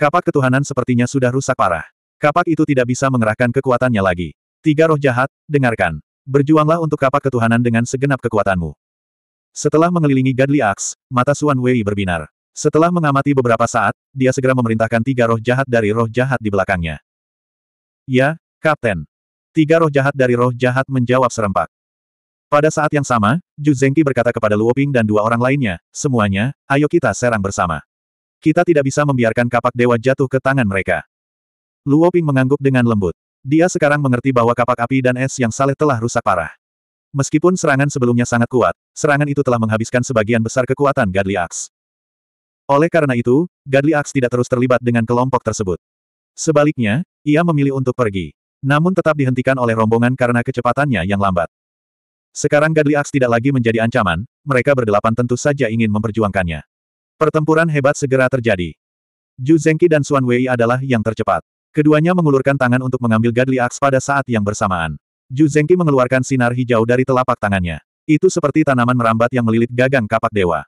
Kapak ketuhanan sepertinya sudah rusak parah. Kapak itu tidak bisa mengerahkan kekuatannya lagi. Tiga roh jahat, dengarkan. Berjuanglah untuk kapak ketuhanan dengan segenap kekuatanmu. Setelah mengelilingi Godly Axe, mata Suan Wei berbinar. Setelah mengamati beberapa saat, dia segera memerintahkan tiga roh jahat dari roh jahat di belakangnya. Ya, Kapten. Tiga roh jahat dari roh jahat menjawab serempak. Pada saat yang sama, Ju Zengqi berkata kepada Luoping dan dua orang lainnya, semuanya, ayo kita serang bersama. Kita tidak bisa membiarkan kapak dewa jatuh ke tangan mereka. Luo Ping mengangguk dengan lembut. Dia sekarang mengerti bahwa kapak api dan es yang saleh telah rusak parah. Meskipun serangan sebelumnya sangat kuat, serangan itu telah menghabiskan sebagian besar kekuatan Godly Axe. Oleh karena itu, Godly Axe tidak terus terlibat dengan kelompok tersebut. Sebaliknya, ia memilih untuk pergi. Namun tetap dihentikan oleh rombongan karena kecepatannya yang lambat. Sekarang Godly Axe tidak lagi menjadi ancaman, mereka berdelapan tentu saja ingin memperjuangkannya. Pertempuran hebat segera terjadi. Ju Zengqi dan Xuan Wei adalah yang tercepat. Keduanya mengulurkan tangan untuk mengambil Godly Axe pada saat yang bersamaan. Ju Zengqi mengeluarkan sinar hijau dari telapak tangannya. Itu seperti tanaman merambat yang melilit gagang kapak dewa.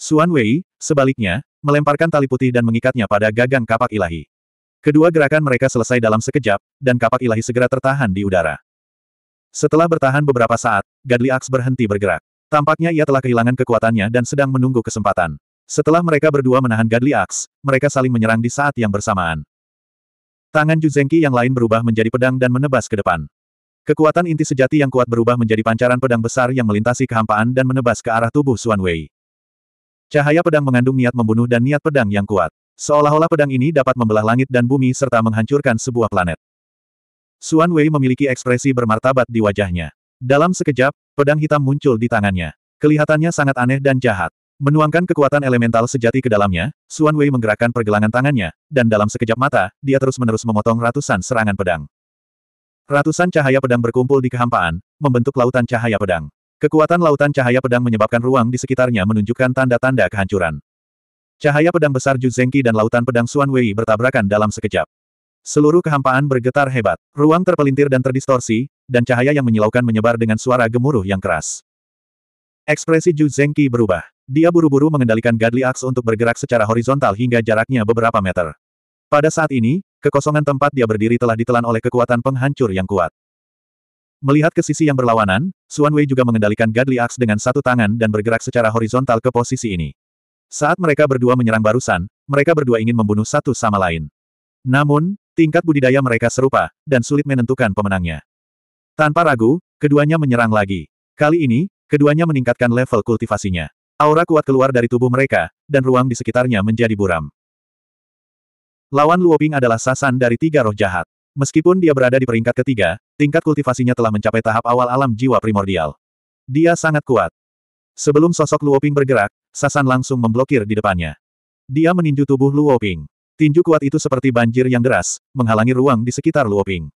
Xuan Wei, sebaliknya, melemparkan tali putih dan mengikatnya pada gagang kapak ilahi. Kedua gerakan mereka selesai dalam sekejap, dan kapak ilahi segera tertahan di udara. Setelah bertahan beberapa saat, Gadli Axe berhenti bergerak. Tampaknya ia telah kehilangan kekuatannya dan sedang menunggu kesempatan. Setelah mereka berdua menahan Godly Axe, mereka saling menyerang di saat yang bersamaan. Tangan Juzengki yang lain berubah menjadi pedang dan menebas ke depan. Kekuatan inti sejati yang kuat berubah menjadi pancaran pedang besar yang melintasi kehampaan dan menebas ke arah tubuh Xuan Wei. Cahaya pedang mengandung niat membunuh dan niat pedang yang kuat. Seolah-olah pedang ini dapat membelah langit dan bumi serta menghancurkan sebuah planet. Xuan Wei memiliki ekspresi bermartabat di wajahnya. Dalam sekejap, pedang hitam muncul di tangannya. Kelihatannya sangat aneh dan jahat. Menuangkan kekuatan elemental sejati ke dalamnya, Suan Wei menggerakkan pergelangan tangannya, dan dalam sekejap mata, dia terus-menerus memotong ratusan serangan pedang. Ratusan cahaya pedang berkumpul di kehampaan, membentuk lautan cahaya pedang. Kekuatan lautan cahaya pedang menyebabkan ruang di sekitarnya menunjukkan tanda-tanda kehancuran. Cahaya pedang besar Ju Zengqi dan lautan pedang Suan Wei bertabrakan dalam sekejap. Seluruh kehampaan bergetar hebat, ruang terpelintir dan terdistorsi, dan cahaya yang menyilaukan menyebar dengan suara gemuruh yang keras. Ekspresi Ju Zengqi berubah. Dia buru-buru mengendalikan Godly Axe untuk bergerak secara horizontal hingga jaraknya beberapa meter. Pada saat ini, kekosongan tempat dia berdiri telah ditelan oleh kekuatan penghancur yang kuat. Melihat ke sisi yang berlawanan, Xuan Wei juga mengendalikan Godly Axe dengan satu tangan dan bergerak secara horizontal ke posisi ini. Saat mereka berdua menyerang barusan, mereka berdua ingin membunuh satu sama lain. Namun, tingkat budidaya mereka serupa, dan sulit menentukan pemenangnya. Tanpa ragu, keduanya menyerang lagi. Kali ini, keduanya meningkatkan level kultivasinya. Aura kuat keluar dari tubuh mereka, dan ruang di sekitarnya menjadi buram. Lawan Luoping adalah sasan dari tiga roh jahat. Meskipun dia berada di peringkat ketiga, tingkat kultivasinya telah mencapai tahap awal alam jiwa primordial. Dia sangat kuat. Sebelum sosok Luoping bergerak, sasan langsung memblokir di depannya. Dia meninju tubuh Luoping. Tinju kuat itu seperti banjir yang deras, menghalangi ruang di sekitar Luoping.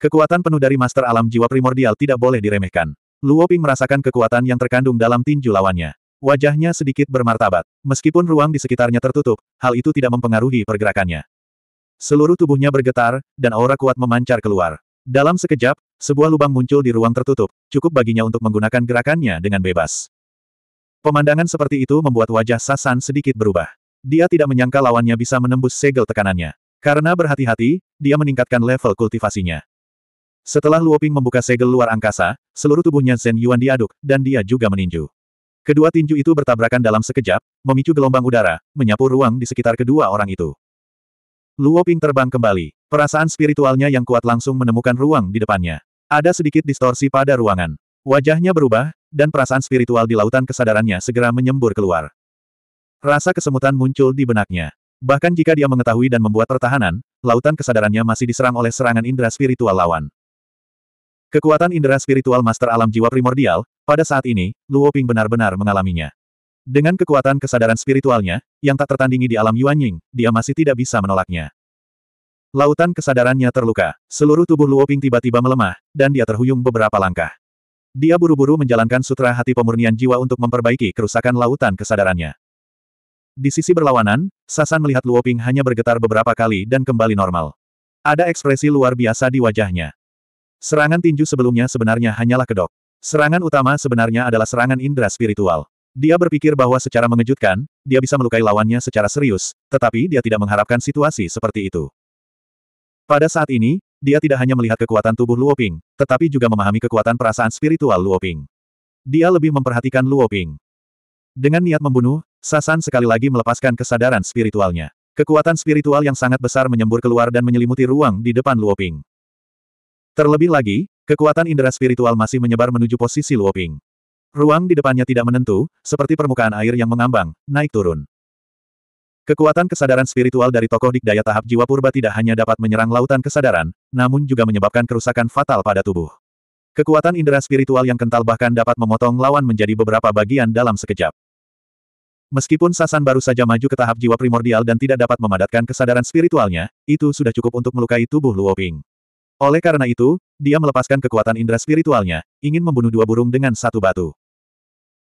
Kekuatan penuh dari master alam jiwa primordial tidak boleh diremehkan. Luo Ping merasakan kekuatan yang terkandung dalam tinju lawannya. Wajahnya sedikit bermartabat. Meskipun ruang di sekitarnya tertutup, hal itu tidak mempengaruhi pergerakannya. Seluruh tubuhnya bergetar, dan aura kuat memancar keluar. Dalam sekejap, sebuah lubang muncul di ruang tertutup, cukup baginya untuk menggunakan gerakannya dengan bebas. Pemandangan seperti itu membuat wajah Sasan sedikit berubah. Dia tidak menyangka lawannya bisa menembus segel tekanannya. Karena berhati-hati, dia meningkatkan level kultivasinya. Setelah Luoping membuka segel luar angkasa, seluruh tubuhnya Zen Yuan diaduk, dan dia juga meninju. Kedua tinju itu bertabrakan dalam sekejap, memicu gelombang udara, menyapu ruang di sekitar kedua orang itu. Luoping terbang kembali. Perasaan spiritualnya yang kuat langsung menemukan ruang di depannya. Ada sedikit distorsi pada ruangan. Wajahnya berubah, dan perasaan spiritual di lautan kesadarannya segera menyembur keluar. Rasa kesemutan muncul di benaknya. Bahkan jika dia mengetahui dan membuat pertahanan, lautan kesadarannya masih diserang oleh serangan indera spiritual lawan. Kekuatan indera spiritual Master Alam Jiwa Primordial, pada saat ini, Luo Ping benar-benar mengalaminya. Dengan kekuatan kesadaran spiritualnya, yang tak tertandingi di alam Yuan Ying, dia masih tidak bisa menolaknya. Lautan kesadarannya terluka, seluruh tubuh Luo Ping tiba-tiba melemah, dan dia terhuyung beberapa langkah. Dia buru-buru menjalankan sutra hati pemurnian jiwa untuk memperbaiki kerusakan lautan kesadarannya. Di sisi berlawanan, Sasan melihat Luo Ping hanya bergetar beberapa kali dan kembali normal. Ada ekspresi luar biasa di wajahnya. Serangan tinju sebelumnya sebenarnya hanyalah kedok. Serangan utama sebenarnya adalah serangan indera spiritual. Dia berpikir bahwa secara mengejutkan, dia bisa melukai lawannya secara serius, tetapi dia tidak mengharapkan situasi seperti itu. Pada saat ini, dia tidak hanya melihat kekuatan tubuh Luoping, tetapi juga memahami kekuatan perasaan spiritual Luoping. Dia lebih memperhatikan Luoping. Dengan niat membunuh, Sasan sekali lagi melepaskan kesadaran spiritualnya. Kekuatan spiritual yang sangat besar menyembur keluar dan menyelimuti ruang di depan Luoping. Terlebih lagi, kekuatan indera spiritual masih menyebar menuju posisi Luoping. Ruang di depannya tidak menentu, seperti permukaan air yang mengambang, naik turun. Kekuatan kesadaran spiritual dari tokoh dikdaya tahap jiwa purba tidak hanya dapat menyerang lautan kesadaran, namun juga menyebabkan kerusakan fatal pada tubuh. Kekuatan indera spiritual yang kental bahkan dapat memotong lawan menjadi beberapa bagian dalam sekejap. Meskipun Sasan baru saja maju ke tahap jiwa primordial dan tidak dapat memadatkan kesadaran spiritualnya, itu sudah cukup untuk melukai tubuh Luoping. Oleh karena itu, dia melepaskan kekuatan indera spiritualnya, ingin membunuh dua burung dengan satu batu.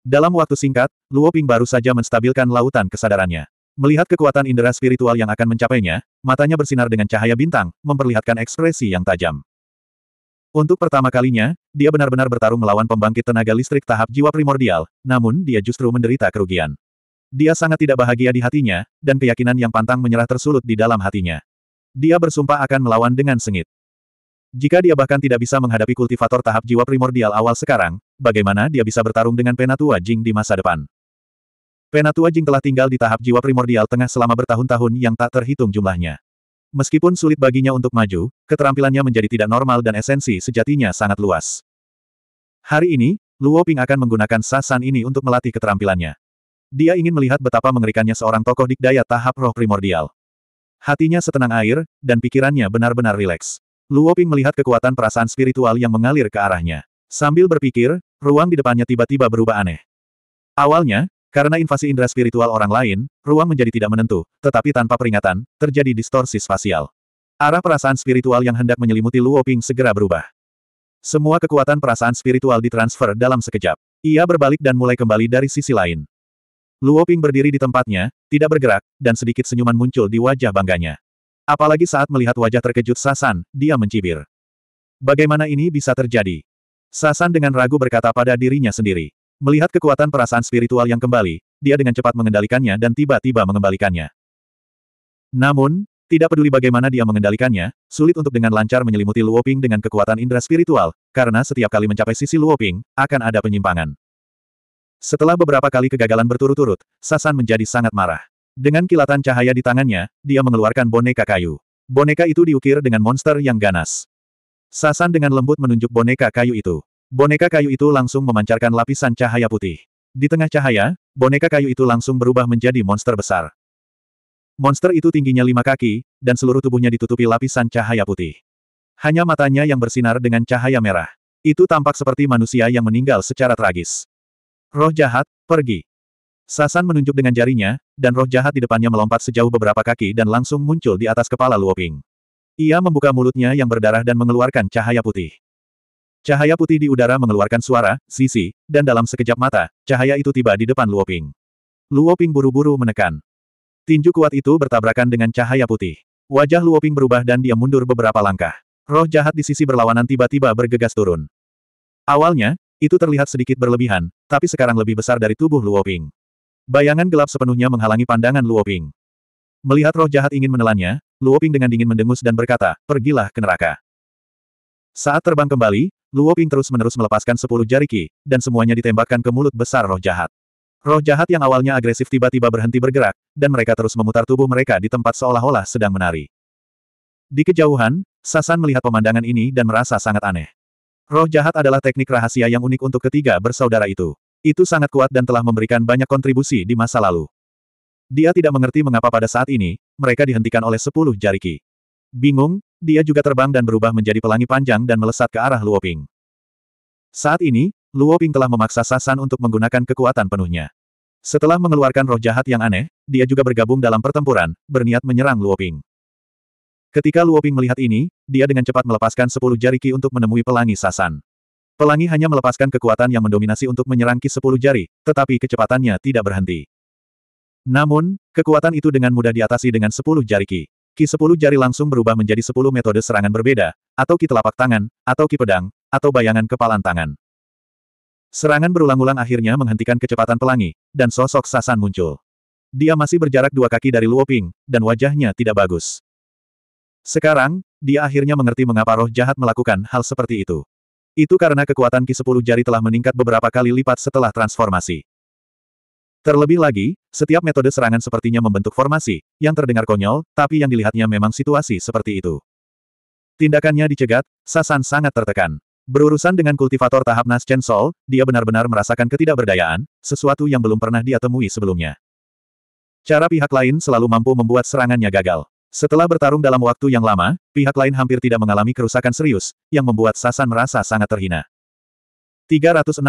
Dalam waktu singkat, Luo Ping baru saja menstabilkan lautan kesadarannya. Melihat kekuatan indera spiritual yang akan mencapainya, matanya bersinar dengan cahaya bintang, memperlihatkan ekspresi yang tajam. Untuk pertama kalinya, dia benar-benar bertarung melawan pembangkit tenaga listrik tahap jiwa primordial, namun dia justru menderita kerugian. Dia sangat tidak bahagia di hatinya, dan keyakinan yang pantang menyerah tersulut di dalam hatinya. Dia bersumpah akan melawan dengan sengit. Jika dia bahkan tidak bisa menghadapi kultivator tahap jiwa primordial awal sekarang, bagaimana dia bisa bertarung dengan Penatua Jing di masa depan? Penatua Jing telah tinggal di tahap jiwa primordial tengah selama bertahun-tahun yang tak terhitung jumlahnya. Meskipun sulit baginya untuk maju, keterampilannya menjadi tidak normal dan esensi sejatinya sangat luas. Hari ini, Luo Ping akan menggunakan sasan ini untuk melatih keterampilannya. Dia ingin melihat betapa mengerikannya seorang tokoh dikdaya tahap roh primordial. Hatinya setenang air, dan pikirannya benar-benar rileks. Luoping melihat kekuatan perasaan spiritual yang mengalir ke arahnya. Sambil berpikir, ruang di depannya tiba-tiba berubah aneh. Awalnya, karena invasi indera spiritual orang lain, ruang menjadi tidak menentu, tetapi tanpa peringatan, terjadi distorsi spasial. Arah perasaan spiritual yang hendak menyelimuti Luoping segera berubah. Semua kekuatan perasaan spiritual ditransfer dalam sekejap. Ia berbalik dan mulai kembali dari sisi lain. Luoping berdiri di tempatnya, tidak bergerak, dan sedikit senyuman muncul di wajah bangganya. Apalagi saat melihat wajah terkejut Sasan, dia mencibir. Bagaimana ini bisa terjadi? Sasan dengan ragu berkata pada dirinya sendiri. Melihat kekuatan perasaan spiritual yang kembali, dia dengan cepat mengendalikannya dan tiba-tiba mengembalikannya. Namun, tidak peduli bagaimana dia mengendalikannya, sulit untuk dengan lancar menyelimuti Luoping dengan kekuatan indera spiritual, karena setiap kali mencapai sisi Luoping, akan ada penyimpangan. Setelah beberapa kali kegagalan berturut-turut, Sasan menjadi sangat marah. Dengan kilatan cahaya di tangannya, dia mengeluarkan boneka kayu. Boneka itu diukir dengan monster yang ganas. Sasan dengan lembut menunjuk boneka kayu itu. Boneka kayu itu langsung memancarkan lapisan cahaya putih. Di tengah cahaya, boneka kayu itu langsung berubah menjadi monster besar. Monster itu tingginya lima kaki, dan seluruh tubuhnya ditutupi lapisan cahaya putih. Hanya matanya yang bersinar dengan cahaya merah. Itu tampak seperti manusia yang meninggal secara tragis. Roh jahat, pergi. Sasan menunjuk dengan jarinya, dan roh jahat di depannya melompat sejauh beberapa kaki dan langsung muncul di atas kepala Luoping. Ia membuka mulutnya yang berdarah dan mengeluarkan cahaya putih. Cahaya putih di udara mengeluarkan suara, sisi, dan dalam sekejap mata, cahaya itu tiba di depan Luoping. Luoping buru-buru menekan. Tinju kuat itu bertabrakan dengan cahaya putih. Wajah Luoping berubah dan dia mundur beberapa langkah. Roh jahat di sisi berlawanan tiba-tiba bergegas turun. Awalnya, itu terlihat sedikit berlebihan, tapi sekarang lebih besar dari tubuh Luoping. Bayangan gelap sepenuhnya menghalangi pandangan Luo Ping. Melihat roh jahat ingin menelannya, Luo Ping dengan dingin mendengus dan berkata, pergilah ke neraka. Saat terbang kembali, Luo Ping terus-menerus melepaskan sepuluh jari ki, dan semuanya ditembakkan ke mulut besar roh jahat. Roh jahat yang awalnya agresif tiba-tiba berhenti bergerak, dan mereka terus memutar tubuh mereka di tempat seolah-olah sedang menari. Di kejauhan, Sasan melihat pemandangan ini dan merasa sangat aneh. Roh jahat adalah teknik rahasia yang unik untuk ketiga bersaudara itu. Itu sangat kuat dan telah memberikan banyak kontribusi di masa lalu. Dia tidak mengerti mengapa pada saat ini, mereka dihentikan oleh sepuluh jariki. Bingung, dia juga terbang dan berubah menjadi pelangi panjang dan melesat ke arah Luoping. Saat ini, Luoping telah memaksa Sasan untuk menggunakan kekuatan penuhnya. Setelah mengeluarkan roh jahat yang aneh, dia juga bergabung dalam pertempuran, berniat menyerang Luoping. Ketika Luoping melihat ini, dia dengan cepat melepaskan sepuluh jariki untuk menemui pelangi Sasan. Pelangi hanya melepaskan kekuatan yang mendominasi untuk menyerang Ki sepuluh jari, tetapi kecepatannya tidak berhenti. Namun, kekuatan itu dengan mudah diatasi dengan sepuluh jari ki. Ki sepuluh jari langsung berubah menjadi sepuluh metode serangan berbeda, atau ki telapak tangan, atau ki pedang, atau bayangan kepalan tangan. Serangan berulang-ulang akhirnya menghentikan kecepatan pelangi, dan sosok Sasan muncul. Dia masih berjarak dua kaki dari Luoping, dan wajahnya tidak bagus. Sekarang, dia akhirnya mengerti mengapa roh jahat melakukan hal seperti itu. Itu karena kekuatan Ki sepuluh jari telah meningkat beberapa kali lipat setelah transformasi. Terlebih lagi, setiap metode serangan sepertinya membentuk formasi, yang terdengar konyol, tapi yang dilihatnya memang situasi seperti itu. Tindakannya dicegat, Sasan sangat tertekan. Berurusan dengan kultivator tahap Nas Chen Sol, dia benar-benar merasakan ketidakberdayaan, sesuatu yang belum pernah dia temui sebelumnya. Cara pihak lain selalu mampu membuat serangannya gagal. Setelah bertarung dalam waktu yang lama, pihak lain hampir tidak mengalami kerusakan serius, yang membuat Sasan merasa sangat terhina. 362.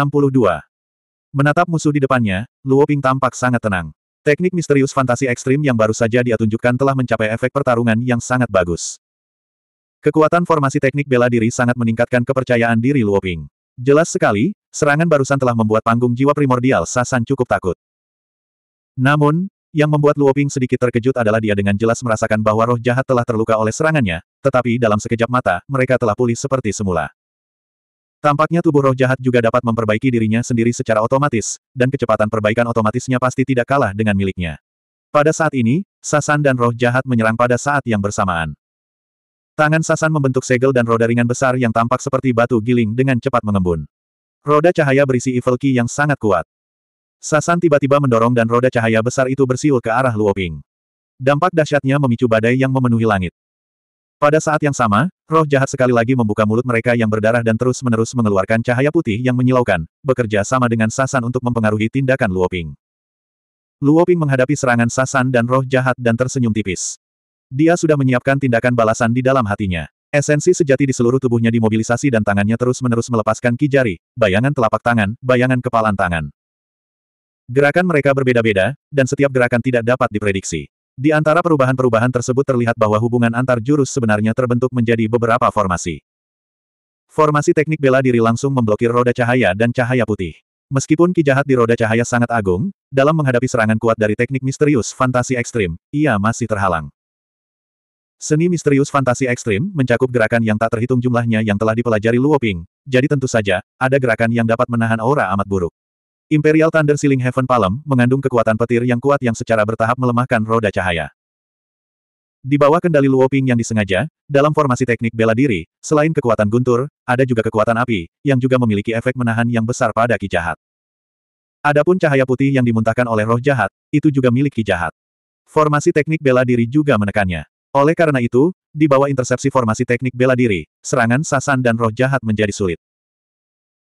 Menatap musuh di depannya, Luo Ping tampak sangat tenang. Teknik misterius fantasi ekstrim yang baru saja dia tunjukkan telah mencapai efek pertarungan yang sangat bagus. Kekuatan formasi teknik bela diri sangat meningkatkan kepercayaan diri Luo Ping. Jelas sekali, serangan barusan telah membuat panggung jiwa primordial Sasan cukup takut. Namun, yang membuat Luo Ping sedikit terkejut adalah dia dengan jelas merasakan bahwa roh jahat telah terluka oleh serangannya, tetapi dalam sekejap mata, mereka telah pulih seperti semula. Tampaknya tubuh roh jahat juga dapat memperbaiki dirinya sendiri secara otomatis, dan kecepatan perbaikan otomatisnya pasti tidak kalah dengan miliknya. Pada saat ini, Sasan dan roh jahat menyerang pada saat yang bersamaan. Tangan Sasan membentuk segel dan roda ringan besar yang tampak seperti batu giling dengan cepat mengembun. Roda cahaya berisi evil key yang sangat kuat. Sasan tiba-tiba mendorong dan roda cahaya besar itu bersiul ke arah Luoping. Dampak dahsyatnya memicu badai yang memenuhi langit. Pada saat yang sama, roh jahat sekali lagi membuka mulut mereka yang berdarah dan terus-menerus mengeluarkan cahaya putih yang menyilaukan, bekerja sama dengan Sasan untuk mempengaruhi tindakan Luoping. Luoping menghadapi serangan Sasan dan roh jahat dan tersenyum tipis. Dia sudah menyiapkan tindakan balasan di dalam hatinya. Esensi sejati di seluruh tubuhnya dimobilisasi dan tangannya terus-menerus melepaskan kijari, bayangan telapak tangan, bayangan kepalan tangan. Gerakan mereka berbeda-beda, dan setiap gerakan tidak dapat diprediksi. Di antara perubahan-perubahan tersebut terlihat bahwa hubungan antar jurus sebenarnya terbentuk menjadi beberapa formasi. Formasi teknik bela diri langsung memblokir roda cahaya dan cahaya putih. Meskipun ki jahat di roda cahaya sangat agung, dalam menghadapi serangan kuat dari teknik misterius fantasi ekstrim, ia masih terhalang. Seni misterius fantasi ekstrim mencakup gerakan yang tak terhitung jumlahnya yang telah dipelajari Luo Ping. jadi tentu saja, ada gerakan yang dapat menahan aura amat buruk. Imperial Thunder Ceiling Heaven Palem mengandung kekuatan petir yang kuat yang secara bertahap melemahkan roda cahaya. Di bawah kendali Luoping yang disengaja, dalam formasi teknik bela diri, selain kekuatan guntur, ada juga kekuatan api, yang juga memiliki efek menahan yang besar pada Ki Jahat. Adapun cahaya putih yang dimuntahkan oleh roh jahat, itu juga milik Ki Jahat. Formasi teknik bela diri juga menekannya. Oleh karena itu, di bawah intersepsi formasi teknik bela diri, serangan Sasan dan roh jahat menjadi sulit.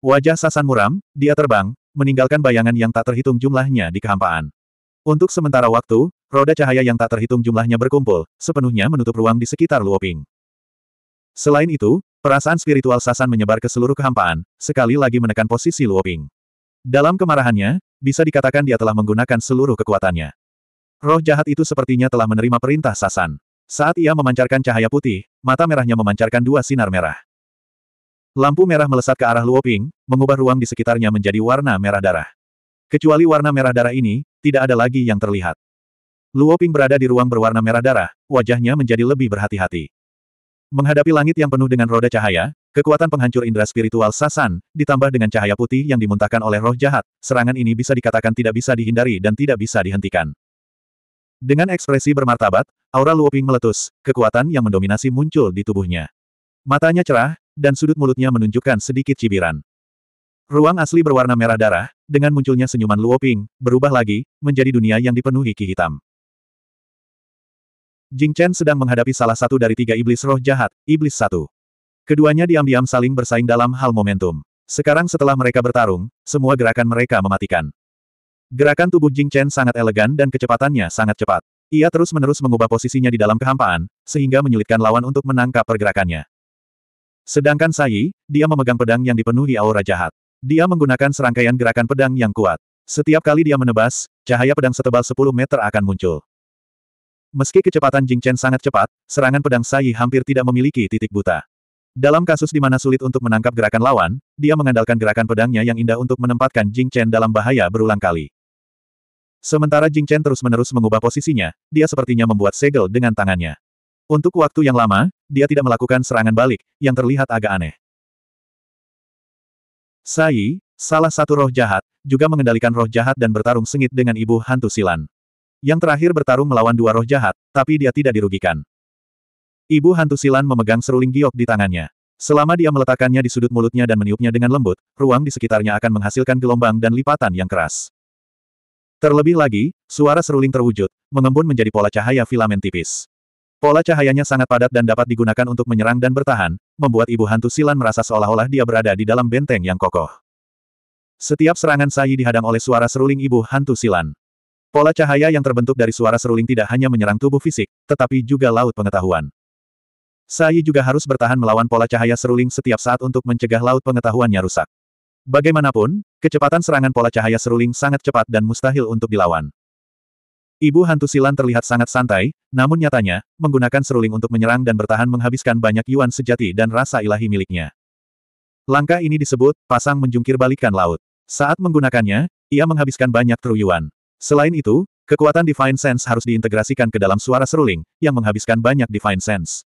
Wajah Sasan muram, dia terbang, meninggalkan bayangan yang tak terhitung jumlahnya di kehampaan. Untuk sementara waktu, roda cahaya yang tak terhitung jumlahnya berkumpul, sepenuhnya menutup ruang di sekitar Luoping. Selain itu, perasaan spiritual Sasan menyebar ke seluruh kehampaan, sekali lagi menekan posisi Luoping. Dalam kemarahannya, bisa dikatakan dia telah menggunakan seluruh kekuatannya. Roh jahat itu sepertinya telah menerima perintah Sasan. Saat ia memancarkan cahaya putih, mata merahnya memancarkan dua sinar merah. Lampu merah melesat ke arah Luoping, mengubah ruang di sekitarnya menjadi warna merah darah. Kecuali warna merah darah ini, tidak ada lagi yang terlihat. Luoping berada di ruang berwarna merah darah, wajahnya menjadi lebih berhati-hati. Menghadapi langit yang penuh dengan roda cahaya, kekuatan penghancur indera spiritual Sasan, ditambah dengan cahaya putih yang dimuntahkan oleh roh jahat, serangan ini bisa dikatakan tidak bisa dihindari dan tidak bisa dihentikan. Dengan ekspresi bermartabat, aura Luoping meletus, kekuatan yang mendominasi muncul di tubuhnya. Matanya cerah, dan sudut mulutnya menunjukkan sedikit cibiran. Ruang asli berwarna merah darah, dengan munculnya senyuman Luoping, berubah lagi, menjadi dunia yang dipenuhi ki hitam. Jing Chen sedang menghadapi salah satu dari tiga iblis roh jahat, Iblis Satu. Keduanya diam-diam saling bersaing dalam hal momentum. Sekarang setelah mereka bertarung, semua gerakan mereka mematikan. Gerakan tubuh Jing Chen sangat elegan dan kecepatannya sangat cepat. Ia terus-menerus mengubah posisinya di dalam kehampaan, sehingga menyulitkan lawan untuk menangkap pergerakannya. Sedangkan Sai, dia memegang pedang yang dipenuhi aura jahat. Dia menggunakan serangkaian gerakan pedang yang kuat. Setiap kali dia menebas, cahaya pedang setebal 10 meter akan muncul. Meski kecepatan Jing Chen sangat cepat, serangan pedang Sai hampir tidak memiliki titik buta. Dalam kasus di mana sulit untuk menangkap gerakan lawan, dia mengandalkan gerakan pedangnya yang indah untuk menempatkan Jing Chen dalam bahaya berulang kali. Sementara Jing Chen terus-menerus mengubah posisinya, dia sepertinya membuat segel dengan tangannya. Untuk waktu yang lama, dia tidak melakukan serangan balik, yang terlihat agak aneh. Sai, salah satu roh jahat, juga mengendalikan roh jahat dan bertarung sengit dengan ibu hantu silan. Yang terakhir bertarung melawan dua roh jahat, tapi dia tidak dirugikan. Ibu hantu silan memegang seruling giok di tangannya. Selama dia meletakkannya di sudut mulutnya dan meniupnya dengan lembut, ruang di sekitarnya akan menghasilkan gelombang dan lipatan yang keras. Terlebih lagi, suara seruling terwujud, mengembun menjadi pola cahaya filamen tipis. Pola cahayanya sangat padat dan dapat digunakan untuk menyerang dan bertahan, membuat ibu hantu silan merasa seolah-olah dia berada di dalam benteng yang kokoh. Setiap serangan Sai dihadang oleh suara seruling ibu hantu silan. Pola cahaya yang terbentuk dari suara seruling tidak hanya menyerang tubuh fisik, tetapi juga laut pengetahuan. Sai juga harus bertahan melawan pola cahaya seruling setiap saat untuk mencegah laut pengetahuannya rusak. Bagaimanapun, kecepatan serangan pola cahaya seruling sangat cepat dan mustahil untuk dilawan. Ibu hantu silan terlihat sangat santai, namun nyatanya, menggunakan seruling untuk menyerang dan bertahan menghabiskan banyak yuan sejati dan rasa ilahi miliknya. Langkah ini disebut, pasang menjungkir balikan laut. Saat menggunakannya, ia menghabiskan banyak truyuan. Selain itu, kekuatan Divine Sense harus diintegrasikan ke dalam suara seruling, yang menghabiskan banyak Divine Sense.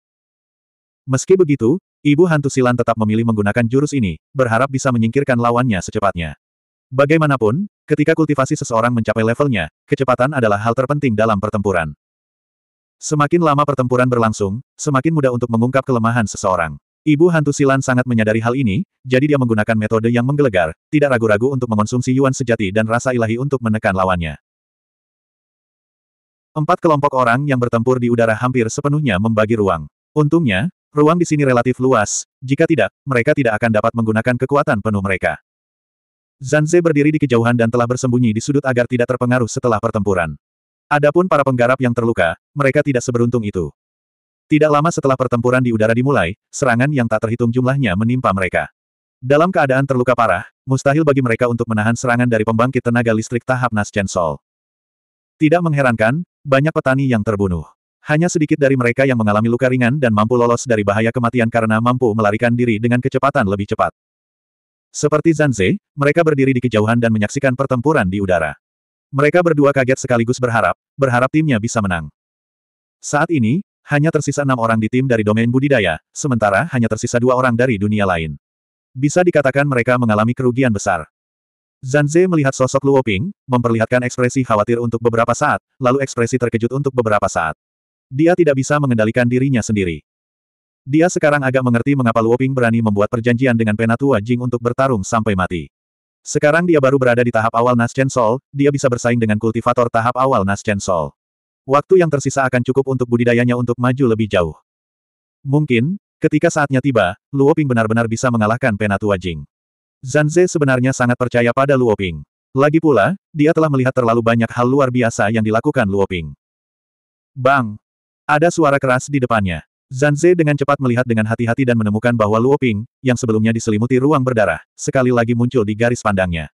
Meski begitu, Ibu Hantu Silan tetap memilih menggunakan jurus ini, berharap bisa menyingkirkan lawannya secepatnya. Bagaimanapun, ketika kultivasi seseorang mencapai levelnya, kecepatan adalah hal terpenting dalam pertempuran. Semakin lama pertempuran berlangsung, semakin mudah untuk mengungkap kelemahan seseorang. Ibu hantu Silan sangat menyadari hal ini, jadi dia menggunakan metode yang menggelegar, tidak ragu-ragu untuk mengonsumsi yuan sejati dan rasa ilahi untuk menekan lawannya. Empat kelompok orang yang bertempur di udara hampir sepenuhnya membagi ruang. Untungnya, ruang di sini relatif luas, jika tidak, mereka tidak akan dapat menggunakan kekuatan penuh mereka. Zanze berdiri di kejauhan dan telah bersembunyi di sudut agar tidak terpengaruh setelah pertempuran. Adapun para penggarap yang terluka, mereka tidak seberuntung itu. Tidak lama setelah pertempuran di udara dimulai, serangan yang tak terhitung jumlahnya menimpa mereka. Dalam keadaan terluka parah, mustahil bagi mereka untuk menahan serangan dari pembangkit tenaga listrik tahap Nascen Sol. Tidak mengherankan, banyak petani yang terbunuh. Hanya sedikit dari mereka yang mengalami luka ringan dan mampu lolos dari bahaya kematian karena mampu melarikan diri dengan kecepatan lebih cepat. Seperti Zanze, mereka berdiri di kejauhan dan menyaksikan pertempuran di udara. Mereka berdua kaget sekaligus berharap, berharap timnya bisa menang. Saat ini, hanya tersisa enam orang di tim dari domain budidaya, sementara hanya tersisa dua orang dari dunia lain. Bisa dikatakan mereka mengalami kerugian besar. Zanze melihat sosok Luo Ping, memperlihatkan ekspresi khawatir untuk beberapa saat, lalu ekspresi terkejut untuk beberapa saat. Dia tidak bisa mengendalikan dirinya sendiri. Dia sekarang agak mengerti mengapa Luoping berani membuat perjanjian dengan Penatua Jing untuk bertarung sampai mati. Sekarang dia baru berada di tahap awal naschen Sol, dia bisa bersaing dengan kultivator tahap awal naschen Sol. Waktu yang tersisa akan cukup untuk budidayanya untuk maju lebih jauh. Mungkin, ketika saatnya tiba, Luoping benar-benar bisa mengalahkan Penatua Jing. Zanze sebenarnya sangat percaya pada Luoping. Lagi pula, dia telah melihat terlalu banyak hal luar biasa yang dilakukan Luoping. Bang! Ada suara keras di depannya. Zan Ze dengan cepat melihat dengan hati-hati dan menemukan bahwa Luoping, yang sebelumnya diselimuti ruang berdarah, sekali lagi muncul di garis pandangnya.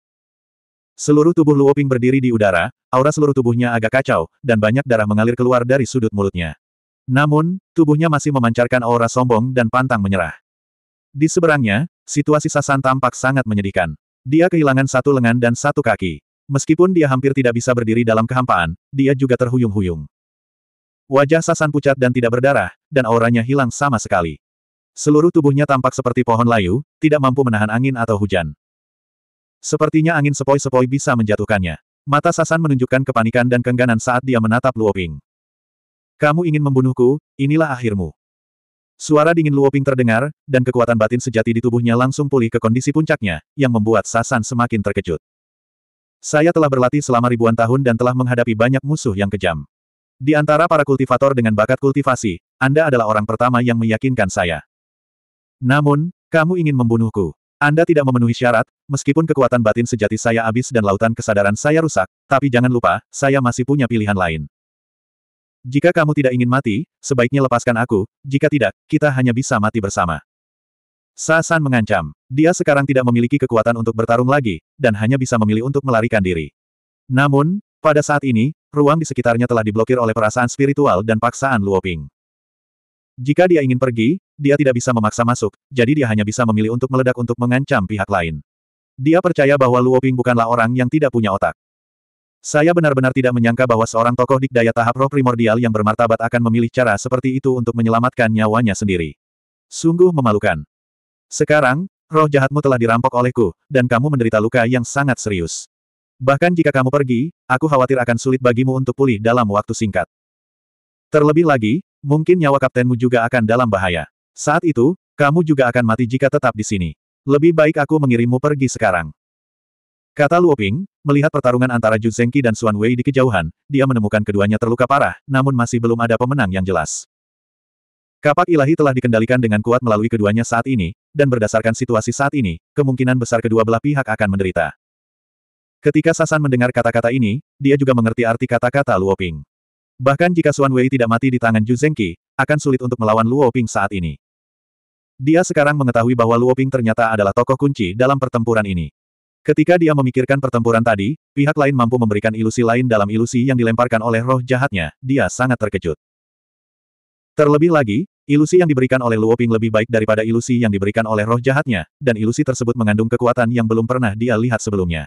Seluruh tubuh Luoping berdiri di udara, aura seluruh tubuhnya agak kacau, dan banyak darah mengalir keluar dari sudut mulutnya. Namun, tubuhnya masih memancarkan aura sombong dan pantang menyerah. Di seberangnya, situasi Sasan tampak sangat menyedihkan. Dia kehilangan satu lengan dan satu kaki. Meskipun dia hampir tidak bisa berdiri dalam kehampaan, dia juga terhuyung-huyung. Wajah Sasan pucat dan tidak berdarah, dan auranya hilang sama sekali. Seluruh tubuhnya tampak seperti pohon layu, tidak mampu menahan angin atau hujan. Sepertinya angin sepoi-sepoi bisa menjatuhkannya. Mata Sasan menunjukkan kepanikan dan kengganan saat dia menatap Luoping. Kamu ingin membunuhku, inilah akhirmu. Suara dingin Luoping terdengar, dan kekuatan batin sejati di tubuhnya langsung pulih ke kondisi puncaknya, yang membuat Sasan semakin terkejut. Saya telah berlatih selama ribuan tahun dan telah menghadapi banyak musuh yang kejam. Di antara para kultivator dengan bakat kultivasi, Anda adalah orang pertama yang meyakinkan saya. Namun, kamu ingin membunuhku. Anda tidak memenuhi syarat, meskipun kekuatan batin sejati saya habis dan lautan kesadaran saya rusak, tapi jangan lupa, saya masih punya pilihan lain. Jika kamu tidak ingin mati, sebaiknya lepaskan aku, jika tidak, kita hanya bisa mati bersama. Sasan mengancam. Dia sekarang tidak memiliki kekuatan untuk bertarung lagi, dan hanya bisa memilih untuk melarikan diri. Namun, pada saat ini, ruang di sekitarnya telah diblokir oleh perasaan spiritual dan paksaan Luoping. Jika dia ingin pergi, dia tidak bisa memaksa masuk, jadi dia hanya bisa memilih untuk meledak untuk mengancam pihak lain. Dia percaya bahwa Luoping bukanlah orang yang tidak punya otak. Saya benar-benar tidak menyangka bahwa seorang tokoh dikdaya tahap roh primordial yang bermartabat akan memilih cara seperti itu untuk menyelamatkan nyawanya sendiri. Sungguh memalukan. Sekarang, roh jahatmu telah dirampok olehku, dan kamu menderita luka yang sangat serius. Bahkan jika kamu pergi, aku khawatir akan sulit bagimu untuk pulih dalam waktu singkat. Terlebih lagi, mungkin nyawa kaptenmu juga akan dalam bahaya. Saat itu, kamu juga akan mati jika tetap di sini. Lebih baik aku mengirimmu pergi sekarang. Kata Luoping, melihat pertarungan antara Zhu Zengqi dan Xuan Wei di kejauhan, dia menemukan keduanya terluka parah, namun masih belum ada pemenang yang jelas. Kapak ilahi telah dikendalikan dengan kuat melalui keduanya saat ini, dan berdasarkan situasi saat ini, kemungkinan besar kedua belah pihak akan menderita. Ketika Sasan mendengar kata-kata ini, dia juga mengerti arti kata-kata Luo Ping. Bahkan jika Xuan Wei tidak mati di tangan Zhu Zengqi, akan sulit untuk melawan Luo Ping saat ini. Dia sekarang mengetahui bahwa Luo Ping ternyata adalah tokoh kunci dalam pertempuran ini. Ketika dia memikirkan pertempuran tadi, pihak lain mampu memberikan ilusi lain dalam ilusi yang dilemparkan oleh roh jahatnya, dia sangat terkejut. Terlebih lagi, ilusi yang diberikan oleh Luo Ping lebih baik daripada ilusi yang diberikan oleh roh jahatnya, dan ilusi tersebut mengandung kekuatan yang belum pernah dia lihat sebelumnya.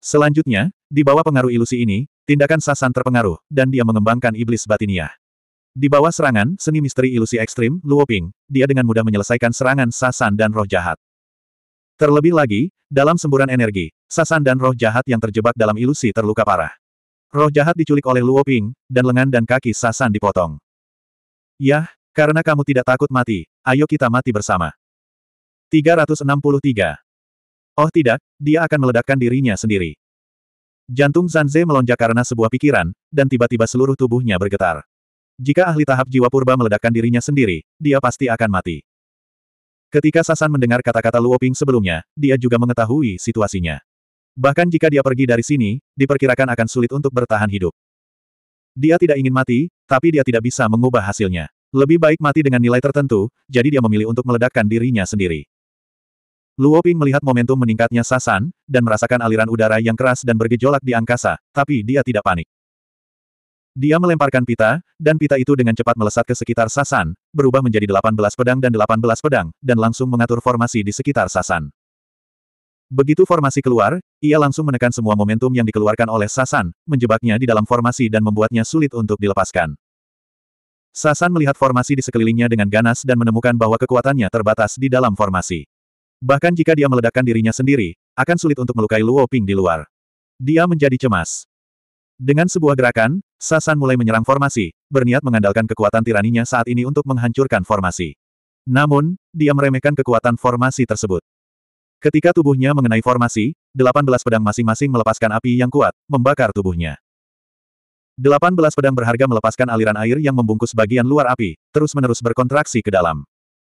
Selanjutnya, di bawah pengaruh ilusi ini, tindakan Sasan terpengaruh, dan dia mengembangkan iblis batinia. Di bawah serangan, seni misteri ilusi ekstrim, Luoping, dia dengan mudah menyelesaikan serangan Sasan dan roh jahat. Terlebih lagi, dalam semburan energi, Sasan dan roh jahat yang terjebak dalam ilusi terluka parah. Roh jahat diculik oleh Luoping, dan lengan dan kaki Sasan dipotong. Yah, karena kamu tidak takut mati, ayo kita mati bersama. 363 Oh tidak, dia akan meledakkan dirinya sendiri. Jantung Zanze melonjak karena sebuah pikiran, dan tiba-tiba seluruh tubuhnya bergetar. Jika ahli tahap jiwa purba meledakkan dirinya sendiri, dia pasti akan mati. Ketika Sasan mendengar kata-kata Luoping sebelumnya, dia juga mengetahui situasinya. Bahkan jika dia pergi dari sini, diperkirakan akan sulit untuk bertahan hidup. Dia tidak ingin mati, tapi dia tidak bisa mengubah hasilnya. Lebih baik mati dengan nilai tertentu, jadi dia memilih untuk meledakkan dirinya sendiri. Luo Ping melihat momentum meningkatnya sasan, dan merasakan aliran udara yang keras dan bergejolak di angkasa, tapi dia tidak panik. Dia melemparkan pita, dan pita itu dengan cepat melesat ke sekitar sasan, berubah menjadi 18 pedang dan 18 pedang, dan langsung mengatur formasi di sekitar sasan. Begitu formasi keluar, ia langsung menekan semua momentum yang dikeluarkan oleh sasan, menjebaknya di dalam formasi dan membuatnya sulit untuk dilepaskan. Sasan melihat formasi di sekelilingnya dengan ganas dan menemukan bahwa kekuatannya terbatas di dalam formasi. Bahkan jika dia meledakkan dirinya sendiri, akan sulit untuk melukai Luo Ping di luar. Dia menjadi cemas. Dengan sebuah gerakan, Sasan mulai menyerang formasi, berniat mengandalkan kekuatan tiraninya saat ini untuk menghancurkan formasi. Namun, dia meremehkan kekuatan formasi tersebut. Ketika tubuhnya mengenai formasi, 18 pedang masing-masing melepaskan api yang kuat, membakar tubuhnya. 18 pedang berharga melepaskan aliran air yang membungkus bagian luar api, terus-menerus berkontraksi ke dalam.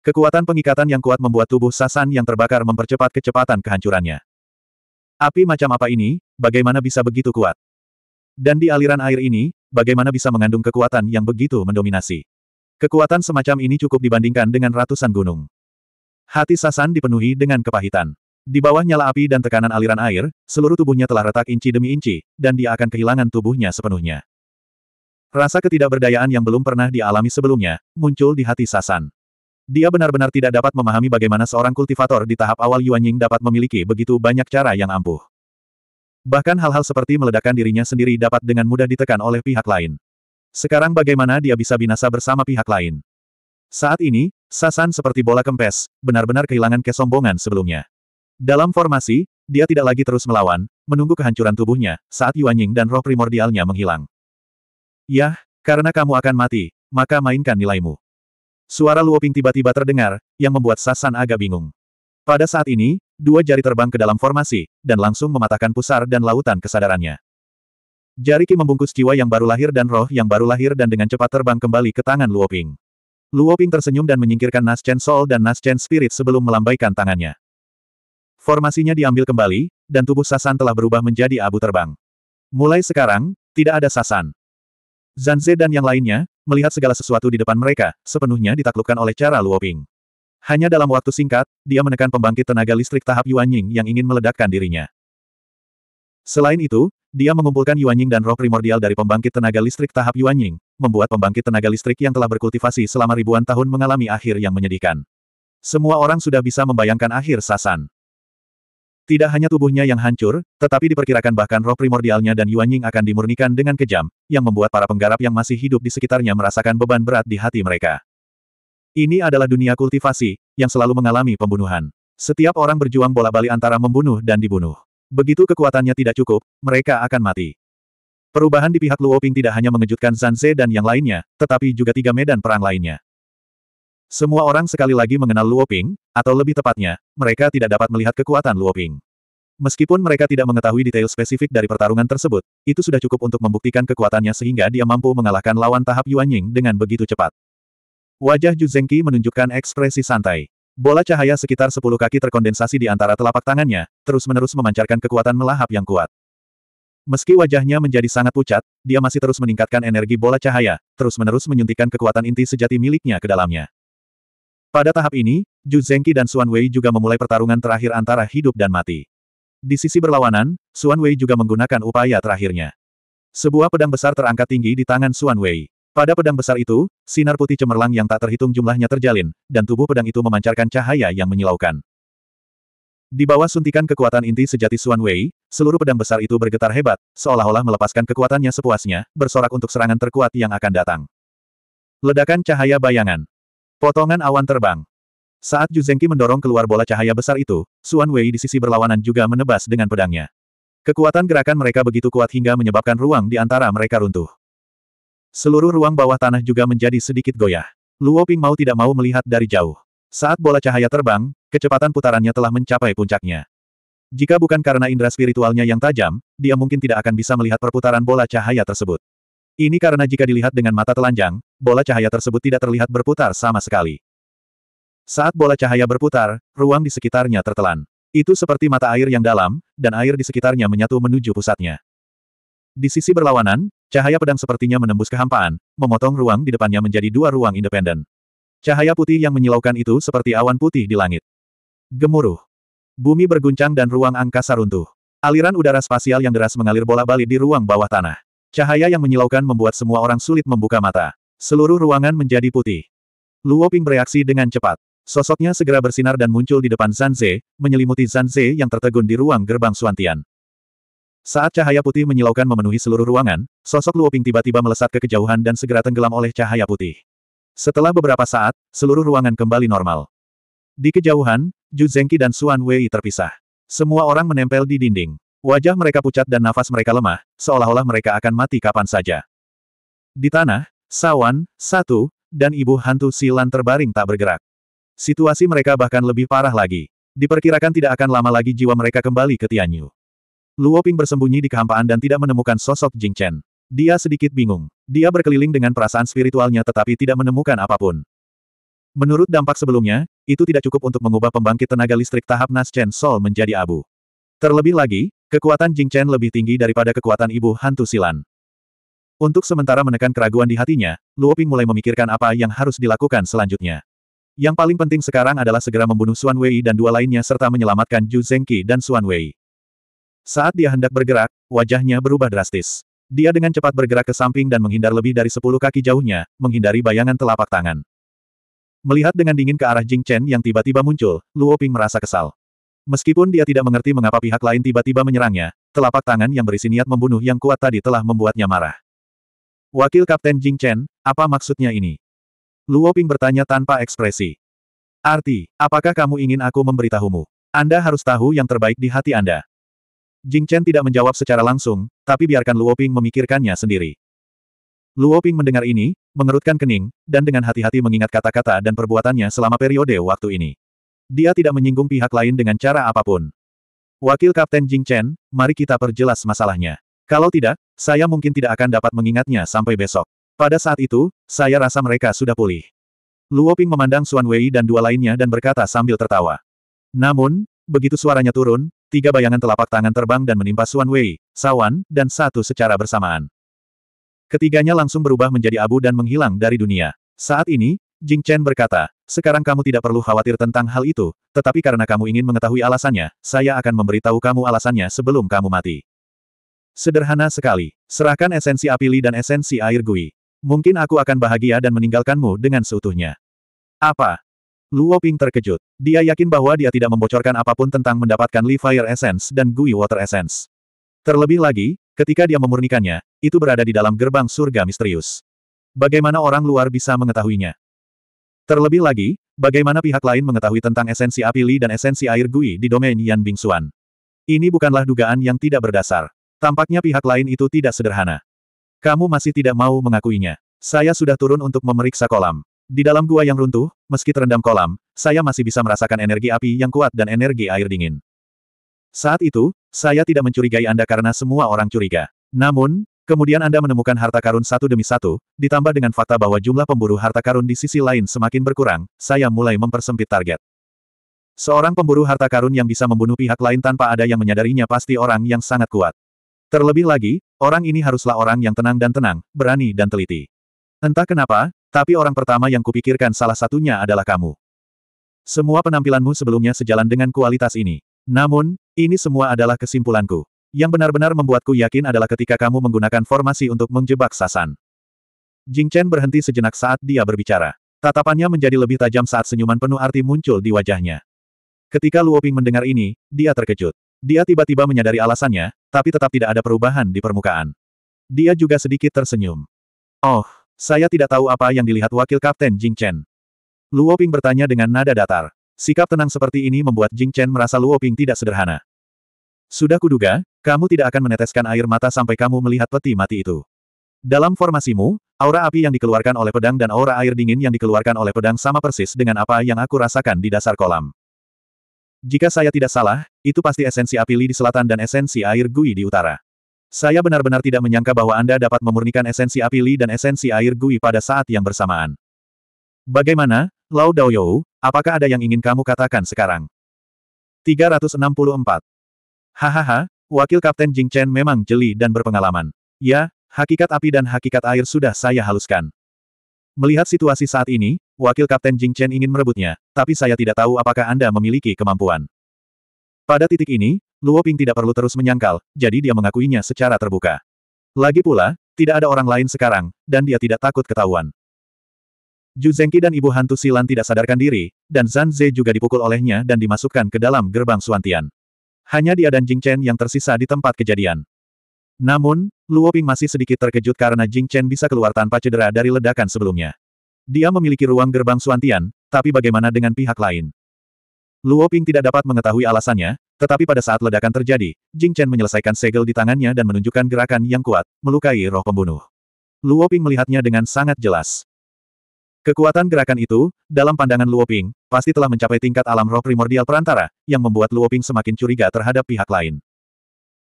Kekuatan pengikatan yang kuat membuat tubuh Sasan yang terbakar mempercepat kecepatan kehancurannya. Api macam apa ini, bagaimana bisa begitu kuat? Dan di aliran air ini, bagaimana bisa mengandung kekuatan yang begitu mendominasi? Kekuatan semacam ini cukup dibandingkan dengan ratusan gunung. Hati Sasan dipenuhi dengan kepahitan. Di bawah nyala api dan tekanan aliran air, seluruh tubuhnya telah retak inci demi inci, dan dia akan kehilangan tubuhnya sepenuhnya. Rasa ketidakberdayaan yang belum pernah dialami sebelumnya, muncul di hati Sasan. Dia benar-benar tidak dapat memahami bagaimana seorang kultivator di tahap awal Yuan Ying dapat memiliki begitu banyak cara yang ampuh. Bahkan hal-hal seperti meledakkan dirinya sendiri dapat dengan mudah ditekan oleh pihak lain. Sekarang bagaimana dia bisa binasa bersama pihak lain? Saat ini, Sasan seperti bola kempes, benar-benar kehilangan kesombongan sebelumnya. Dalam formasi, dia tidak lagi terus melawan, menunggu kehancuran tubuhnya, saat Yuan Ying dan roh primordialnya menghilang. Yah, karena kamu akan mati, maka mainkan nilaimu. Suara Luoping tiba-tiba terdengar, yang membuat Sasan agak bingung. Pada saat ini, dua jari terbang ke dalam formasi, dan langsung mematahkan pusar dan lautan kesadarannya. Jari Ki membungkus jiwa yang baru lahir dan roh yang baru lahir dan dengan cepat terbang kembali ke tangan Luoping. Luoping tersenyum dan menyingkirkan Nas Chen Soul dan Nas Chen Spirit sebelum melambaikan tangannya. Formasinya diambil kembali, dan tubuh Sasan telah berubah menjadi abu terbang. Mulai sekarang, tidak ada Sasan. Zanze dan yang lainnya, melihat segala sesuatu di depan mereka, sepenuhnya ditaklukkan oleh cara Luoping. Hanya dalam waktu singkat, dia menekan pembangkit tenaga listrik tahap Yuanying yang ingin meledakkan dirinya. Selain itu, dia mengumpulkan Yuanying dan roh primordial dari pembangkit tenaga listrik tahap Yuanying, membuat pembangkit tenaga listrik yang telah berkultivasi selama ribuan tahun mengalami akhir yang menyedihkan. Semua orang sudah bisa membayangkan akhir Sasan. Tidak hanya tubuhnya yang hancur, tetapi diperkirakan bahkan roh primordialnya dan Yuan Ying akan dimurnikan dengan kejam, yang membuat para penggarap yang masih hidup di sekitarnya merasakan beban berat di hati mereka. Ini adalah dunia kultivasi, yang selalu mengalami pembunuhan. Setiap orang berjuang bola-bali antara membunuh dan dibunuh. Begitu kekuatannya tidak cukup, mereka akan mati. Perubahan di pihak Luoping tidak hanya mengejutkan Zanze dan yang lainnya, tetapi juga tiga medan perang lainnya. Semua orang sekali lagi mengenal Luo Ping, atau lebih tepatnya, mereka tidak dapat melihat kekuatan Luo Ping. Meskipun mereka tidak mengetahui detail spesifik dari pertarungan tersebut, itu sudah cukup untuk membuktikan kekuatannya sehingga dia mampu mengalahkan lawan tahap Yuan Ying dengan begitu cepat. Wajah Zhu Zengqi menunjukkan ekspresi santai. Bola cahaya sekitar sepuluh kaki terkondensasi di antara telapak tangannya, terus-menerus memancarkan kekuatan melahap yang kuat. Meski wajahnya menjadi sangat pucat, dia masih terus meningkatkan energi bola cahaya, terus-menerus menyuntikkan kekuatan inti sejati miliknya ke dalamnya. Pada tahap ini, Zhu Zhengqi dan Xuan Wei juga memulai pertarungan terakhir antara hidup dan mati. Di sisi berlawanan, Xuan Wei juga menggunakan upaya terakhirnya. Sebuah pedang besar terangkat tinggi di tangan Xuan Wei. Pada pedang besar itu, sinar putih cemerlang yang tak terhitung jumlahnya terjalin, dan tubuh pedang itu memancarkan cahaya yang menyilaukan. Di bawah suntikan kekuatan inti sejati Xuan Wei, seluruh pedang besar itu bergetar hebat, seolah-olah melepaskan kekuatannya sepuasnya, bersorak untuk serangan terkuat yang akan datang. Ledakan cahaya bayangan. Potongan awan terbang. Saat Zengqi mendorong keluar bola cahaya besar itu, Xuan Wei di sisi berlawanan juga menebas dengan pedangnya. Kekuatan gerakan mereka begitu kuat hingga menyebabkan ruang di antara mereka runtuh. Seluruh ruang bawah tanah juga menjadi sedikit goyah. Luo Ping mau tidak mau melihat dari jauh. Saat bola cahaya terbang, kecepatan putarannya telah mencapai puncaknya. Jika bukan karena indera spiritualnya yang tajam, dia mungkin tidak akan bisa melihat perputaran bola cahaya tersebut. Ini karena jika dilihat dengan mata telanjang, bola cahaya tersebut tidak terlihat berputar sama sekali. Saat bola cahaya berputar, ruang di sekitarnya tertelan. Itu seperti mata air yang dalam, dan air di sekitarnya menyatu menuju pusatnya. Di sisi berlawanan, cahaya pedang sepertinya menembus kehampaan, memotong ruang di depannya menjadi dua ruang independen. Cahaya putih yang menyilaukan itu seperti awan putih di langit. Gemuruh. Bumi berguncang dan ruang angkasa runtuh. Aliran udara spasial yang deras mengalir bola balik di ruang bawah tanah. Cahaya yang menyilaukan membuat semua orang sulit membuka mata. Seluruh ruangan menjadi putih. Luo Ping bereaksi dengan cepat. Sosoknya segera bersinar dan muncul di depan Zanze, menyelimuti Zanze yang tertegun di ruang gerbang Suantian. Saat cahaya putih menyilaukan memenuhi seluruh ruangan, sosok Luo Ping tiba-tiba melesat ke kejauhan dan segera tenggelam oleh cahaya putih. Setelah beberapa saat, seluruh ruangan kembali normal. Di kejauhan, Ju Zengqi dan Suan Wei terpisah. Semua orang menempel di dinding. Wajah mereka pucat dan nafas mereka lemah, seolah-olah mereka akan mati kapan saja. Di tanah, Sawan, Satu, dan Ibu Hantu Silan terbaring tak bergerak. Situasi mereka bahkan lebih parah lagi. Diperkirakan tidak akan lama lagi jiwa mereka kembali ke Tianyu. Luoping bersembunyi di kehampaan dan tidak menemukan sosok Jing Chen. Dia sedikit bingung. Dia berkeliling dengan perasaan spiritualnya tetapi tidak menemukan apapun. Menurut dampak sebelumnya, itu tidak cukup untuk mengubah pembangkit tenaga listrik tahap Nas Chen Sol menjadi abu. Terlebih lagi, Kekuatan Jing Chen lebih tinggi daripada kekuatan ibu hantu silan. Untuk sementara menekan keraguan di hatinya, Luoping mulai memikirkan apa yang harus dilakukan selanjutnya. Yang paling penting sekarang adalah segera membunuh Xuan Wei dan dua lainnya serta menyelamatkan Zhu Zhengqi dan Xuan Wei. Saat dia hendak bergerak, wajahnya berubah drastis. Dia dengan cepat bergerak ke samping dan menghindar lebih dari sepuluh kaki jauhnya, menghindari bayangan telapak tangan. Melihat dengan dingin ke arah Jing Chen yang tiba-tiba muncul, Luo Ping merasa kesal. Meskipun dia tidak mengerti mengapa pihak lain tiba-tiba menyerangnya, telapak tangan yang berisi niat membunuh yang kuat tadi telah membuatnya marah. Wakil Kapten Jing Chen, apa maksudnya ini? Luo Ping bertanya tanpa ekspresi. Arti, apakah kamu ingin aku memberitahumu? Anda harus tahu yang terbaik di hati Anda. Jing Chen tidak menjawab secara langsung, tapi biarkan Luo Ping memikirkannya sendiri. Luo Ping mendengar ini, mengerutkan kening, dan dengan hati-hati mengingat kata-kata dan perbuatannya selama periode waktu ini. Dia tidak menyinggung pihak lain dengan cara apapun. Wakil Kapten Jing Chen, mari kita perjelas masalahnya. Kalau tidak, saya mungkin tidak akan dapat mengingatnya sampai besok. Pada saat itu, saya rasa mereka sudah pulih. Luo Ping memandang Xuan Wei dan dua lainnya dan berkata sambil tertawa. Namun, begitu suaranya turun, tiga bayangan telapak tangan terbang dan menimpa Xuan Wei, Sawan, dan satu secara bersamaan. Ketiganya langsung berubah menjadi abu dan menghilang dari dunia. Saat ini, Jing Chen berkata, sekarang kamu tidak perlu khawatir tentang hal itu, tetapi karena kamu ingin mengetahui alasannya, saya akan memberitahu kamu alasannya sebelum kamu mati. Sederhana sekali, serahkan esensi api Li dan esensi air gui. Mungkin aku akan bahagia dan meninggalkanmu dengan seutuhnya. Apa? Luo Ping terkejut. Dia yakin bahwa dia tidak membocorkan apapun tentang mendapatkan Li Fire Essence dan Gui Water Essence. Terlebih lagi, ketika dia memurnikannya, itu berada di dalam gerbang surga misterius. Bagaimana orang luar bisa mengetahuinya? Terlebih lagi, bagaimana pihak lain mengetahui tentang esensi api Li dan esensi air Gui di domain Yan Bingxuan? Ini bukanlah dugaan yang tidak berdasar. Tampaknya pihak lain itu tidak sederhana. Kamu masih tidak mau mengakuinya. Saya sudah turun untuk memeriksa kolam. Di dalam gua yang runtuh, meski terendam kolam, saya masih bisa merasakan energi api yang kuat dan energi air dingin. Saat itu, saya tidak mencurigai Anda karena semua orang curiga. Namun, Kemudian Anda menemukan harta karun satu demi satu, ditambah dengan fakta bahwa jumlah pemburu harta karun di sisi lain semakin berkurang, saya mulai mempersempit target. Seorang pemburu harta karun yang bisa membunuh pihak lain tanpa ada yang menyadarinya pasti orang yang sangat kuat. Terlebih lagi, orang ini haruslah orang yang tenang dan tenang, berani dan teliti. Entah kenapa, tapi orang pertama yang kupikirkan salah satunya adalah kamu. Semua penampilanmu sebelumnya sejalan dengan kualitas ini. Namun, ini semua adalah kesimpulanku. Yang benar-benar membuatku yakin adalah ketika kamu menggunakan formasi untuk menjebak Sasan. Jing Chen berhenti sejenak saat dia berbicara. Tatapannya menjadi lebih tajam saat senyuman penuh arti muncul di wajahnya. Ketika Luo Ping mendengar ini, dia terkejut. Dia tiba-tiba menyadari alasannya, tapi tetap tidak ada perubahan di permukaan. Dia juga sedikit tersenyum. Oh, saya tidak tahu apa yang dilihat wakil Kapten Jing Chen. Luo Ping bertanya dengan nada datar. Sikap tenang seperti ini membuat Jing Chen merasa Luo Ping tidak sederhana. Sudah kuduga, kamu tidak akan meneteskan air mata sampai kamu melihat peti mati itu. Dalam formasimu, aura api yang dikeluarkan oleh pedang dan aura air dingin yang dikeluarkan oleh pedang sama persis dengan apa yang aku rasakan di dasar kolam. Jika saya tidak salah, itu pasti esensi api li di selatan dan esensi air gui di utara. Saya benar-benar tidak menyangka bahwa Anda dapat memurnikan esensi api li dan esensi air gui pada saat yang bersamaan. Bagaimana, Lao Daoyou, apakah ada yang ingin kamu katakan sekarang? 364. Hahaha, Wakil Kapten Jing Chen memang jeli dan berpengalaman. Ya, hakikat api dan hakikat air sudah saya haluskan. Melihat situasi saat ini, Wakil Kapten Jing Chen ingin merebutnya, tapi saya tidak tahu apakah Anda memiliki kemampuan. Pada titik ini, Luo Ping tidak perlu terus menyangkal, jadi dia mengakuinya secara terbuka. Lagi pula, tidak ada orang lain sekarang, dan dia tidak takut ketahuan. Ju Zengqi dan ibu hantu Silan tidak sadarkan diri, dan Zan Ze juga dipukul olehnya dan dimasukkan ke dalam gerbang Suantian. Hanya dia dan Jing Chen yang tersisa di tempat kejadian. Namun, Luo Ping masih sedikit terkejut karena Jing Chen bisa keluar tanpa cedera dari ledakan sebelumnya. Dia memiliki ruang gerbang Suantian, tapi bagaimana dengan pihak lain? Luo Ping tidak dapat mengetahui alasannya, tetapi pada saat ledakan terjadi, Jing Chen menyelesaikan segel di tangannya dan menunjukkan gerakan yang kuat, melukai roh pembunuh. Luo Ping melihatnya dengan sangat jelas. Kekuatan gerakan itu, dalam pandangan Luoping, pasti telah mencapai tingkat alam roh primordial perantara, yang membuat Luoping semakin curiga terhadap pihak lain.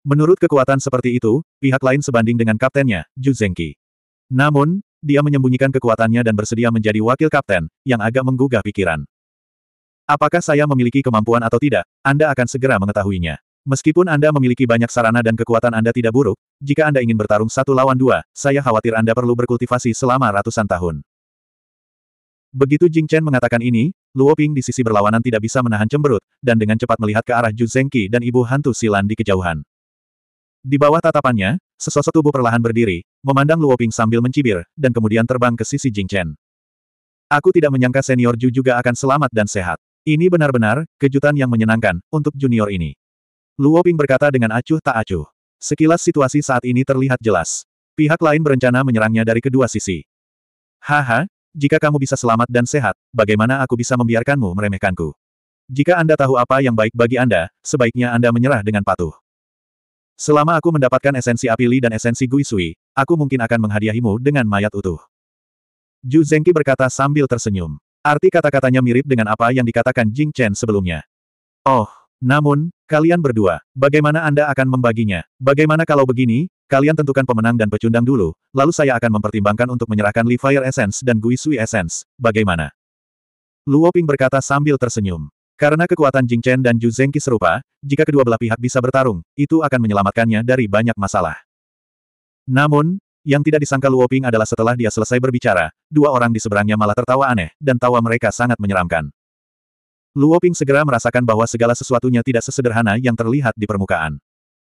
Menurut kekuatan seperti itu, pihak lain sebanding dengan kaptennya, Ju Zengqi. Namun, dia menyembunyikan kekuatannya dan bersedia menjadi wakil kapten, yang agak menggugah pikiran. Apakah saya memiliki kemampuan atau tidak, Anda akan segera mengetahuinya. Meskipun Anda memiliki banyak sarana dan kekuatan Anda tidak buruk, jika Anda ingin bertarung satu lawan dua, saya khawatir Anda perlu berkultivasi selama ratusan tahun. Begitu Jing Chen mengatakan ini, Luo Ping di sisi berlawanan tidak bisa menahan cemberut, dan dengan cepat melihat ke arah Zhu Zengqi dan ibu hantu silan di kejauhan. Di bawah tatapannya, sesosok tubuh perlahan berdiri, memandang Luo Ping sambil mencibir, dan kemudian terbang ke sisi Jing Chen. Aku tidak menyangka senior Ju juga akan selamat dan sehat. Ini benar-benar, kejutan yang menyenangkan, untuk junior ini. Luo Ping berkata dengan acuh tak acuh. Sekilas situasi saat ini terlihat jelas. Pihak lain berencana menyerangnya dari kedua sisi. Haha, jika kamu bisa selamat dan sehat, bagaimana aku bisa membiarkanmu meremehkanku? Jika Anda tahu apa yang baik bagi Anda, sebaiknya Anda menyerah dengan patuh. Selama aku mendapatkan esensi Api Li dan esensi guisui, aku mungkin akan menghadiahimu dengan mayat utuh. Ju Zengqi berkata sambil tersenyum. Arti kata-katanya mirip dengan apa yang dikatakan Jing Chen sebelumnya. Oh, namun, kalian berdua, bagaimana Anda akan membaginya? Bagaimana kalau begini, kalian tentukan pemenang dan pecundang dulu, lalu saya akan mempertimbangkan untuk menyerahkan Li Fire Essence dan Gui Sui Essence, bagaimana? Luo Ping berkata sambil tersenyum. Karena kekuatan Jing Chen dan Ju Zengqi serupa, jika kedua belah pihak bisa bertarung, itu akan menyelamatkannya dari banyak masalah. Namun, yang tidak disangka Luo Ping adalah setelah dia selesai berbicara, dua orang di seberangnya malah tertawa aneh, dan tawa mereka sangat menyeramkan. Luo Ping segera merasakan bahwa segala sesuatunya tidak sesederhana yang terlihat di permukaan.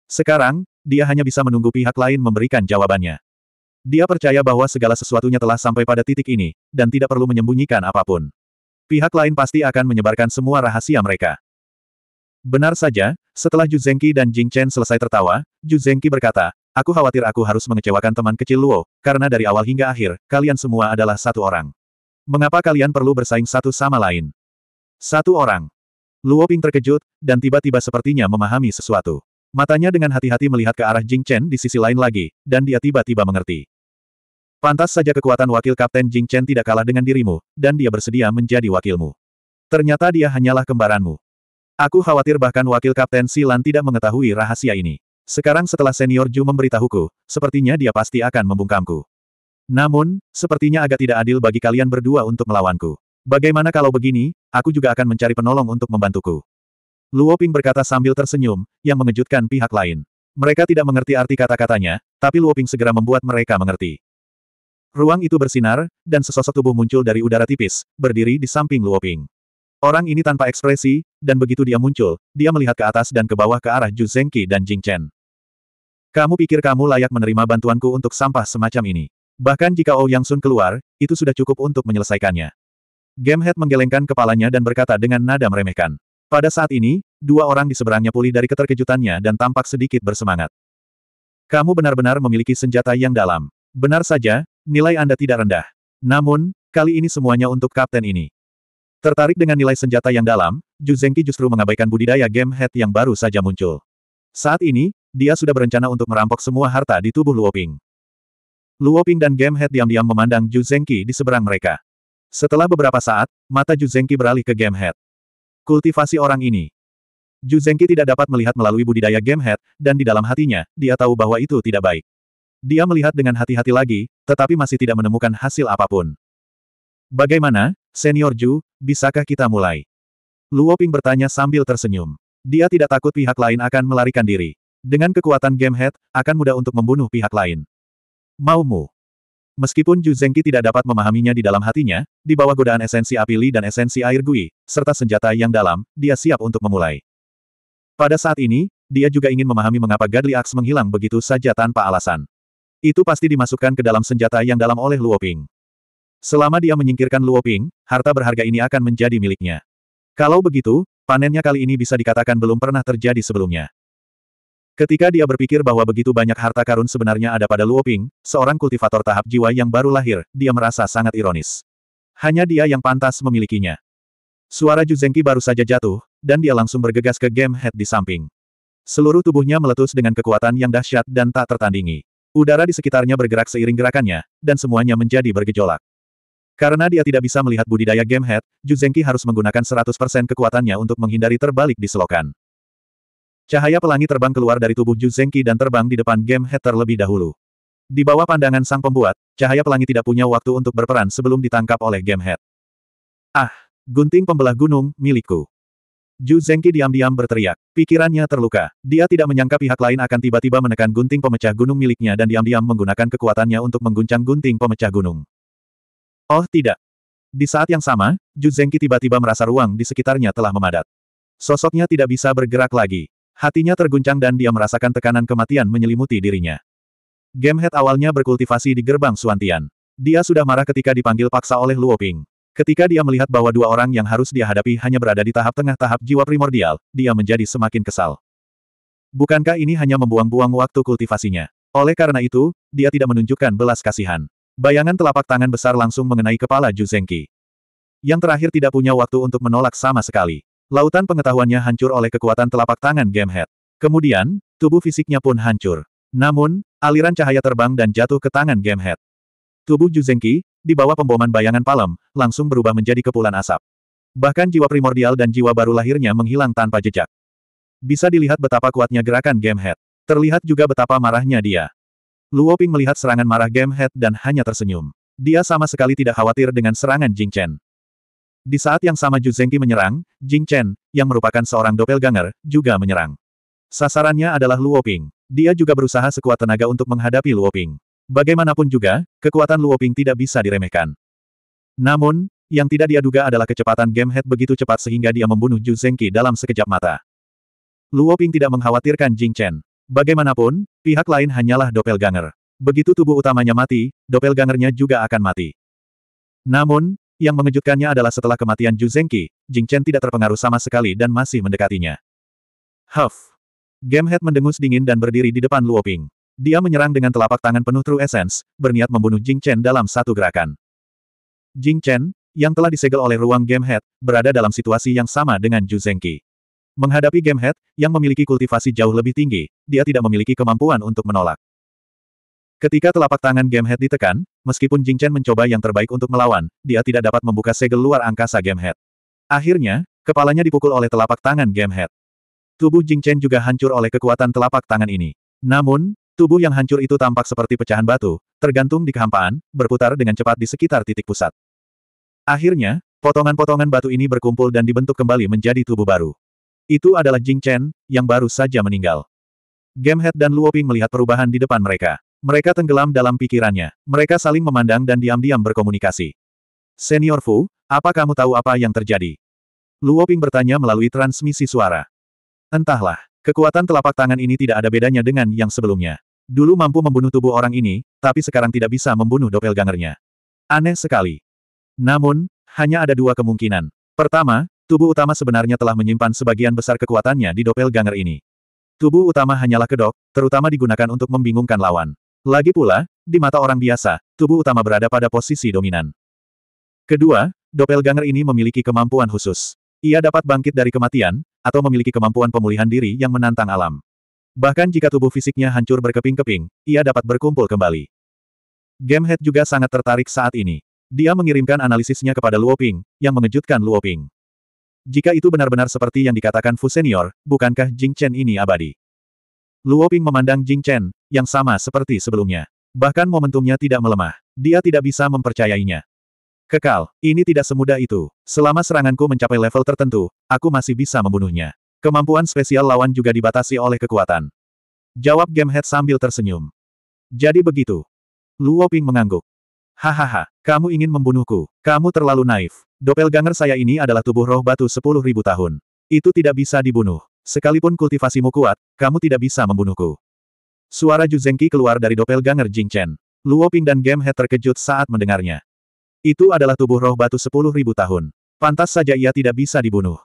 Sekarang, dia hanya bisa menunggu pihak lain memberikan jawabannya. Dia percaya bahwa segala sesuatunya telah sampai pada titik ini, dan tidak perlu menyembunyikan apapun. Pihak lain pasti akan menyebarkan semua rahasia mereka. Benar saja, setelah Ju Zengqi dan Jing Chen selesai tertawa, Ju Zengqi berkata, Aku khawatir aku harus mengecewakan teman kecil Luo, karena dari awal hingga akhir, kalian semua adalah satu orang. Mengapa kalian perlu bersaing satu sama lain? Satu orang. Luo Ping terkejut, dan tiba-tiba sepertinya memahami sesuatu. Matanya dengan hati-hati melihat ke arah Jing Chen di sisi lain lagi, dan dia tiba-tiba mengerti. Pantas saja kekuatan wakil Kapten Jing Chen tidak kalah dengan dirimu, dan dia bersedia menjadi wakilmu. Ternyata dia hanyalah kembaranmu. Aku khawatir bahkan wakil Kapten Silan tidak mengetahui rahasia ini. Sekarang setelah senior Ju memberitahuku, sepertinya dia pasti akan membungkamku. Namun, sepertinya agak tidak adil bagi kalian berdua untuk melawanku. Bagaimana kalau begini, aku juga akan mencari penolong untuk membantuku. Luo Ping berkata sambil tersenyum, yang mengejutkan pihak lain. Mereka tidak mengerti arti kata-katanya, tapi Luo Ping segera membuat mereka mengerti. Ruang itu bersinar, dan sesosok tubuh muncul dari udara tipis, berdiri di samping Luo Ping. Orang ini tanpa ekspresi, dan begitu dia muncul, dia melihat ke atas dan ke bawah ke arah Ju Zengqi dan Jing Chen. Kamu pikir kamu layak menerima bantuanku untuk sampah semacam ini? Bahkan jika Ouyang oh Sun keluar, itu sudah cukup untuk menyelesaikannya. Head menggelengkan kepalanya dan berkata dengan nada meremehkan. Pada saat ini, dua orang di seberangnya pulih dari keterkejutannya dan tampak sedikit bersemangat. Kamu benar-benar memiliki senjata yang dalam. Benar saja, nilai Anda tidak rendah. Namun, kali ini semuanya untuk kapten ini. Tertarik dengan nilai senjata yang dalam, Juzengki justru mengabaikan budidaya game head yang baru saja muncul. Saat ini, dia sudah berencana untuk merampok semua harta di tubuh Luoping. Luoping dan game head diam-diam memandang Juzengki di seberang mereka. Setelah beberapa saat, mata Juzengki beralih ke Game Head. Kultivasi orang ini. Juzengki tidak dapat melihat melalui budidaya Game Head, dan di dalam hatinya, dia tahu bahwa itu tidak baik. Dia melihat dengan hati-hati lagi, tetapi masih tidak menemukan hasil apapun. Bagaimana, Senior Ju, bisakah kita mulai? Luo Ping bertanya sambil tersenyum. Dia tidak takut pihak lain akan melarikan diri. Dengan kekuatan Game Head, akan mudah untuk membunuh pihak lain. Maumu. Meskipun Ju Zengqi tidak dapat memahaminya di dalam hatinya, di bawah godaan esensi api Li dan esensi air Gui, serta senjata yang dalam, dia siap untuk memulai. Pada saat ini, dia juga ingin memahami mengapa Godly Axe menghilang begitu saja tanpa alasan. Itu pasti dimasukkan ke dalam senjata yang dalam oleh Luo Ping. Selama dia menyingkirkan Luo Ping, harta berharga ini akan menjadi miliknya. Kalau begitu, panennya kali ini bisa dikatakan belum pernah terjadi sebelumnya. Ketika dia berpikir bahwa begitu banyak harta karun sebenarnya ada pada Luoping, seorang kultivator tahap jiwa yang baru lahir, dia merasa sangat ironis. Hanya dia yang pantas memilikinya. Suara Juzengki baru saja jatuh, dan dia langsung bergegas ke Game Head di samping. Seluruh tubuhnya meletus dengan kekuatan yang dahsyat dan tak tertandingi. Udara di sekitarnya bergerak seiring gerakannya, dan semuanya menjadi bergejolak. Karena dia tidak bisa melihat budidaya Game Head, Juzengki harus menggunakan 100% kekuatannya untuk menghindari terbalik di selokan. Cahaya pelangi terbang keluar dari tubuh Zhu Zengqi dan terbang di depan Game Head terlebih dahulu. Di bawah pandangan sang pembuat, cahaya pelangi tidak punya waktu untuk berperan sebelum ditangkap oleh Game Head. Ah, gunting pembelah gunung, milikku. Zhu Zengqi diam-diam berteriak. Pikirannya terluka. Dia tidak menyangka pihak lain akan tiba-tiba menekan gunting pemecah gunung miliknya dan diam-diam menggunakan kekuatannya untuk mengguncang gunting pemecah gunung. Oh tidak. Di saat yang sama, Zhu Zengqi tiba-tiba merasa ruang di sekitarnya telah memadat. Sosoknya tidak bisa bergerak lagi. Hatinya terguncang dan dia merasakan tekanan kematian menyelimuti dirinya. Gamehead awalnya berkultivasi di gerbang Suantian. Dia sudah marah ketika dipanggil paksa oleh Luo Ping. Ketika dia melihat bahwa dua orang yang harus dia hadapi hanya berada di tahap tengah tahap jiwa primordial, dia menjadi semakin kesal. Bukankah ini hanya membuang-buang waktu kultivasinya? Oleh karena itu, dia tidak menunjukkan belas kasihan. Bayangan telapak tangan besar langsung mengenai kepala Zhu Yang terakhir tidak punya waktu untuk menolak sama sekali. Lautan pengetahuannya hancur oleh kekuatan telapak tangan Head. Kemudian, tubuh fisiknya pun hancur. Namun, aliran cahaya terbang dan jatuh ke tangan Head. Tubuh Juzengki, di bawah pemboman bayangan palem, langsung berubah menjadi kepulan asap. Bahkan jiwa primordial dan jiwa baru lahirnya menghilang tanpa jejak. Bisa dilihat betapa kuatnya gerakan Head. Terlihat juga betapa marahnya dia. Luo Ping melihat serangan marah Head dan hanya tersenyum. Dia sama sekali tidak khawatir dengan serangan Jing Chen. Di saat yang sama Zhu Zengqi menyerang, Jing Chen, yang merupakan seorang doppelganger, juga menyerang. Sasarannya adalah Luo Ping. Dia juga berusaha sekuat tenaga untuk menghadapi Luo Ping. Bagaimanapun juga, kekuatan Luo Ping tidak bisa diremehkan. Namun, yang tidak dia duga adalah kecepatan Game Head begitu cepat sehingga dia membunuh Zhu Zengqi dalam sekejap mata. Luo Ping tidak mengkhawatirkan Jing Chen. Bagaimanapun, pihak lain hanyalah doppelganger. Begitu tubuh utamanya mati, doppelgangernya juga akan mati. Namun, yang mengejutkannya adalah setelah kematian Zhu Zengqi, Jing Chen tidak terpengaruh sama sekali dan masih mendekatinya. Huff! Head mendengus dingin dan berdiri di depan Luo Ping. Dia menyerang dengan telapak tangan penuh True Essence, berniat membunuh Jing Chen dalam satu gerakan. Jing Chen, yang telah disegel oleh ruang Gamehead, berada dalam situasi yang sama dengan Zhu Zengqi. Menghadapi Gamehead, yang memiliki kultivasi jauh lebih tinggi, dia tidak memiliki kemampuan untuk menolak. Ketika telapak tangan Head ditekan, meskipun Jingchen mencoba yang terbaik untuk melawan, dia tidak dapat membuka segel luar angkasa Head. Akhirnya, kepalanya dipukul oleh telapak tangan Head. Tubuh Jingchen juga hancur oleh kekuatan telapak tangan ini. Namun, tubuh yang hancur itu tampak seperti pecahan batu, tergantung di kehampaan, berputar dengan cepat di sekitar titik pusat. Akhirnya, potongan-potongan batu ini berkumpul dan dibentuk kembali menjadi tubuh baru. Itu adalah Jingchen, yang baru saja meninggal. Head dan Luoping melihat perubahan di depan mereka. Mereka tenggelam dalam pikirannya. Mereka saling memandang dan diam-diam berkomunikasi. Senior Fu, apa kamu tahu apa yang terjadi? Luoping bertanya melalui transmisi suara. Entahlah, kekuatan telapak tangan ini tidak ada bedanya dengan yang sebelumnya. Dulu mampu membunuh tubuh orang ini, tapi sekarang tidak bisa membunuh doppelgangernya. Aneh sekali. Namun, hanya ada dua kemungkinan. Pertama, tubuh utama sebenarnya telah menyimpan sebagian besar kekuatannya di doppelganger ini. Tubuh utama hanyalah kedok, terutama digunakan untuk membingungkan lawan. Lagi pula, di mata orang biasa, tubuh utama berada pada posisi dominan. Kedua, doppelganger ini memiliki kemampuan khusus. Ia dapat bangkit dari kematian, atau memiliki kemampuan pemulihan diri yang menantang alam. Bahkan jika tubuh fisiknya hancur berkeping-keping, ia dapat berkumpul kembali. Gamehead juga sangat tertarik saat ini. Dia mengirimkan analisisnya kepada Luoping, yang mengejutkan Luoping. Jika itu benar-benar seperti yang dikatakan Fu Senior, bukankah Jing Chen ini abadi? Luo Ping memandang Jing Chen, yang sama seperti sebelumnya. Bahkan momentumnya tidak melemah. Dia tidak bisa mempercayainya. Kekal, ini tidak semudah itu. Selama seranganku mencapai level tertentu, aku masih bisa membunuhnya. Kemampuan spesial lawan juga dibatasi oleh kekuatan. Jawab Head sambil tersenyum. Jadi begitu. Luo Ping mengangguk. Hahaha, kamu ingin membunuhku. Kamu terlalu naif. Doppelganger saya ini adalah tubuh roh batu sepuluh ribu tahun. Itu tidak bisa dibunuh. Sekalipun kultivasimu kuat, kamu tidak bisa membunuhku. Suara Juzengki keluar dari doppelganger Luo Ping dan Game He terkejut saat mendengarnya. Itu adalah tubuh roh batu sepuluh ribu tahun. Pantas saja ia tidak bisa dibunuh.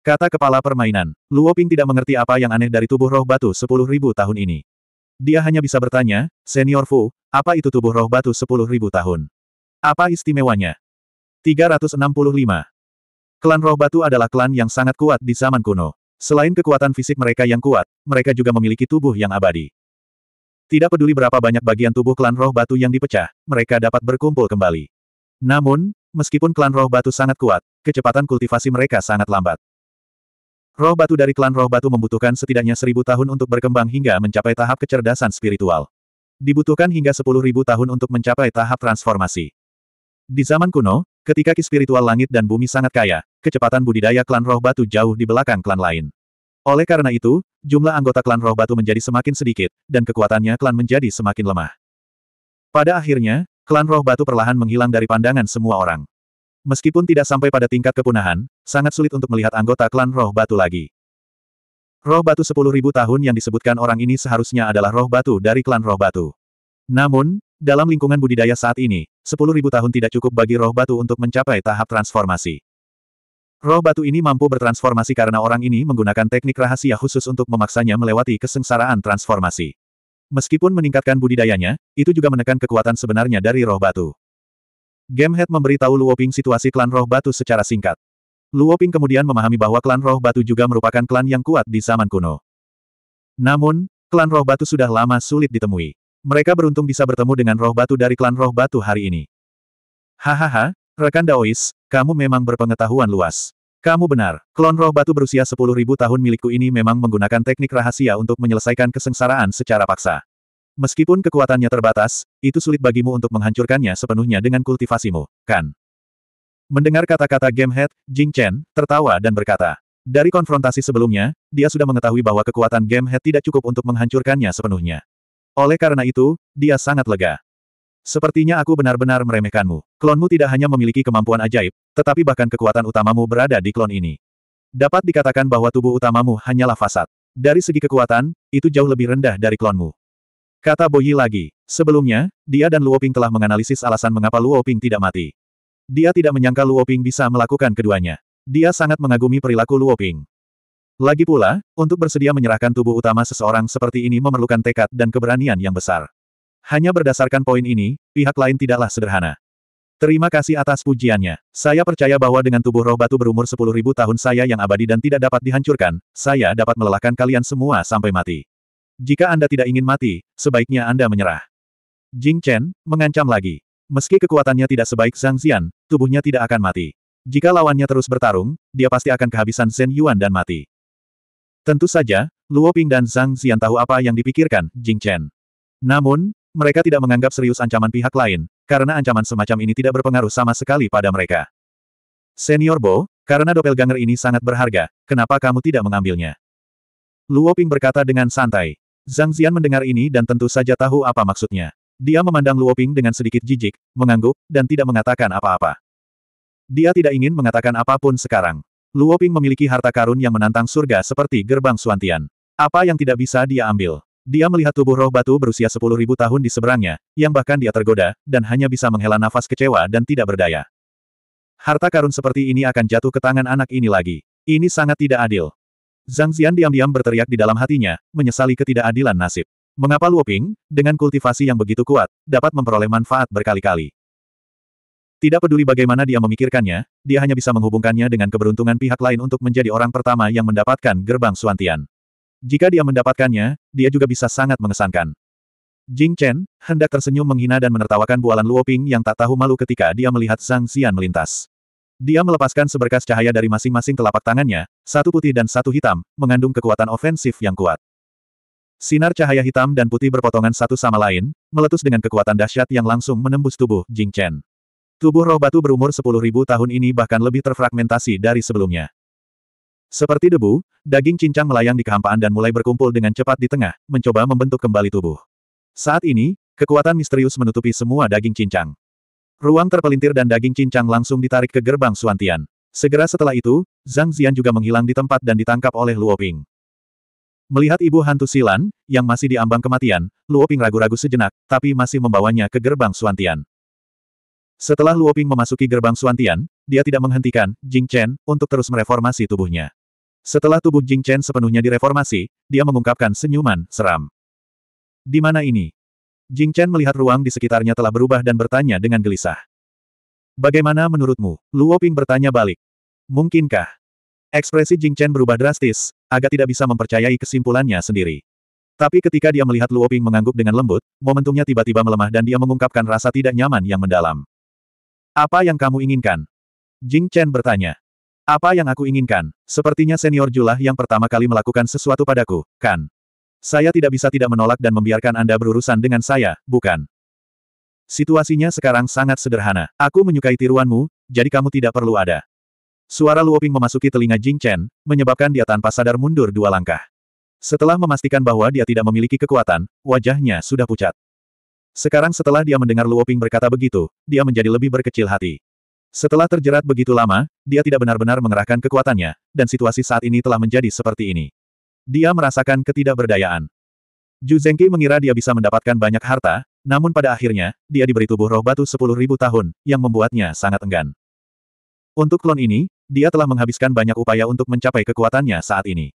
Kata kepala permainan, Luo Ping tidak mengerti apa yang aneh dari tubuh roh batu sepuluh ribu tahun ini. Dia hanya bisa bertanya, Senior Fu, apa itu tubuh roh batu sepuluh ribu tahun? Apa istimewanya? 365. Klan roh batu adalah klan yang sangat kuat di zaman kuno. Selain kekuatan fisik mereka yang kuat, mereka juga memiliki tubuh yang abadi. Tidak peduli berapa banyak bagian tubuh klan roh batu yang dipecah, mereka dapat berkumpul kembali. Namun, meskipun klan roh batu sangat kuat, kecepatan kultivasi mereka sangat lambat. Roh batu dari klan roh batu membutuhkan setidaknya seribu tahun untuk berkembang hingga mencapai tahap kecerdasan spiritual. Dibutuhkan hingga sepuluh ribu tahun untuk mencapai tahap transformasi. Di zaman kuno, ketika ki spiritual langit dan bumi sangat kaya, kecepatan budidaya klan roh batu jauh di belakang klan lain. Oleh karena itu, jumlah anggota klan roh batu menjadi semakin sedikit, dan kekuatannya klan menjadi semakin lemah. Pada akhirnya, klan roh batu perlahan menghilang dari pandangan semua orang. Meskipun tidak sampai pada tingkat kepunahan, sangat sulit untuk melihat anggota klan roh batu lagi. Roh batu 10.000 tahun yang disebutkan orang ini seharusnya adalah roh batu dari klan roh batu. Namun, dalam lingkungan budidaya saat ini, 10.000 tahun tidak cukup bagi roh batu untuk mencapai tahap transformasi. Roh batu ini mampu bertransformasi karena orang ini menggunakan teknik rahasia khusus untuk memaksanya melewati kesengsaraan transformasi. Meskipun meningkatkan budidayanya, itu juga menekan kekuatan sebenarnya dari roh batu. Gamehead memberitahu Luoping situasi klan roh batu secara singkat. Luoping kemudian memahami bahwa klan roh batu juga merupakan klan yang kuat di zaman kuno. Namun, klan roh batu sudah lama sulit ditemui. Mereka beruntung bisa bertemu dengan roh batu dari klan roh batu hari ini. Hahaha, Rekan Daois, kamu memang berpengetahuan luas. Kamu benar, klon roh batu berusia 10.000 tahun milikku ini memang menggunakan teknik rahasia untuk menyelesaikan kesengsaraan secara paksa. Meskipun kekuatannya terbatas, itu sulit bagimu untuk menghancurkannya sepenuhnya dengan kultivasimu, kan? Mendengar kata-kata Game Head, Jing Chen tertawa dan berkata, dari konfrontasi sebelumnya, dia sudah mengetahui bahwa kekuatan Game Head tidak cukup untuk menghancurkannya sepenuhnya. Oleh karena itu, dia sangat lega. Sepertinya aku benar-benar meremehkanmu. Klonmu tidak hanya memiliki kemampuan ajaib, tetapi bahkan kekuatan utamamu berada di klon ini. Dapat dikatakan bahwa tubuh utamamu hanyalah fasad. Dari segi kekuatan, itu jauh lebih rendah dari klonmu. Kata Boyi lagi. Sebelumnya, dia dan Luoping telah menganalisis alasan mengapa Luoping tidak mati. Dia tidak menyangka Luoping bisa melakukan keduanya. Dia sangat mengagumi perilaku Luoping. Lagi pula, untuk bersedia menyerahkan tubuh utama seseorang seperti ini memerlukan tekad dan keberanian yang besar. Hanya berdasarkan poin ini, pihak lain tidaklah sederhana. Terima kasih atas pujiannya. Saya percaya bahwa dengan tubuh roh batu berumur 10.000 tahun saya yang abadi dan tidak dapat dihancurkan, saya dapat melelahkan kalian semua sampai mati. Jika Anda tidak ingin mati, sebaiknya Anda menyerah. Jing Chen, mengancam lagi. Meski kekuatannya tidak sebaik Zhang Xian, tubuhnya tidak akan mati. Jika lawannya terus bertarung, dia pasti akan kehabisan Zhen Yuan dan mati. Tentu saja, Luo Ping dan Zhang Xian tahu apa yang dipikirkan Jing Chen. Namun, mereka tidak menganggap serius ancaman pihak lain, karena ancaman semacam ini tidak berpengaruh sama sekali pada mereka. Senior Bo, karena doppelganger ini sangat berharga, kenapa kamu tidak mengambilnya? Luo Ping berkata dengan santai. Zhang Xian mendengar ini dan tentu saja tahu apa maksudnya. Dia memandang Luo Ping dengan sedikit jijik, mengangguk, dan tidak mengatakan apa-apa. Dia tidak ingin mengatakan apapun sekarang. Luo Ping memiliki harta karun yang menantang surga seperti gerbang Suantian. Apa yang tidak bisa dia ambil? Dia melihat tubuh roh batu berusia 10.000 tahun di seberangnya, yang bahkan dia tergoda, dan hanya bisa menghela nafas kecewa dan tidak berdaya. Harta karun seperti ini akan jatuh ke tangan anak ini lagi. Ini sangat tidak adil. Zhang Xian diam-diam berteriak di dalam hatinya, menyesali ketidakadilan nasib. Mengapa Luoping, dengan kultivasi yang begitu kuat, dapat memperoleh manfaat berkali-kali? Tidak peduli bagaimana dia memikirkannya, dia hanya bisa menghubungkannya dengan keberuntungan pihak lain untuk menjadi orang pertama yang mendapatkan gerbang suantian. Jika dia mendapatkannya, dia juga bisa sangat mengesankan. Jing Chen, hendak tersenyum menghina dan menertawakan bualan Luoping yang tak tahu malu ketika dia melihat Sang Xian melintas. Dia melepaskan seberkas cahaya dari masing-masing telapak tangannya, satu putih dan satu hitam, mengandung kekuatan ofensif yang kuat. Sinar cahaya hitam dan putih berpotongan satu sama lain, meletus dengan kekuatan dahsyat yang langsung menembus tubuh Jing Chen. Tubuh roh batu berumur 10.000 tahun ini bahkan lebih terfragmentasi dari sebelumnya. Seperti debu, daging cincang melayang di kehampaan dan mulai berkumpul dengan cepat di tengah, mencoba membentuk kembali tubuh. Saat ini, kekuatan misterius menutupi semua daging cincang. Ruang terpelintir dan daging cincang langsung ditarik ke gerbang Suantian. Segera setelah itu, Zhang Zian juga menghilang di tempat dan ditangkap oleh Luo Ping. Melihat ibu hantu Silan, yang masih diambang kematian, Luo Ping ragu-ragu sejenak, tapi masih membawanya ke gerbang Suantian. Setelah Luo Ping memasuki gerbang Suantian, dia tidak menghentikan Jing Chen untuk terus mereformasi tubuhnya. Setelah tubuh Jing Chen sepenuhnya direformasi, dia mengungkapkan senyuman seram. Di mana ini? Jing Chen melihat ruang di sekitarnya telah berubah dan bertanya dengan gelisah. Bagaimana menurutmu? Luo Ping bertanya balik. Mungkinkah? Ekspresi Jing Chen berubah drastis, agak tidak bisa mempercayai kesimpulannya sendiri. Tapi ketika dia melihat Luo Ping mengangguk dengan lembut, momentumnya tiba-tiba melemah dan dia mengungkapkan rasa tidak nyaman yang mendalam. Apa yang kamu inginkan? Jing Chen bertanya. Apa yang aku inginkan? Sepertinya senior Julah yang pertama kali melakukan sesuatu padaku, kan? Saya tidak bisa tidak menolak dan membiarkan Anda berurusan dengan saya, bukan? Situasinya sekarang sangat sederhana. Aku menyukai tiruanmu, jadi kamu tidak perlu ada. Suara Luoping memasuki telinga Jing Chen, menyebabkan dia tanpa sadar mundur dua langkah. Setelah memastikan bahwa dia tidak memiliki kekuatan, wajahnya sudah pucat. Sekarang setelah dia mendengar Luoping berkata begitu, dia menjadi lebih berkecil hati. Setelah terjerat begitu lama, dia tidak benar-benar mengerahkan kekuatannya, dan situasi saat ini telah menjadi seperti ini. Dia merasakan ketidakberdayaan. Zhu Zengqi mengira dia bisa mendapatkan banyak harta, namun pada akhirnya, dia diberi tubuh roh batu 10.000 tahun, yang membuatnya sangat enggan. Untuk klon ini, dia telah menghabiskan banyak upaya untuk mencapai kekuatannya saat ini.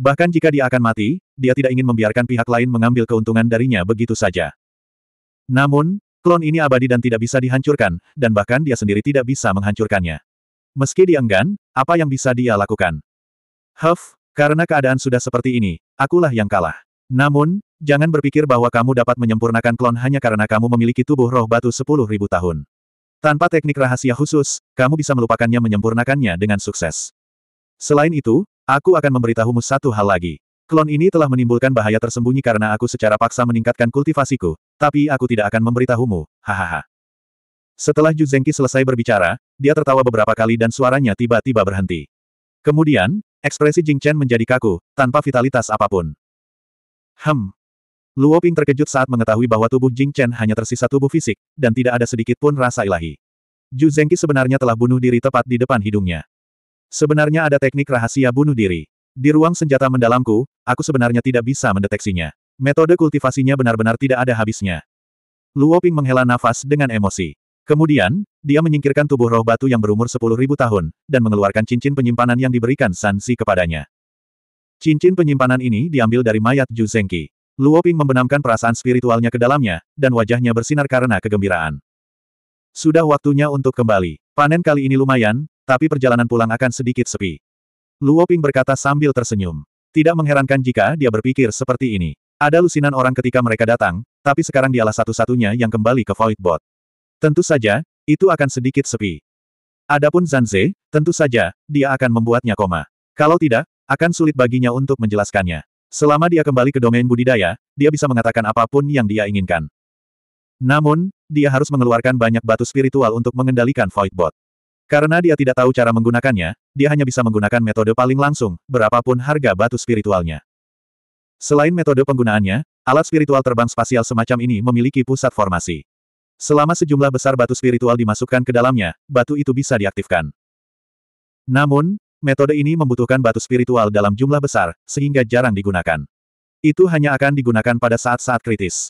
Bahkan jika dia akan mati, dia tidak ingin membiarkan pihak lain mengambil keuntungan darinya begitu saja. Namun, Klon ini abadi dan tidak bisa dihancurkan, dan bahkan dia sendiri tidak bisa menghancurkannya. Meski dienggan, apa yang bisa dia lakukan? Huff, karena keadaan sudah seperti ini, akulah yang kalah. Namun, jangan berpikir bahwa kamu dapat menyempurnakan klon hanya karena kamu memiliki tubuh roh batu sepuluh ribu tahun. Tanpa teknik rahasia khusus, kamu bisa melupakannya menyempurnakannya dengan sukses. Selain itu, aku akan memberitahumu satu hal lagi. Klon ini telah menimbulkan bahaya tersembunyi karena aku secara paksa meningkatkan kultivasiku, tapi aku tidak akan memberitahumu, hahaha. Setelah Yu selesai berbicara, dia tertawa beberapa kali dan suaranya tiba-tiba berhenti. Kemudian, ekspresi Jing Chen menjadi kaku, tanpa vitalitas apapun. Hem. Luo Ping terkejut saat mengetahui bahwa tubuh Jing Chen hanya tersisa tubuh fisik, dan tidak ada sedikit pun rasa ilahi. Yu sebenarnya telah bunuh diri tepat di depan hidungnya. Sebenarnya ada teknik rahasia bunuh diri. Di ruang senjata mendalamku, aku sebenarnya tidak bisa mendeteksinya. Metode kultivasinya benar-benar tidak ada habisnya. Luo Ping menghela nafas dengan emosi. Kemudian, dia menyingkirkan tubuh roh batu yang berumur 10.000 tahun, dan mengeluarkan cincin penyimpanan yang diberikan Sansi kepadanya. Cincin penyimpanan ini diambil dari mayat Ju Zengqi. Luo Ping membenamkan perasaan spiritualnya ke dalamnya, dan wajahnya bersinar karena kegembiraan. Sudah waktunya untuk kembali. Panen kali ini lumayan, tapi perjalanan pulang akan sedikit sepi. Luo Ping berkata sambil tersenyum. Tidak mengherankan jika dia berpikir seperti ini. Ada lusinan orang ketika mereka datang, tapi sekarang dialah satu-satunya yang kembali ke Voidbot. Tentu saja, itu akan sedikit sepi. Adapun Zanze, tentu saja, dia akan membuatnya koma. Kalau tidak, akan sulit baginya untuk menjelaskannya. Selama dia kembali ke domain budidaya, dia bisa mengatakan apapun yang dia inginkan. Namun, dia harus mengeluarkan banyak batu spiritual untuk mengendalikan Voidbot. Karena dia tidak tahu cara menggunakannya, dia hanya bisa menggunakan metode paling langsung, berapapun harga batu spiritualnya. Selain metode penggunaannya, alat spiritual terbang spasial semacam ini memiliki pusat formasi. Selama sejumlah besar batu spiritual dimasukkan ke dalamnya, batu itu bisa diaktifkan. Namun, metode ini membutuhkan batu spiritual dalam jumlah besar, sehingga jarang digunakan. Itu hanya akan digunakan pada saat-saat kritis.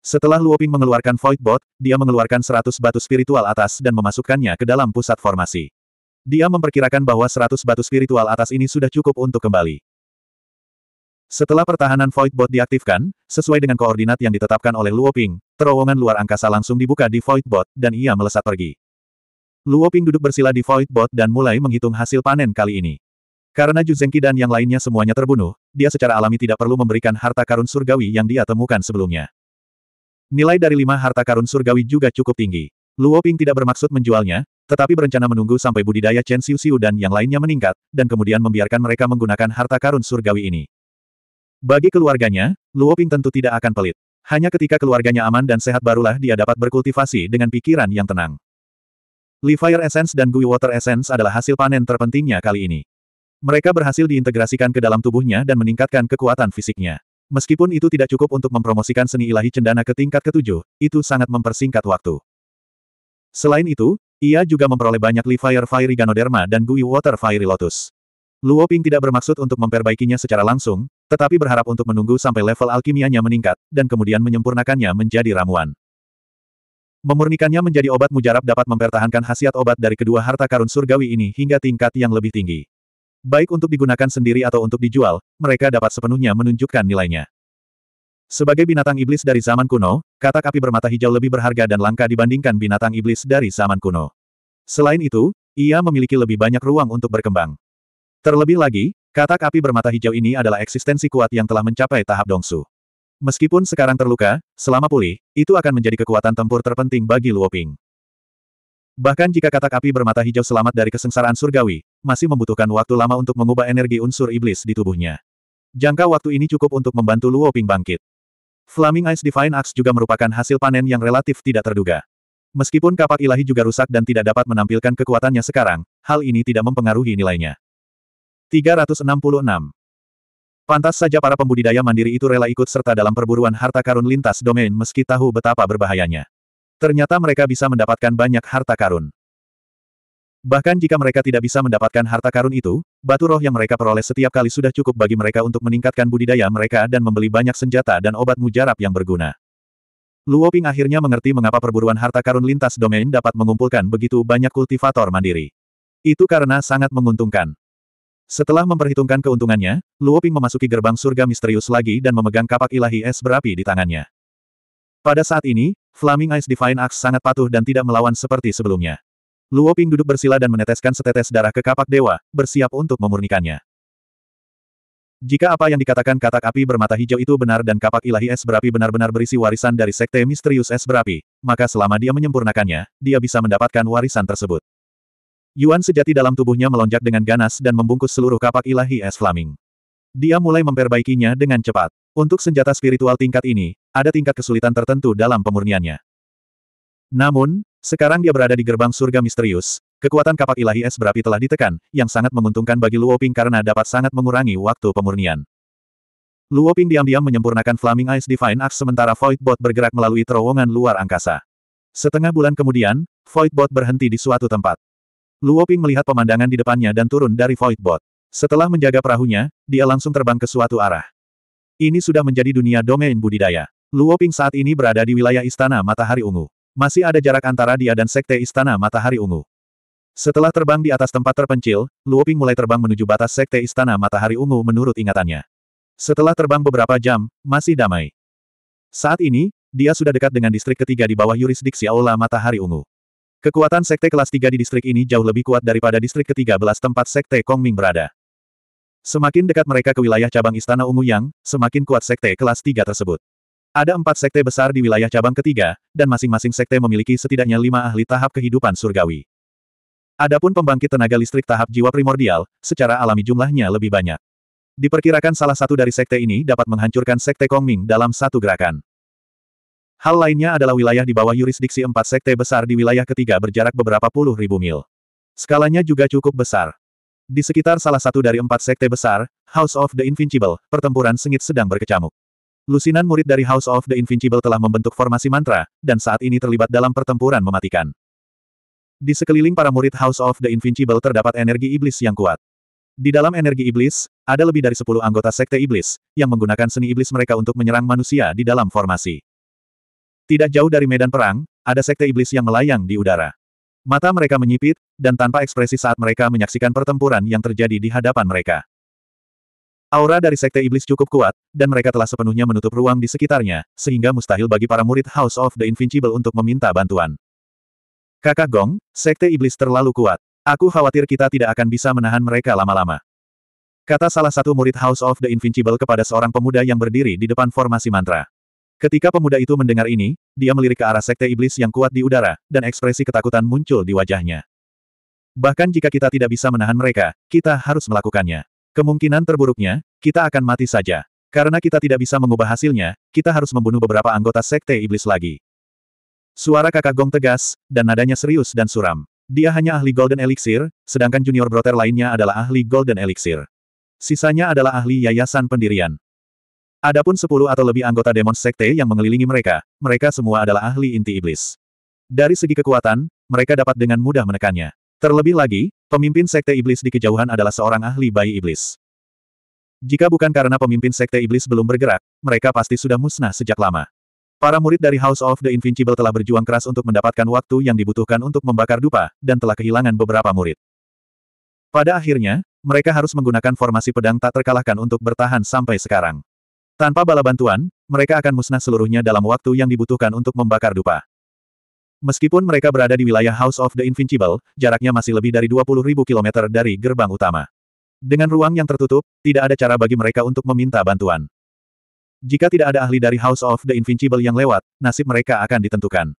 Setelah Luoping mengeluarkan Void Bot, dia mengeluarkan 100 batu spiritual atas dan memasukkannya ke dalam pusat formasi. Dia memperkirakan bahwa 100 batu spiritual atas ini sudah cukup untuk kembali. Setelah pertahanan Void Bot diaktifkan, sesuai dengan koordinat yang ditetapkan oleh Luo Ping, terowongan luar angkasa langsung dibuka di Void Bot, dan ia melesat pergi. Luo Ping duduk bersila di Void Bot dan mulai menghitung hasil panen kali ini. Karena Juzengki dan yang lainnya semuanya terbunuh, dia secara alami tidak perlu memberikan harta karun surgawi yang dia temukan sebelumnya. Nilai dari lima harta karun surgawi juga cukup tinggi. Luo Ping tidak bermaksud menjualnya, tetapi berencana menunggu sampai budidaya Chen Xiu Xiu dan yang lainnya meningkat, dan kemudian membiarkan mereka menggunakan harta karun surgawi ini. Bagi keluarganya, Luo Ping tentu tidak akan pelit. Hanya ketika keluarganya aman dan sehat barulah dia dapat berkultivasi dengan pikiran yang tenang. Li Fire Essence dan Gui Water Essence adalah hasil panen terpentingnya kali ini. Mereka berhasil diintegrasikan ke dalam tubuhnya dan meningkatkan kekuatan fisiknya. Meskipun itu tidak cukup untuk mempromosikan seni ilahi cendana ke tingkat ketujuh, itu sangat mempersingkat waktu. Selain itu, ia juga memperoleh banyak Li Fire Fiery Ganoderma dan Gui Water Fiery Lotus. Luo Ping tidak bermaksud untuk memperbaikinya secara langsung, tetapi berharap untuk menunggu sampai level alkimianya meningkat, dan kemudian menyempurnakannya menjadi ramuan. Memurnikannya menjadi obat mujarab dapat mempertahankan khasiat obat dari kedua harta karun surgawi ini hingga tingkat yang lebih tinggi. Baik untuk digunakan sendiri atau untuk dijual, mereka dapat sepenuhnya menunjukkan nilainya. Sebagai binatang iblis dari zaman kuno, katak api bermata hijau lebih berharga dan langka dibandingkan binatang iblis dari zaman kuno. Selain itu, ia memiliki lebih banyak ruang untuk berkembang. Terlebih lagi, Katak api bermata hijau ini adalah eksistensi kuat yang telah mencapai tahap dongsu. Meskipun sekarang terluka, selama pulih, itu akan menjadi kekuatan tempur terpenting bagi Luoping. Bahkan jika katak api bermata hijau selamat dari kesengsaraan surgawi, masih membutuhkan waktu lama untuk mengubah energi unsur iblis di tubuhnya. Jangka waktu ini cukup untuk membantu Luoping bangkit. Flaming Ice Divine Axe juga merupakan hasil panen yang relatif tidak terduga. Meskipun kapak ilahi juga rusak dan tidak dapat menampilkan kekuatannya sekarang, hal ini tidak mempengaruhi nilainya. 366. Pantas saja para pembudidaya mandiri itu rela ikut serta dalam perburuan harta karun lintas domain meski tahu betapa berbahayanya. Ternyata mereka bisa mendapatkan banyak harta karun. Bahkan jika mereka tidak bisa mendapatkan harta karun itu, batu roh yang mereka peroleh setiap kali sudah cukup bagi mereka untuk meningkatkan budidaya mereka dan membeli banyak senjata dan obat mujarab yang berguna. Luo Ping akhirnya mengerti mengapa perburuan harta karun lintas domain dapat mengumpulkan begitu banyak kultivator mandiri. Itu karena sangat menguntungkan. Setelah memperhitungkan keuntungannya, Luo Ping memasuki gerbang surga misterius lagi dan memegang kapak ilahi es berapi di tangannya. Pada saat ini, Flaming Ice Divine Axe sangat patuh dan tidak melawan seperti sebelumnya. Luo Ping duduk bersila dan meneteskan setetes darah ke kapak dewa, bersiap untuk memurnikannya. Jika apa yang dikatakan katak api bermata hijau itu benar dan kapak ilahi es berapi benar-benar berisi warisan dari sekte misterius es berapi, maka selama dia menyempurnakannya, dia bisa mendapatkan warisan tersebut. Yuan sejati dalam tubuhnya melonjak dengan ganas dan membungkus seluruh kapak ilahi es flaming. Dia mulai memperbaikinya dengan cepat. Untuk senjata spiritual tingkat ini, ada tingkat kesulitan tertentu dalam pemurniannya. Namun, sekarang dia berada di gerbang surga misterius, kekuatan kapak ilahi es berapi telah ditekan, yang sangat menguntungkan bagi Luoping karena dapat sangat mengurangi waktu pemurnian. Luoping diam-diam menyempurnakan Flaming Ice Divine Axe sementara Void Bot bergerak melalui terowongan luar angkasa. Setengah bulan kemudian, Void Bot berhenti di suatu tempat. Luo Ping melihat pemandangan di depannya dan turun dari Void Bot. Setelah menjaga perahunya, dia langsung terbang ke suatu arah. Ini sudah menjadi dunia domain budidaya. Luo Ping saat ini berada di wilayah Istana Matahari Ungu. Masih ada jarak antara dia dan Sekte Istana Matahari Ungu. Setelah terbang di atas tempat terpencil, Luo Ping mulai terbang menuju batas Sekte Istana Matahari Ungu menurut ingatannya. Setelah terbang beberapa jam, masih damai. Saat ini, dia sudah dekat dengan distrik ketiga di bawah yurisdiksi Aula Matahari Ungu. Kekuatan sekte kelas 3 di distrik ini jauh lebih kuat daripada distrik ke-13 tempat sekte Kongming berada. Semakin dekat mereka ke wilayah cabang Istana Ungu Yang, semakin kuat sekte kelas 3 tersebut. Ada empat sekte besar di wilayah cabang ketiga, dan masing-masing sekte memiliki setidaknya lima ahli tahap kehidupan surgawi. Adapun pembangkit tenaga listrik tahap jiwa primordial, secara alami jumlahnya lebih banyak. Diperkirakan salah satu dari sekte ini dapat menghancurkan sekte Kongming dalam satu gerakan. Hal lainnya adalah wilayah di bawah yurisdiksi empat sekte besar di wilayah ketiga berjarak beberapa puluh ribu mil. Skalanya juga cukup besar. Di sekitar salah satu dari empat sekte besar, House of the Invincible, pertempuran sengit sedang berkecamuk. Lusinan murid dari House of the Invincible telah membentuk formasi mantra, dan saat ini terlibat dalam pertempuran mematikan. Di sekeliling para murid House of the Invincible terdapat energi iblis yang kuat. Di dalam energi iblis, ada lebih dari 10 anggota sekte iblis, yang menggunakan seni iblis mereka untuk menyerang manusia di dalam formasi. Tidak jauh dari medan perang, ada sekte iblis yang melayang di udara. Mata mereka menyipit, dan tanpa ekspresi saat mereka menyaksikan pertempuran yang terjadi di hadapan mereka. Aura dari sekte iblis cukup kuat, dan mereka telah sepenuhnya menutup ruang di sekitarnya, sehingga mustahil bagi para murid House of the Invincible untuk meminta bantuan. Kakak Gong, sekte iblis terlalu kuat. Aku khawatir kita tidak akan bisa menahan mereka lama-lama. Kata salah satu murid House of the Invincible kepada seorang pemuda yang berdiri di depan formasi mantra. Ketika pemuda itu mendengar ini, dia melirik ke arah sekte iblis yang kuat di udara, dan ekspresi ketakutan muncul di wajahnya. Bahkan jika kita tidak bisa menahan mereka, kita harus melakukannya. Kemungkinan terburuknya, kita akan mati saja. Karena kita tidak bisa mengubah hasilnya, kita harus membunuh beberapa anggota sekte iblis lagi. Suara kakak Gong tegas, dan nadanya serius dan suram. Dia hanya ahli Golden Elixir, sedangkan junior brother lainnya adalah ahli Golden Elixir. Sisanya adalah ahli yayasan pendirian. Adapun sepuluh atau lebih anggota demon sekte yang mengelilingi mereka, mereka semua adalah ahli inti iblis. Dari segi kekuatan, mereka dapat dengan mudah menekannya. Terlebih lagi, pemimpin sekte iblis di kejauhan adalah seorang ahli bayi iblis. Jika bukan karena pemimpin sekte iblis belum bergerak, mereka pasti sudah musnah sejak lama. Para murid dari House of the Invincible telah berjuang keras untuk mendapatkan waktu yang dibutuhkan untuk membakar dupa, dan telah kehilangan beberapa murid. Pada akhirnya, mereka harus menggunakan formasi pedang tak terkalahkan untuk bertahan sampai sekarang. Tanpa bala bantuan, mereka akan musnah seluruhnya dalam waktu yang dibutuhkan untuk membakar dupa. Meskipun mereka berada di wilayah House of the Invincible, jaraknya masih lebih dari ribu kilometer dari gerbang utama. Dengan ruang yang tertutup, tidak ada cara bagi mereka untuk meminta bantuan. Jika tidak ada ahli dari House of the Invincible yang lewat, nasib mereka akan ditentukan.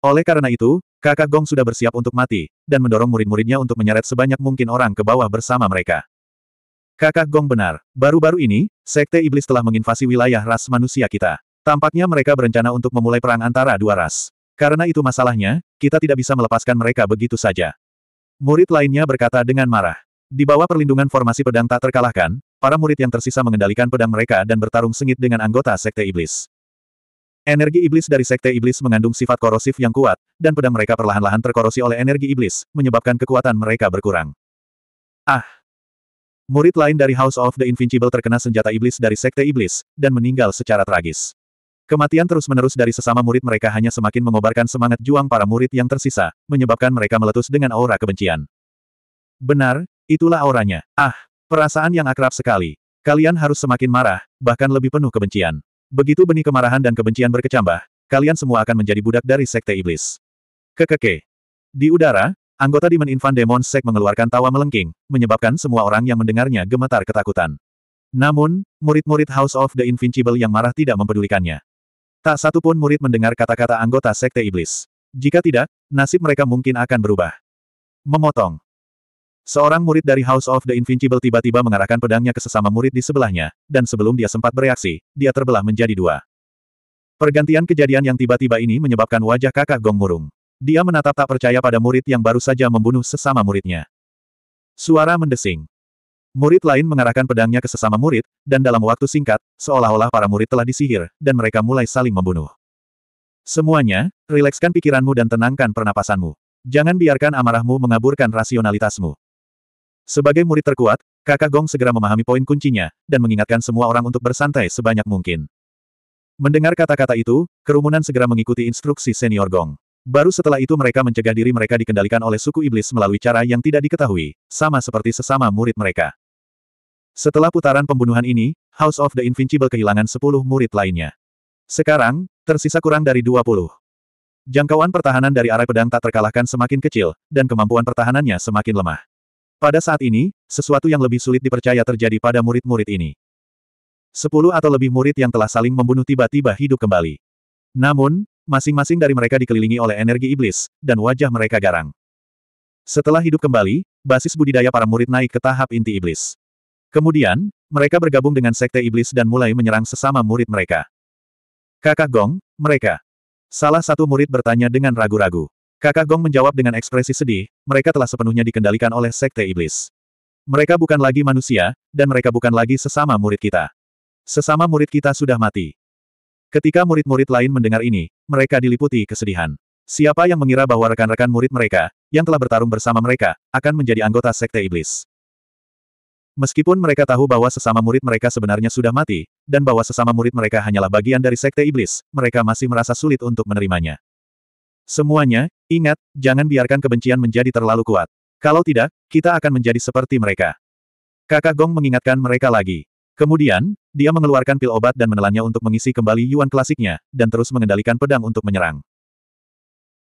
Oleh karena itu, kakak Gong sudah bersiap untuk mati, dan mendorong murid-muridnya untuk menyeret sebanyak mungkin orang ke bawah bersama mereka. Kakak Gong benar, baru-baru ini, Sekte Iblis telah menginvasi wilayah ras manusia kita. Tampaknya mereka berencana untuk memulai perang antara dua ras. Karena itu masalahnya, kita tidak bisa melepaskan mereka begitu saja. Murid lainnya berkata dengan marah. Di bawah perlindungan formasi pedang tak terkalahkan, para murid yang tersisa mengendalikan pedang mereka dan bertarung sengit dengan anggota Sekte Iblis. Energi iblis dari Sekte Iblis mengandung sifat korosif yang kuat, dan pedang mereka perlahan-lahan terkorosi oleh energi iblis, menyebabkan kekuatan mereka berkurang. Ah! Murid lain dari House of the Invincible terkena senjata iblis dari Sekte Iblis, dan meninggal secara tragis. Kematian terus-menerus dari sesama murid mereka hanya semakin mengobarkan semangat juang para murid yang tersisa, menyebabkan mereka meletus dengan aura kebencian. Benar, itulah auranya. Ah, perasaan yang akrab sekali. Kalian harus semakin marah, bahkan lebih penuh kebencian. Begitu benih kemarahan dan kebencian berkecambah, kalian semua akan menjadi budak dari Sekte Iblis. Kekeke. Di udara, Anggota Demon Infant Demon Sek mengeluarkan tawa melengking, menyebabkan semua orang yang mendengarnya gemetar ketakutan. Namun, murid-murid House of the Invincible yang marah tidak mempedulikannya. Tak satu pun murid mendengar kata-kata anggota Sekte Iblis. Jika tidak, nasib mereka mungkin akan berubah. Memotong. Seorang murid dari House of the Invincible tiba-tiba mengarahkan pedangnya ke sesama murid di sebelahnya, dan sebelum dia sempat bereaksi, dia terbelah menjadi dua. Pergantian kejadian yang tiba-tiba ini menyebabkan wajah kakak Gong murung. Dia menatap tak percaya pada murid yang baru saja membunuh sesama muridnya. Suara mendesing. Murid lain mengarahkan pedangnya ke sesama murid, dan dalam waktu singkat, seolah-olah para murid telah disihir, dan mereka mulai saling membunuh. Semuanya, rilekskan pikiranmu dan tenangkan pernapasanmu. Jangan biarkan amarahmu mengaburkan rasionalitasmu. Sebagai murid terkuat, kakak Gong segera memahami poin kuncinya, dan mengingatkan semua orang untuk bersantai sebanyak mungkin. Mendengar kata-kata itu, kerumunan segera mengikuti instruksi senior Gong. Baru setelah itu mereka mencegah diri mereka dikendalikan oleh suku iblis melalui cara yang tidak diketahui, sama seperti sesama murid mereka. Setelah putaran pembunuhan ini, House of the Invincible kehilangan 10 murid lainnya. Sekarang, tersisa kurang dari 20. Jangkauan pertahanan dari arah pedang tak terkalahkan semakin kecil, dan kemampuan pertahanannya semakin lemah. Pada saat ini, sesuatu yang lebih sulit dipercaya terjadi pada murid-murid ini. Sepuluh atau lebih murid yang telah saling membunuh tiba-tiba hidup kembali. Namun, Masing-masing dari mereka dikelilingi oleh energi iblis, dan wajah mereka garang. Setelah hidup kembali, basis budidaya para murid naik ke tahap inti iblis. Kemudian, mereka bergabung dengan sekte iblis dan mulai menyerang sesama murid mereka. Kakak Gong, mereka. Salah satu murid bertanya dengan ragu-ragu. Kakak Gong menjawab dengan ekspresi sedih, mereka telah sepenuhnya dikendalikan oleh sekte iblis. Mereka bukan lagi manusia, dan mereka bukan lagi sesama murid kita. Sesama murid kita sudah mati. Ketika murid-murid lain mendengar ini, mereka diliputi kesedihan. Siapa yang mengira bahwa rekan-rekan murid mereka, yang telah bertarung bersama mereka, akan menjadi anggota Sekte Iblis. Meskipun mereka tahu bahwa sesama murid mereka sebenarnya sudah mati, dan bahwa sesama murid mereka hanyalah bagian dari sekte iblis, mereka masih merasa sulit untuk menerimanya. Semuanya, ingat, jangan biarkan kebencian menjadi terlalu kuat. Kalau tidak, kita akan menjadi seperti mereka. Kakak Gong mengingatkan mereka lagi. Kemudian, dia mengeluarkan pil obat dan menelannya untuk mengisi kembali yuan klasiknya, dan terus mengendalikan pedang untuk menyerang.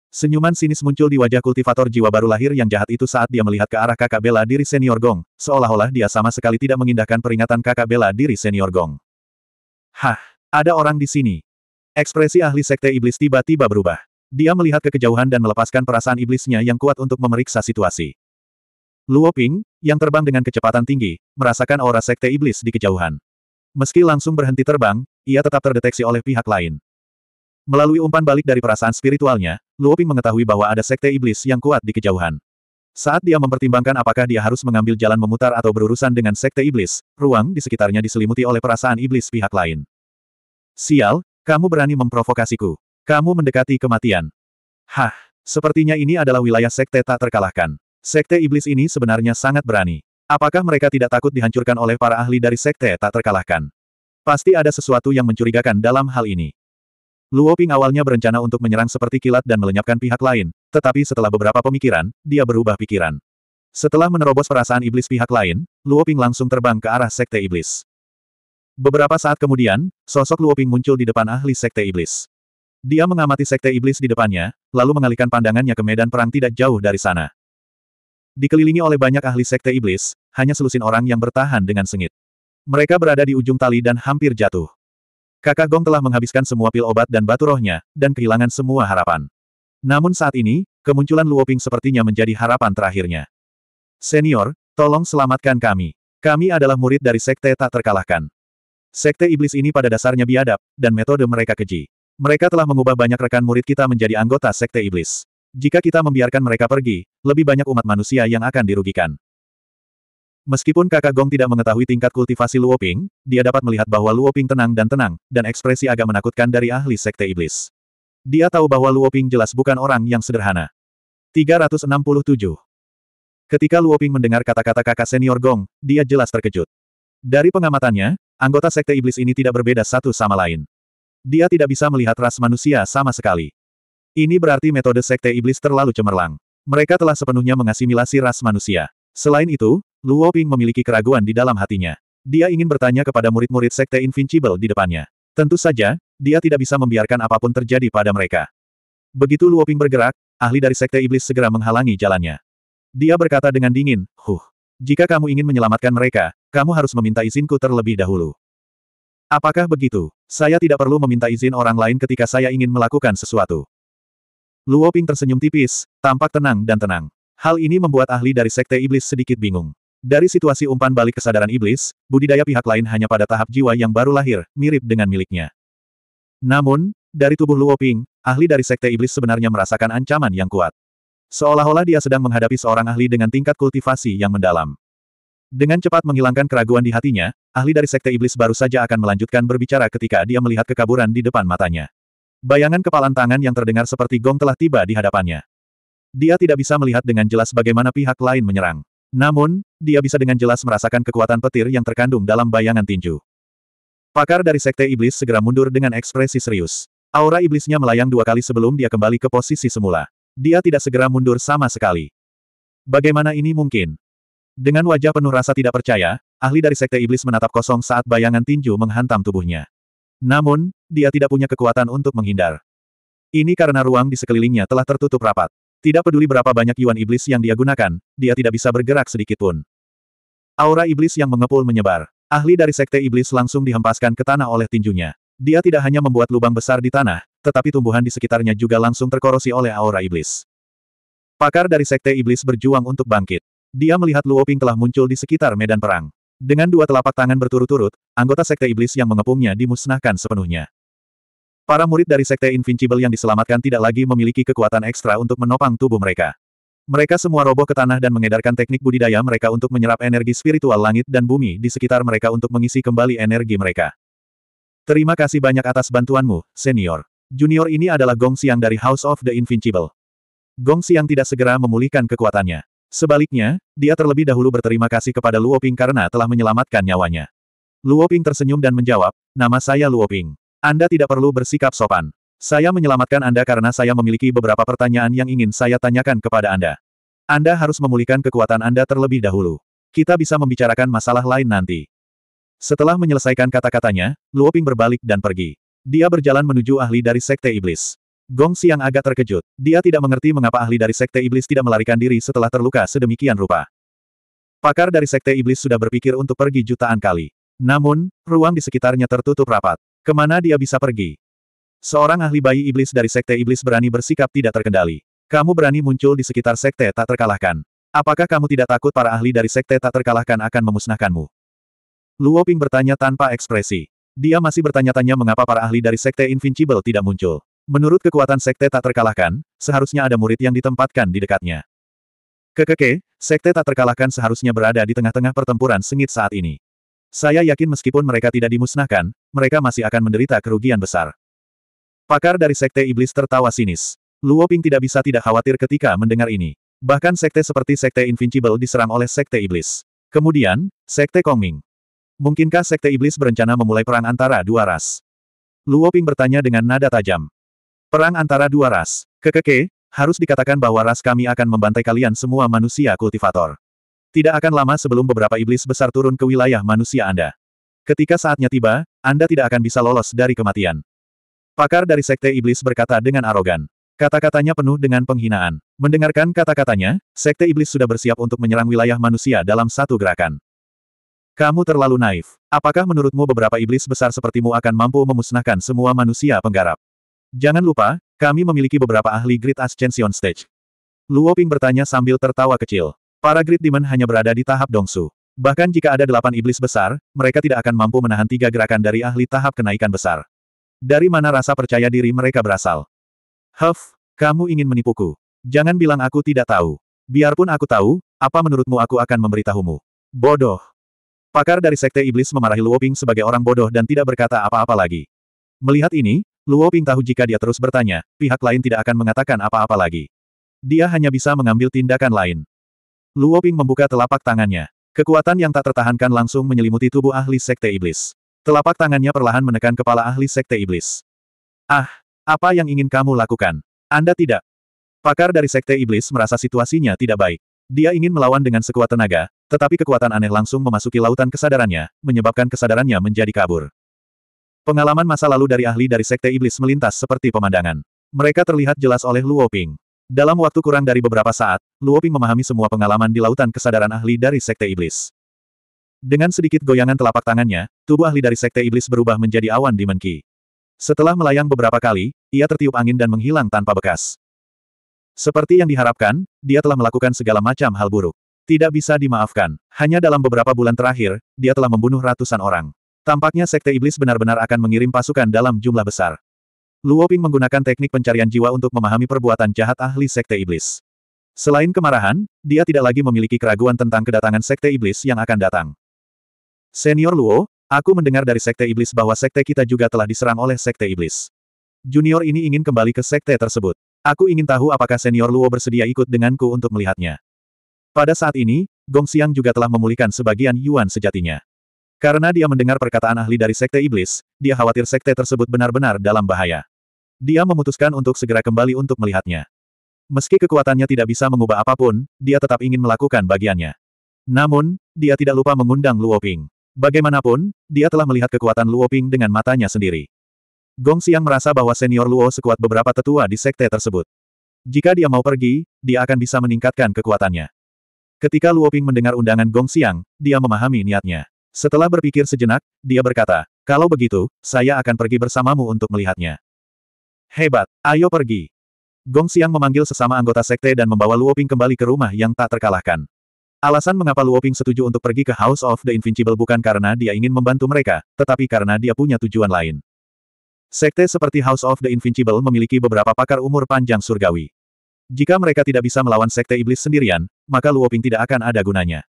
Senyuman sinis muncul di wajah kultivator jiwa baru lahir yang jahat itu saat dia melihat ke arah kakak bela diri senior Gong, seolah-olah dia sama sekali tidak mengindahkan peringatan kakak bela diri senior Gong. Hah, ada orang di sini. Ekspresi ahli sekte iblis tiba-tiba berubah. Dia melihat ke kejauhan dan melepaskan perasaan iblisnya yang kuat untuk memeriksa situasi. Luo Ping, yang terbang dengan kecepatan tinggi, merasakan aura sekte iblis di kejauhan. Meski langsung berhenti terbang, ia tetap terdeteksi oleh pihak lain. Melalui umpan balik dari perasaan spiritualnya, Luoping mengetahui bahwa ada sekte iblis yang kuat di kejauhan. Saat dia mempertimbangkan apakah dia harus mengambil jalan memutar atau berurusan dengan sekte iblis, ruang di sekitarnya diselimuti oleh perasaan iblis pihak lain. Sial, kamu berani memprovokasiku. Kamu mendekati kematian. Hah, sepertinya ini adalah wilayah sekte tak terkalahkan. Sekte Iblis ini sebenarnya sangat berani. Apakah mereka tidak takut dihancurkan oleh para ahli dari sekte tak terkalahkan? Pasti ada sesuatu yang mencurigakan dalam hal ini. Luo Ping awalnya berencana untuk menyerang seperti kilat dan melenyapkan pihak lain, tetapi setelah beberapa pemikiran, dia berubah pikiran. Setelah menerobos perasaan iblis pihak lain, Luo Ping langsung terbang ke arah sekte iblis. Beberapa saat kemudian, sosok Luo Ping muncul di depan ahli sekte iblis. Dia mengamati sekte iblis di depannya, lalu mengalihkan pandangannya ke medan perang tidak jauh dari sana. Dikelilingi oleh banyak ahli sekte iblis, hanya selusin orang yang bertahan dengan sengit. Mereka berada di ujung tali dan hampir jatuh. Kakak Gong telah menghabiskan semua pil obat dan batu rohnya, dan kehilangan semua harapan. Namun saat ini, kemunculan Luoping sepertinya menjadi harapan terakhirnya. Senior, tolong selamatkan kami. Kami adalah murid dari sekte tak terkalahkan. Sekte iblis ini pada dasarnya biadab, dan metode mereka keji. Mereka telah mengubah banyak rekan murid kita menjadi anggota sekte iblis. Jika kita membiarkan mereka pergi, lebih banyak umat manusia yang akan dirugikan. Meskipun kakak Gong tidak mengetahui tingkat kultivasi Luoping, dia dapat melihat bahwa Luoping tenang dan tenang, dan ekspresi agak menakutkan dari ahli sekte iblis. Dia tahu bahwa Luoping jelas bukan orang yang sederhana. 367. Ketika Luoping mendengar kata-kata kakak senior Gong, dia jelas terkejut. Dari pengamatannya, anggota sekte iblis ini tidak berbeda satu sama lain. Dia tidak bisa melihat ras manusia sama sekali. Ini berarti metode sekte iblis terlalu cemerlang. Mereka telah sepenuhnya mengasimilasi ras manusia. Selain itu, Luo Ping memiliki keraguan di dalam hatinya. Dia ingin bertanya kepada murid-murid sekte Invincible di depannya. Tentu saja, dia tidak bisa membiarkan apapun terjadi pada mereka. Begitu Luo Ping bergerak, ahli dari sekte iblis segera menghalangi jalannya. Dia berkata dengan dingin, Huh, jika kamu ingin menyelamatkan mereka, kamu harus meminta izinku terlebih dahulu. Apakah begitu? Saya tidak perlu meminta izin orang lain ketika saya ingin melakukan sesuatu. Luo Ping tersenyum tipis, tampak tenang dan tenang. Hal ini membuat ahli dari Sekte Iblis sedikit bingung. Dari situasi umpan balik kesadaran iblis, budidaya pihak lain hanya pada tahap jiwa yang baru lahir, mirip dengan miliknya. Namun, dari tubuh Luo Ping, ahli dari Sekte Iblis sebenarnya merasakan ancaman yang kuat. Seolah-olah dia sedang menghadapi seorang ahli dengan tingkat kultivasi yang mendalam. Dengan cepat menghilangkan keraguan di hatinya, ahli dari Sekte Iblis baru saja akan melanjutkan berbicara ketika dia melihat kekaburan di depan matanya. Bayangan kepalan tangan yang terdengar seperti gong telah tiba di hadapannya. Dia tidak bisa melihat dengan jelas bagaimana pihak lain menyerang. Namun, dia bisa dengan jelas merasakan kekuatan petir yang terkandung dalam bayangan tinju. Pakar dari Sekte Iblis segera mundur dengan ekspresi serius. Aura iblisnya melayang dua kali sebelum dia kembali ke posisi semula. Dia tidak segera mundur sama sekali. Bagaimana ini mungkin? Dengan wajah penuh rasa tidak percaya, ahli dari Sekte Iblis menatap kosong saat bayangan tinju menghantam tubuhnya. Namun, dia tidak punya kekuatan untuk menghindar. Ini karena ruang di sekelilingnya telah tertutup rapat. Tidak peduli berapa banyak yuan iblis yang dia gunakan, dia tidak bisa bergerak sedikit pun. Aura iblis yang mengepul menyebar. Ahli dari sekte iblis langsung dihempaskan ke tanah oleh tinjunya. Dia tidak hanya membuat lubang besar di tanah, tetapi tumbuhan di sekitarnya juga langsung terkorosi oleh aura iblis. Pakar dari sekte iblis berjuang untuk bangkit. Dia melihat Luoping telah muncul di sekitar medan perang. Dengan dua telapak tangan berturut-turut, anggota Sekte Iblis yang mengepungnya dimusnahkan sepenuhnya. Para murid dari Sekte Invincible yang diselamatkan tidak lagi memiliki kekuatan ekstra untuk menopang tubuh mereka. Mereka semua roboh ke tanah dan mengedarkan teknik budidaya mereka untuk menyerap energi spiritual langit dan bumi di sekitar mereka untuk mengisi kembali energi mereka. Terima kasih banyak atas bantuanmu, senior. Junior ini adalah Gong Xiang dari House of the Invincible. Gong Xiang tidak segera memulihkan kekuatannya. Sebaliknya, dia terlebih dahulu berterima kasih kepada Luoping karena telah menyelamatkan nyawanya. Luoping tersenyum dan menjawab, nama saya Luoping. Anda tidak perlu bersikap sopan. Saya menyelamatkan Anda karena saya memiliki beberapa pertanyaan yang ingin saya tanyakan kepada Anda. Anda harus memulihkan kekuatan Anda terlebih dahulu. Kita bisa membicarakan masalah lain nanti. Setelah menyelesaikan kata-katanya, Luoping berbalik dan pergi. Dia berjalan menuju ahli dari Sekte Iblis. Gong Xiang agak terkejut. Dia tidak mengerti mengapa ahli dari Sekte Iblis tidak melarikan diri setelah terluka sedemikian rupa. Pakar dari Sekte Iblis sudah berpikir untuk pergi jutaan kali. Namun, ruang di sekitarnya tertutup rapat. Kemana dia bisa pergi? Seorang ahli bayi iblis dari Sekte Iblis berani bersikap tidak terkendali. Kamu berani muncul di sekitar Sekte tak terkalahkan. Apakah kamu tidak takut para ahli dari Sekte tak terkalahkan akan memusnahkanmu? Luo Ping bertanya tanpa ekspresi. Dia masih bertanya-tanya mengapa para ahli dari Sekte Invincible tidak muncul. Menurut kekuatan sekte tak terkalahkan, seharusnya ada murid yang ditempatkan di dekatnya. Kekeke, sekte tak terkalahkan seharusnya berada di tengah-tengah pertempuran sengit saat ini. Saya yakin meskipun mereka tidak dimusnahkan, mereka masih akan menderita kerugian besar. Pakar dari sekte iblis tertawa sinis. Luo Ping tidak bisa tidak khawatir ketika mendengar ini. Bahkan sekte seperti sekte Invincible diserang oleh sekte iblis. Kemudian, sekte Kongming. Mungkinkah sekte iblis berencana memulai perang antara dua ras? Luo Ping bertanya dengan nada tajam. Perang antara dua ras. Kekeke, harus dikatakan bahwa ras kami akan membantai kalian semua manusia kultivator. Tidak akan lama sebelum beberapa iblis besar turun ke wilayah manusia Anda. Ketika saatnya tiba, Anda tidak akan bisa lolos dari kematian. Pakar dari Sekte Iblis berkata dengan arogan. Kata-katanya penuh dengan penghinaan. Mendengarkan kata-katanya, Sekte Iblis sudah bersiap untuk menyerang wilayah manusia dalam satu gerakan. Kamu terlalu naif. Apakah menurutmu beberapa iblis besar sepertimu akan mampu memusnahkan semua manusia penggarap? Jangan lupa, kami memiliki beberapa ahli Great Ascension Stage. Luo Ping bertanya sambil tertawa kecil. Para Great Demon hanya berada di tahap dongsu. Bahkan jika ada delapan iblis besar, mereka tidak akan mampu menahan tiga gerakan dari ahli tahap kenaikan besar. Dari mana rasa percaya diri mereka berasal? Huff, kamu ingin menipuku. Jangan bilang aku tidak tahu. Biarpun aku tahu, apa menurutmu aku akan memberitahumu? Bodoh. Pakar dari Sekte Iblis memarahi Luoping sebagai orang bodoh dan tidak berkata apa-apa lagi. Melihat ini, Luo Ping tahu jika dia terus bertanya, pihak lain tidak akan mengatakan apa-apa lagi. Dia hanya bisa mengambil tindakan lain. Luo Ping membuka telapak tangannya. Kekuatan yang tak tertahankan langsung menyelimuti tubuh ahli sekte iblis. Telapak tangannya perlahan menekan kepala ahli sekte iblis. Ah, apa yang ingin kamu lakukan? Anda tidak. Pakar dari sekte iblis merasa situasinya tidak baik. Dia ingin melawan dengan sekuat tenaga, tetapi kekuatan aneh langsung memasuki lautan kesadarannya, menyebabkan kesadarannya menjadi kabur. Pengalaman masa lalu dari ahli dari Sekte Iblis melintas seperti pemandangan. Mereka terlihat jelas oleh Luo Ping. Dalam waktu kurang dari beberapa saat, Luo Ping memahami semua pengalaman di lautan kesadaran ahli dari Sekte Iblis. Dengan sedikit goyangan telapak tangannya, tubuh ahli dari Sekte Iblis berubah menjadi awan di menki. Setelah melayang beberapa kali, ia tertiup angin dan menghilang tanpa bekas. Seperti yang diharapkan, dia telah melakukan segala macam hal buruk. Tidak bisa dimaafkan. Hanya dalam beberapa bulan terakhir, dia telah membunuh ratusan orang. Tampaknya Sekte Iblis benar-benar akan mengirim pasukan dalam jumlah besar. Luo Ping menggunakan teknik pencarian jiwa untuk memahami perbuatan jahat ahli Sekte Iblis. Selain kemarahan, dia tidak lagi memiliki keraguan tentang kedatangan Sekte Iblis yang akan datang. Senior Luo, aku mendengar dari Sekte Iblis bahwa Sekte kita juga telah diserang oleh Sekte Iblis. Junior ini ingin kembali ke Sekte tersebut. Aku ingin tahu apakah Senior Luo bersedia ikut denganku untuk melihatnya. Pada saat ini, Gong Xiang juga telah memulihkan sebagian Yuan sejatinya. Karena dia mendengar perkataan ahli dari Sekte Iblis, dia khawatir Sekte tersebut benar-benar dalam bahaya. Dia memutuskan untuk segera kembali untuk melihatnya. Meski kekuatannya tidak bisa mengubah apapun, dia tetap ingin melakukan bagiannya. Namun, dia tidak lupa mengundang Luo Ping. Bagaimanapun, dia telah melihat kekuatan Luo Ping dengan matanya sendiri. Gong Xiang merasa bahwa senior Luo sekuat beberapa tetua di sekte tersebut. Jika dia mau pergi, dia akan bisa meningkatkan kekuatannya. Ketika Luo Ping mendengar undangan Gong Xiang, dia memahami niatnya. Setelah berpikir sejenak, dia berkata, kalau begitu, saya akan pergi bersamamu untuk melihatnya. Hebat, ayo pergi. Gong Xiang memanggil sesama anggota sekte dan membawa Luoping kembali ke rumah yang tak terkalahkan. Alasan mengapa Luoping setuju untuk pergi ke House of the Invincible bukan karena dia ingin membantu mereka, tetapi karena dia punya tujuan lain. Sekte seperti House of the Invincible memiliki beberapa pakar umur panjang surgawi. Jika mereka tidak bisa melawan sekte iblis sendirian, maka Luoping tidak akan ada gunanya.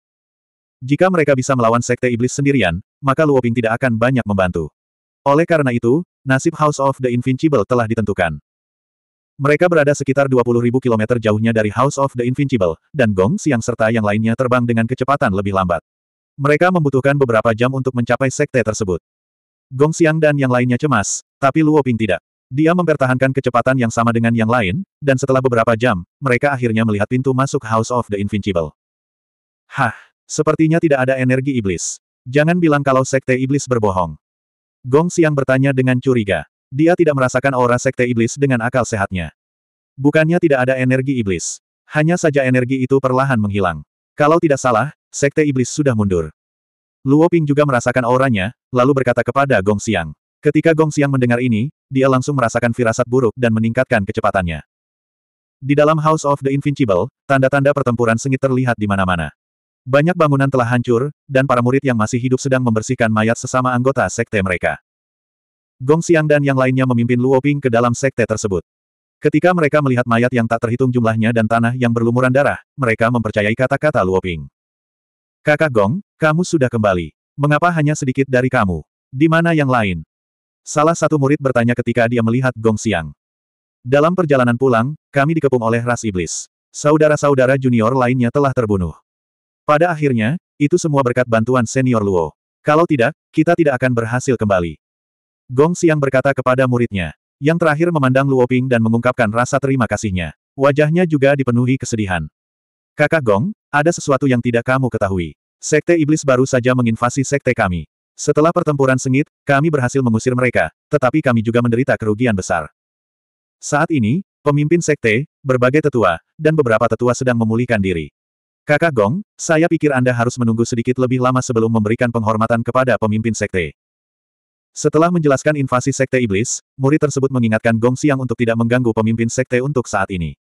Jika mereka bisa melawan Sekte Iblis sendirian, maka Luoping tidak akan banyak membantu. Oleh karena itu, nasib House of the Invincible telah ditentukan. Mereka berada sekitar 20.000 km jauhnya dari House of the Invincible, dan Gong Siang serta yang lainnya terbang dengan kecepatan lebih lambat. Mereka membutuhkan beberapa jam untuk mencapai sekte tersebut. Gong Xiang dan yang lainnya cemas, tapi Luoping tidak. Dia mempertahankan kecepatan yang sama dengan yang lain, dan setelah beberapa jam, mereka akhirnya melihat pintu masuk House of the Invincible. Hah! Sepertinya tidak ada energi iblis. Jangan bilang kalau sekte iblis berbohong. Gong Xiang bertanya dengan curiga. Dia tidak merasakan aura sekte iblis dengan akal sehatnya. Bukannya tidak ada energi iblis. Hanya saja energi itu perlahan menghilang. Kalau tidak salah, sekte iblis sudah mundur. Luo Ping juga merasakan auranya, lalu berkata kepada Gong Xiang. Ketika Gong Xiang mendengar ini, dia langsung merasakan firasat buruk dan meningkatkan kecepatannya. Di dalam House of the Invincible, tanda-tanda pertempuran sengit terlihat di mana-mana. Banyak bangunan telah hancur, dan para murid yang masih hidup sedang membersihkan mayat sesama anggota sekte mereka. Gong Xiang dan yang lainnya memimpin Luo Ping ke dalam sekte tersebut. Ketika mereka melihat mayat yang tak terhitung jumlahnya dan tanah yang berlumuran darah, mereka mempercayai kata-kata Luo Ping. Kakak Gong, kamu sudah kembali. Mengapa hanya sedikit dari kamu? Di mana yang lain? Salah satu murid bertanya ketika dia melihat Gong Xiang. Dalam perjalanan pulang, kami dikepung oleh ras iblis. Saudara-saudara junior lainnya telah terbunuh. Pada akhirnya, itu semua berkat bantuan senior Luo. Kalau tidak, kita tidak akan berhasil kembali. Gong Xiang berkata kepada muridnya. Yang terakhir memandang Luo Ping dan mengungkapkan rasa terima kasihnya. Wajahnya juga dipenuhi kesedihan. Kakak Gong, ada sesuatu yang tidak kamu ketahui. Sekte Iblis baru saja menginvasi sekte kami. Setelah pertempuran sengit, kami berhasil mengusir mereka, tetapi kami juga menderita kerugian besar. Saat ini, pemimpin sekte, berbagai tetua, dan beberapa tetua sedang memulihkan diri. Kakak Gong, saya pikir Anda harus menunggu sedikit lebih lama sebelum memberikan penghormatan kepada pemimpin sekte. Setelah menjelaskan invasi sekte iblis, murid tersebut mengingatkan Gong Xiang untuk tidak mengganggu pemimpin sekte untuk saat ini.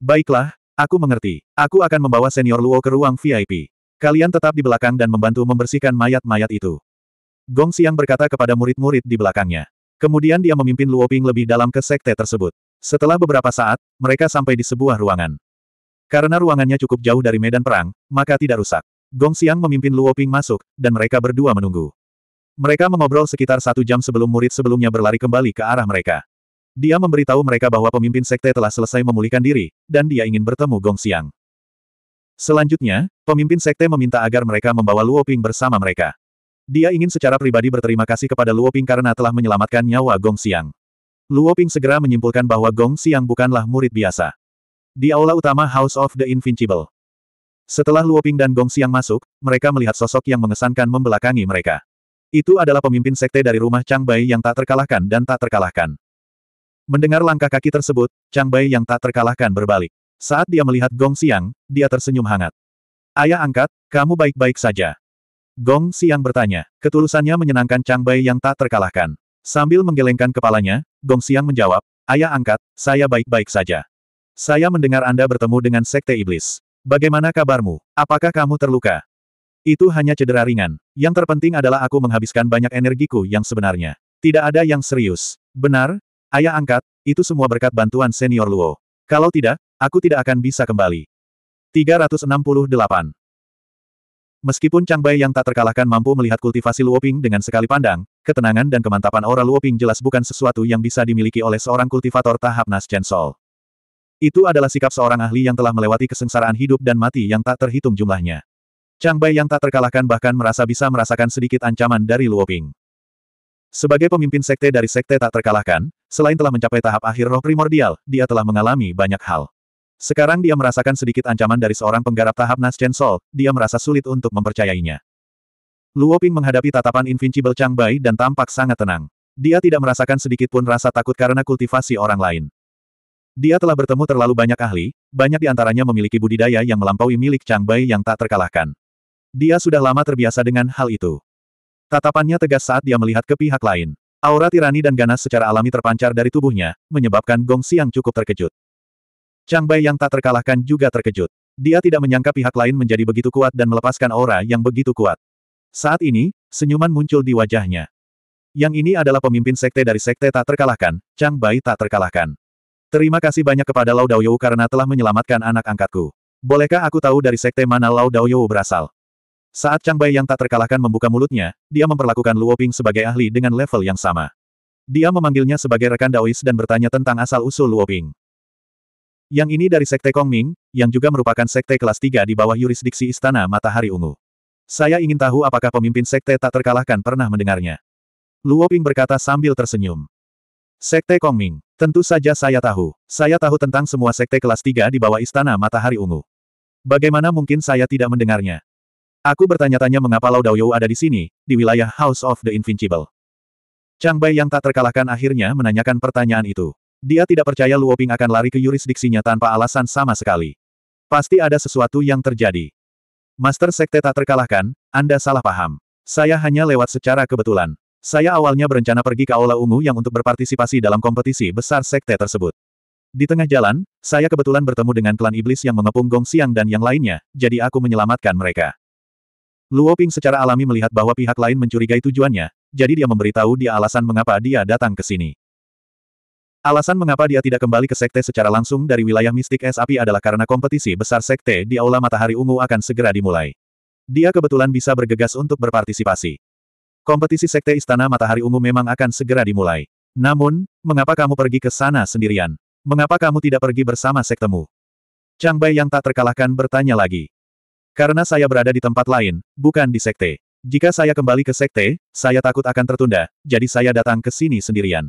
Baiklah, aku mengerti. Aku akan membawa senior Luo ke ruang VIP. Kalian tetap di belakang dan membantu membersihkan mayat-mayat itu. Gong Xiang berkata kepada murid-murid di belakangnya. Kemudian dia memimpin Luo Ping lebih dalam ke sekte tersebut. Setelah beberapa saat, mereka sampai di sebuah ruangan. Karena ruangannya cukup jauh dari medan perang, maka tidak rusak. Gong Xiang memimpin Luo Ping masuk, dan mereka berdua menunggu. Mereka mengobrol sekitar satu jam sebelum murid sebelumnya berlari kembali ke arah mereka. Dia memberitahu mereka bahwa pemimpin sekte telah selesai memulihkan diri, dan dia ingin bertemu Gong Xiang. Selanjutnya, pemimpin sekte meminta agar mereka membawa Luo Ping bersama mereka. Dia ingin secara pribadi berterima kasih kepada Luo Ping karena telah menyelamatkan nyawa Gong Xiang. Luo Ping segera menyimpulkan bahwa Gong Xiang bukanlah murid biasa. Di aula utama House of the Invincible. Setelah Luoping dan Gong Xiang masuk, mereka melihat sosok yang mengesankan membelakangi mereka. Itu adalah pemimpin sekte dari rumah Chang Bai yang tak terkalahkan dan tak terkalahkan. Mendengar langkah kaki tersebut, Chang Bai yang tak terkalahkan berbalik. Saat dia melihat Gong Xiang, dia tersenyum hangat. Ayah angkat, kamu baik-baik saja. Gong Xiang bertanya. Ketulusannya menyenangkan Chang Bai yang tak terkalahkan. Sambil menggelengkan kepalanya, Gong Xiang menjawab, Ayah angkat, saya baik-baik saja. Saya mendengar Anda bertemu dengan Sekte Iblis. Bagaimana kabarmu? Apakah kamu terluka? Itu hanya cedera ringan. Yang terpenting adalah aku menghabiskan banyak energiku yang sebenarnya. Tidak ada yang serius. Benar? Ayah angkat, itu semua berkat bantuan senior Luo. Kalau tidak, aku tidak akan bisa kembali. 368. Meskipun Chang Bai yang tak terkalahkan mampu melihat kultivasi Luoping dengan sekali pandang, ketenangan dan kemantapan aura Luoping jelas bukan sesuatu yang bisa dimiliki oleh seorang kultivator tahap Nas Chen Sol. Itu adalah sikap seorang ahli yang telah melewati kesengsaraan hidup dan mati yang tak terhitung jumlahnya. Chang Bai yang tak terkalahkan bahkan merasa bisa merasakan sedikit ancaman dari Luo Ping. Sebagai pemimpin sekte dari sekte tak terkalahkan, selain telah mencapai tahap akhir roh primordial, dia telah mengalami banyak hal. Sekarang dia merasakan sedikit ancaman dari seorang penggarap tahap Nas Chen sol, dia merasa sulit untuk mempercayainya. Luo Ping menghadapi tatapan Invincible Chang Bai dan tampak sangat tenang. Dia tidak merasakan sedikit pun rasa takut karena kultivasi orang lain. Dia telah bertemu terlalu banyak ahli, banyak di antaranya memiliki budidaya yang melampaui milik Chang Bai yang tak terkalahkan. Dia sudah lama terbiasa dengan hal itu. Tatapannya tegas saat dia melihat ke pihak lain. Aura tirani dan ganas secara alami terpancar dari tubuhnya, menyebabkan Gong Xiang cukup terkejut. Chang Bai yang tak terkalahkan juga terkejut. Dia tidak menyangka pihak lain menjadi begitu kuat dan melepaskan aura yang begitu kuat. Saat ini, senyuman muncul di wajahnya. Yang ini adalah pemimpin sekte dari sekte tak terkalahkan, Chang Bai tak terkalahkan. Terima kasih banyak kepada Lao Daoyou karena telah menyelamatkan anak angkatku. Bolehkah aku tahu dari sekte mana Lao Daoyou berasal? Saat Chang Bai yang tak terkalahkan membuka mulutnya, dia memperlakukan Luo Ping sebagai ahli dengan level yang sama. Dia memanggilnya sebagai rekan Daois dan bertanya tentang asal-usul Luo Ping. Yang ini dari Sekte Kong Ming, yang juga merupakan Sekte kelas 3 di bawah yurisdiksi Istana Matahari Ungu. Saya ingin tahu apakah pemimpin Sekte tak terkalahkan pernah mendengarnya. Luo Ping berkata sambil tersenyum. Sekte Kongming. Tentu saja saya tahu. Saya tahu tentang semua sekte kelas 3 di bawah Istana Matahari Ungu. Bagaimana mungkin saya tidak mendengarnya? Aku bertanya-tanya mengapa Lao Daoyou ada di sini, di wilayah House of the Invincible. Chang Bai yang tak terkalahkan akhirnya menanyakan pertanyaan itu. Dia tidak percaya Luo Ping akan lari ke yurisdiksinya tanpa alasan sama sekali. Pasti ada sesuatu yang terjadi. Master Sekte tak terkalahkan, Anda salah paham. Saya hanya lewat secara kebetulan. Saya awalnya berencana pergi ke Aula Ungu yang untuk berpartisipasi dalam kompetisi besar sekte tersebut. Di tengah jalan, saya kebetulan bertemu dengan klan iblis yang mengepung Gong Xiang dan yang lainnya, jadi aku menyelamatkan mereka. Luo Ping secara alami melihat bahwa pihak lain mencurigai tujuannya, jadi dia memberitahu dia alasan mengapa dia datang ke sini. Alasan mengapa dia tidak kembali ke sekte secara langsung dari wilayah mistik es api adalah karena kompetisi besar sekte di Aula Matahari Ungu akan segera dimulai. Dia kebetulan bisa bergegas untuk berpartisipasi. Kompetisi Sekte Istana Matahari Ungu memang akan segera dimulai. Namun, mengapa kamu pergi ke sana sendirian? Mengapa kamu tidak pergi bersama sektemu? Chang Bai yang tak terkalahkan bertanya lagi. Karena saya berada di tempat lain, bukan di sekte. Jika saya kembali ke sekte, saya takut akan tertunda, jadi saya datang ke sini sendirian.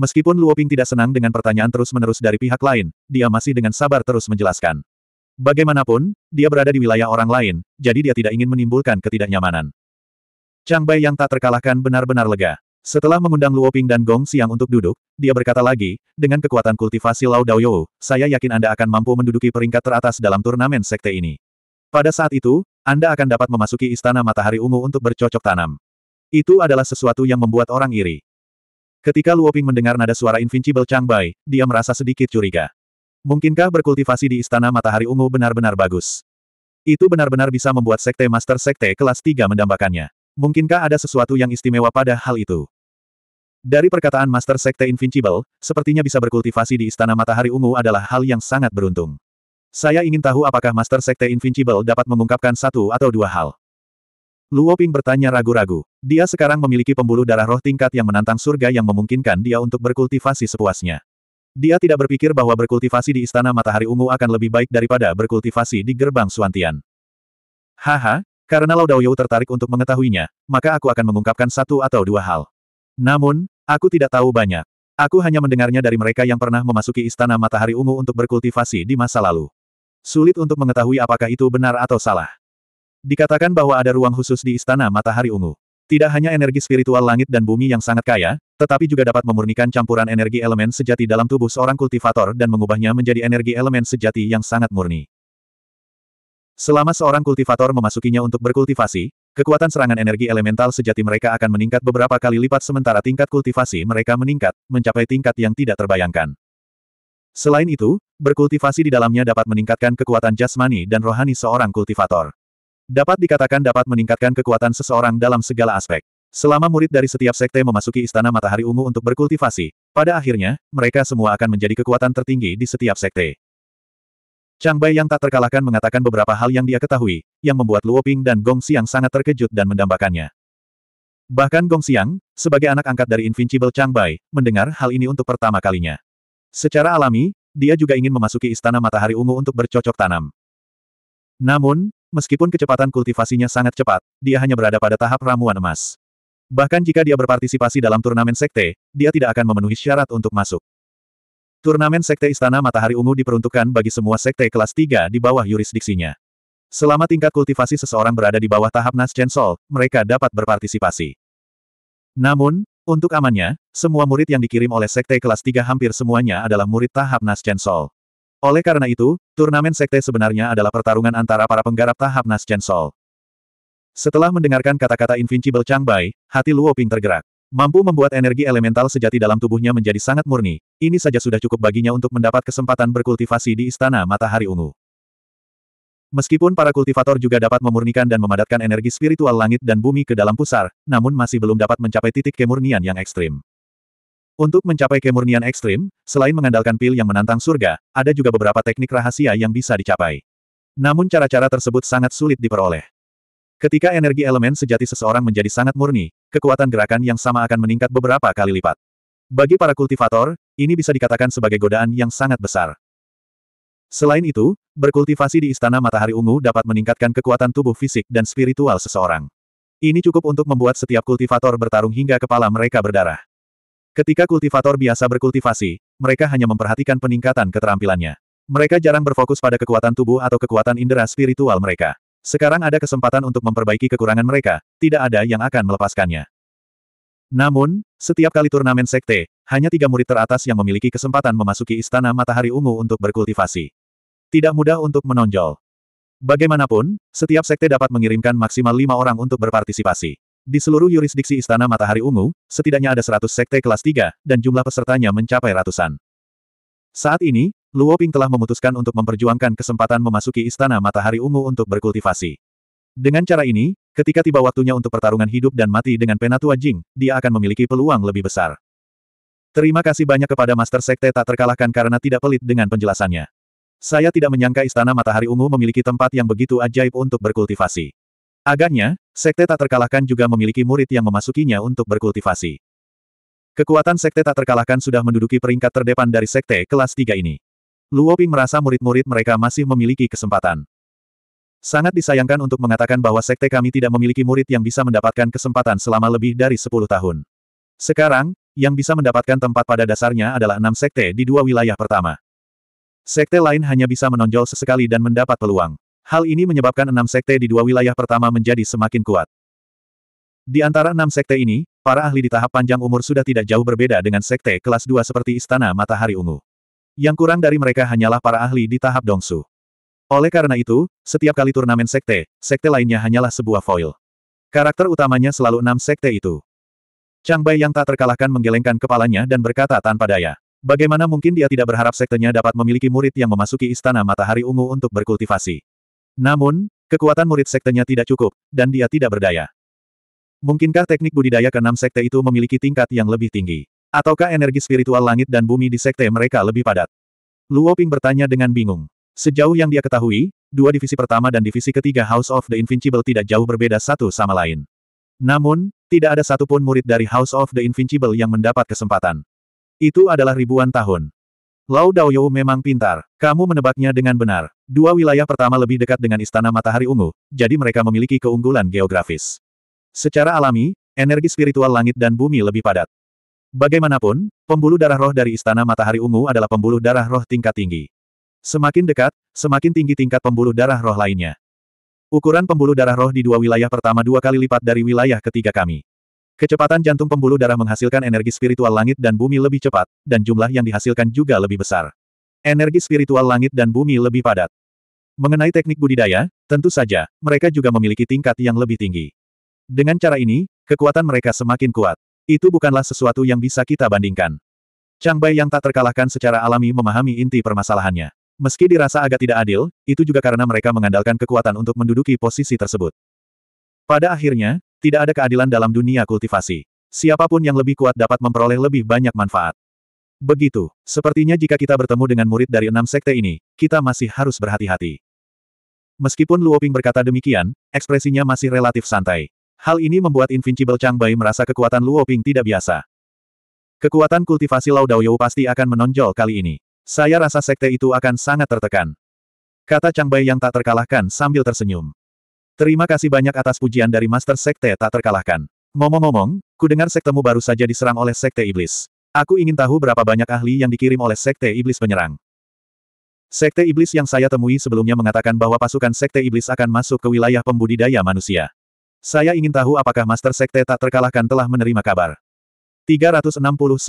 Meskipun Luoping tidak senang dengan pertanyaan terus-menerus dari pihak lain, dia masih dengan sabar terus menjelaskan. Bagaimanapun, dia berada di wilayah orang lain, jadi dia tidak ingin menimbulkan ketidaknyamanan. Chang Bai yang tak terkalahkan benar-benar lega. Setelah mengundang Luo Ping dan Gong Xiang untuk duduk, dia berkata lagi, dengan kekuatan kultivasi Lao Dao Daoyou, saya yakin Anda akan mampu menduduki peringkat teratas dalam turnamen sekte ini. Pada saat itu, Anda akan dapat memasuki Istana Matahari Ungu untuk bercocok tanam. Itu adalah sesuatu yang membuat orang iri. Ketika Luo Ping mendengar nada suara Invincible Chang Bai, dia merasa sedikit curiga. Mungkinkah berkultivasi di Istana Matahari Ungu benar-benar bagus? Itu benar-benar bisa membuat Sekte Master Sekte kelas 3 mendambakannya. Mungkinkah ada sesuatu yang istimewa pada hal itu? Dari perkataan Master Sekte Invincible, sepertinya bisa berkultivasi di Istana Matahari Ungu adalah hal yang sangat beruntung. Saya ingin tahu apakah Master Sekte Invincible dapat mengungkapkan satu atau dua hal. Luo Ping bertanya ragu-ragu. Dia sekarang memiliki pembuluh darah roh tingkat yang menantang surga yang memungkinkan dia untuk berkultivasi sepuasnya. Dia tidak berpikir bahwa berkultivasi di Istana Matahari Ungu akan lebih baik daripada berkultivasi di Gerbang Suantian. Haha, karena Lao Daoyou tertarik untuk mengetahuinya, maka aku akan mengungkapkan satu atau dua hal. Namun, aku tidak tahu banyak. Aku hanya mendengarnya dari mereka yang pernah memasuki Istana Matahari Ungu untuk berkultivasi di masa lalu. Sulit untuk mengetahui apakah itu benar atau salah. Dikatakan bahwa ada ruang khusus di Istana Matahari Ungu. Tidak hanya energi spiritual langit dan bumi yang sangat kaya, tetapi juga dapat memurnikan campuran energi elemen sejati dalam tubuh seorang kultivator dan mengubahnya menjadi energi elemen sejati yang sangat murni. Selama seorang kultivator memasukinya untuk berkultivasi, kekuatan serangan energi elemental sejati mereka akan meningkat beberapa kali lipat sementara tingkat kultivasi mereka meningkat, mencapai tingkat yang tidak terbayangkan. Selain itu, berkultivasi di dalamnya dapat meningkatkan kekuatan jasmani dan rohani seorang kultivator. Dapat dikatakan dapat meningkatkan kekuatan seseorang dalam segala aspek. Selama murid dari setiap sekte memasuki Istana Matahari Ungu untuk berkultivasi, pada akhirnya, mereka semua akan menjadi kekuatan tertinggi di setiap sekte. Chang Bai yang tak terkalahkan mengatakan beberapa hal yang dia ketahui, yang membuat Luo Ping dan Gong Xiang sangat terkejut dan mendambakannya. Bahkan Gong Xiang, sebagai anak angkat dari Invincible Chang Bai, mendengar hal ini untuk pertama kalinya. Secara alami, dia juga ingin memasuki Istana Matahari Ungu untuk bercocok tanam. Namun, meskipun kecepatan kultivasinya sangat cepat, dia hanya berada pada tahap ramuan emas. Bahkan jika dia berpartisipasi dalam turnamen sekte, dia tidak akan memenuhi syarat untuk masuk. Turnamen Sekte Istana Matahari Ungu diperuntukkan bagi semua sekte kelas 3 di bawah yurisdiksinya. Selama tingkat kultivasi seseorang berada di bawah tahap Nas Sol, mereka dapat berpartisipasi. Namun, untuk amannya, semua murid yang dikirim oleh sekte kelas 3 hampir semuanya adalah murid tahap Nas Sol. Oleh karena itu, turnamen sekte sebenarnya adalah pertarungan antara para penggarap tahap Nas Sol. Setelah mendengarkan kata-kata Invincible Chang Bai, hati Luo Ping tergerak. Mampu membuat energi elemental sejati dalam tubuhnya menjadi sangat murni, ini saja sudah cukup baginya untuk mendapat kesempatan berkultivasi di Istana Matahari Ungu. Meskipun para kultivator juga dapat memurnikan dan memadatkan energi spiritual langit dan bumi ke dalam pusar, namun masih belum dapat mencapai titik kemurnian yang ekstrim. Untuk mencapai kemurnian ekstrim, selain mengandalkan pil yang menantang surga, ada juga beberapa teknik rahasia yang bisa dicapai. Namun cara-cara tersebut sangat sulit diperoleh. Ketika energi elemen sejati seseorang menjadi sangat murni, kekuatan gerakan yang sama akan meningkat beberapa kali lipat. Bagi para kultivator, ini bisa dikatakan sebagai godaan yang sangat besar. Selain itu, berkultivasi di Istana Matahari Ungu dapat meningkatkan kekuatan tubuh fisik dan spiritual seseorang. Ini cukup untuk membuat setiap kultivator bertarung hingga kepala mereka berdarah. Ketika kultivator biasa berkultivasi, mereka hanya memperhatikan peningkatan keterampilannya. Mereka jarang berfokus pada kekuatan tubuh atau kekuatan indera spiritual mereka. Sekarang ada kesempatan untuk memperbaiki kekurangan mereka, tidak ada yang akan melepaskannya. Namun, setiap kali turnamen sekte, hanya tiga murid teratas yang memiliki kesempatan memasuki Istana Matahari Ungu untuk berkultivasi. Tidak mudah untuk menonjol. Bagaimanapun, setiap sekte dapat mengirimkan maksimal lima orang untuk berpartisipasi. Di seluruh yurisdiksi Istana Matahari Ungu, setidaknya ada 100 sekte kelas tiga dan jumlah pesertanya mencapai ratusan. Saat ini, Luo Ping telah memutuskan untuk memperjuangkan kesempatan memasuki Istana Matahari Ungu untuk berkultivasi. Dengan cara ini, ketika tiba waktunya untuk pertarungan hidup dan mati dengan Penatua Jing, dia akan memiliki peluang lebih besar. Terima kasih banyak kepada Master Sekte tak terkalahkan karena tidak pelit dengan penjelasannya. Saya tidak menyangka Istana Matahari Ungu memiliki tempat yang begitu ajaib untuk berkultivasi. Agaknya, Sekte tak terkalahkan juga memiliki murid yang memasukinya untuk berkultivasi. Kekuatan Sekte tak terkalahkan sudah menduduki peringkat terdepan dari Sekte kelas 3 ini. Luo Ping merasa murid-murid mereka masih memiliki kesempatan. Sangat disayangkan untuk mengatakan bahwa sekte kami tidak memiliki murid yang bisa mendapatkan kesempatan selama lebih dari 10 tahun. Sekarang, yang bisa mendapatkan tempat pada dasarnya adalah enam sekte di dua wilayah pertama. Sekte lain hanya bisa menonjol sesekali dan mendapat peluang. Hal ini menyebabkan enam sekte di dua wilayah pertama menjadi semakin kuat. Di antara enam sekte ini, para ahli di tahap panjang umur sudah tidak jauh berbeda dengan sekte kelas 2 seperti Istana Matahari Ungu. Yang kurang dari mereka hanyalah para ahli di tahap dongsu. Oleh karena itu, setiap kali turnamen sekte, sekte lainnya hanyalah sebuah foil. Karakter utamanya selalu enam sekte itu. Chang Bai yang tak terkalahkan menggelengkan kepalanya dan berkata tanpa daya. Bagaimana mungkin dia tidak berharap sektenya dapat memiliki murid yang memasuki istana matahari ungu untuk berkultivasi. Namun, kekuatan murid sektenya tidak cukup, dan dia tidak berdaya. Mungkinkah teknik budidaya keenam sekte itu memiliki tingkat yang lebih tinggi? Ataukah energi spiritual langit dan bumi di sekte mereka lebih padat? Luo Ping bertanya dengan bingung. Sejauh yang dia ketahui, dua divisi pertama dan divisi ketiga House of the Invincible tidak jauh berbeda satu sama lain. Namun, tidak ada satupun murid dari House of the Invincible yang mendapat kesempatan. Itu adalah ribuan tahun. Lau Daoyou memang pintar. Kamu menebaknya dengan benar. Dua wilayah pertama lebih dekat dengan Istana Matahari Ungu, jadi mereka memiliki keunggulan geografis. Secara alami, energi spiritual langit dan bumi lebih padat. Bagaimanapun, pembuluh darah roh dari Istana Matahari Ungu adalah pembuluh darah roh tingkat tinggi. Semakin dekat, semakin tinggi tingkat pembuluh darah roh lainnya. Ukuran pembuluh darah roh di dua wilayah pertama dua kali lipat dari wilayah ketiga kami. Kecepatan jantung pembuluh darah menghasilkan energi spiritual langit dan bumi lebih cepat, dan jumlah yang dihasilkan juga lebih besar. Energi spiritual langit dan bumi lebih padat. Mengenai teknik budidaya, tentu saja, mereka juga memiliki tingkat yang lebih tinggi. Dengan cara ini, kekuatan mereka semakin kuat. Itu bukanlah sesuatu yang bisa kita bandingkan. Chang Bai yang tak terkalahkan secara alami memahami inti permasalahannya. Meski dirasa agak tidak adil, itu juga karena mereka mengandalkan kekuatan untuk menduduki posisi tersebut. Pada akhirnya, tidak ada keadilan dalam dunia kultivasi. Siapapun yang lebih kuat dapat memperoleh lebih banyak manfaat. Begitu, sepertinya jika kita bertemu dengan murid dari enam sekte ini, kita masih harus berhati-hati. Meskipun Luoping berkata demikian, ekspresinya masih relatif santai. Hal ini membuat Invincible Chang Bai merasa kekuatan Luo Ping tidak biasa. Kekuatan kultivasi Lao Daoyou pasti akan menonjol kali ini. Saya rasa sekte itu akan sangat tertekan. Kata Chang Bai yang tak terkalahkan sambil tersenyum. Terima kasih banyak atas pujian dari Master Sekte tak terkalahkan. Ngomong-ngomong, ku dengar sektemu baru saja diserang oleh Sekte Iblis. Aku ingin tahu berapa banyak ahli yang dikirim oleh Sekte Iblis penyerang. Sekte Iblis yang saya temui sebelumnya mengatakan bahwa pasukan Sekte Iblis akan masuk ke wilayah pembudidaya manusia. Saya ingin tahu apakah Master Sekte tak terkalahkan telah menerima kabar. 369.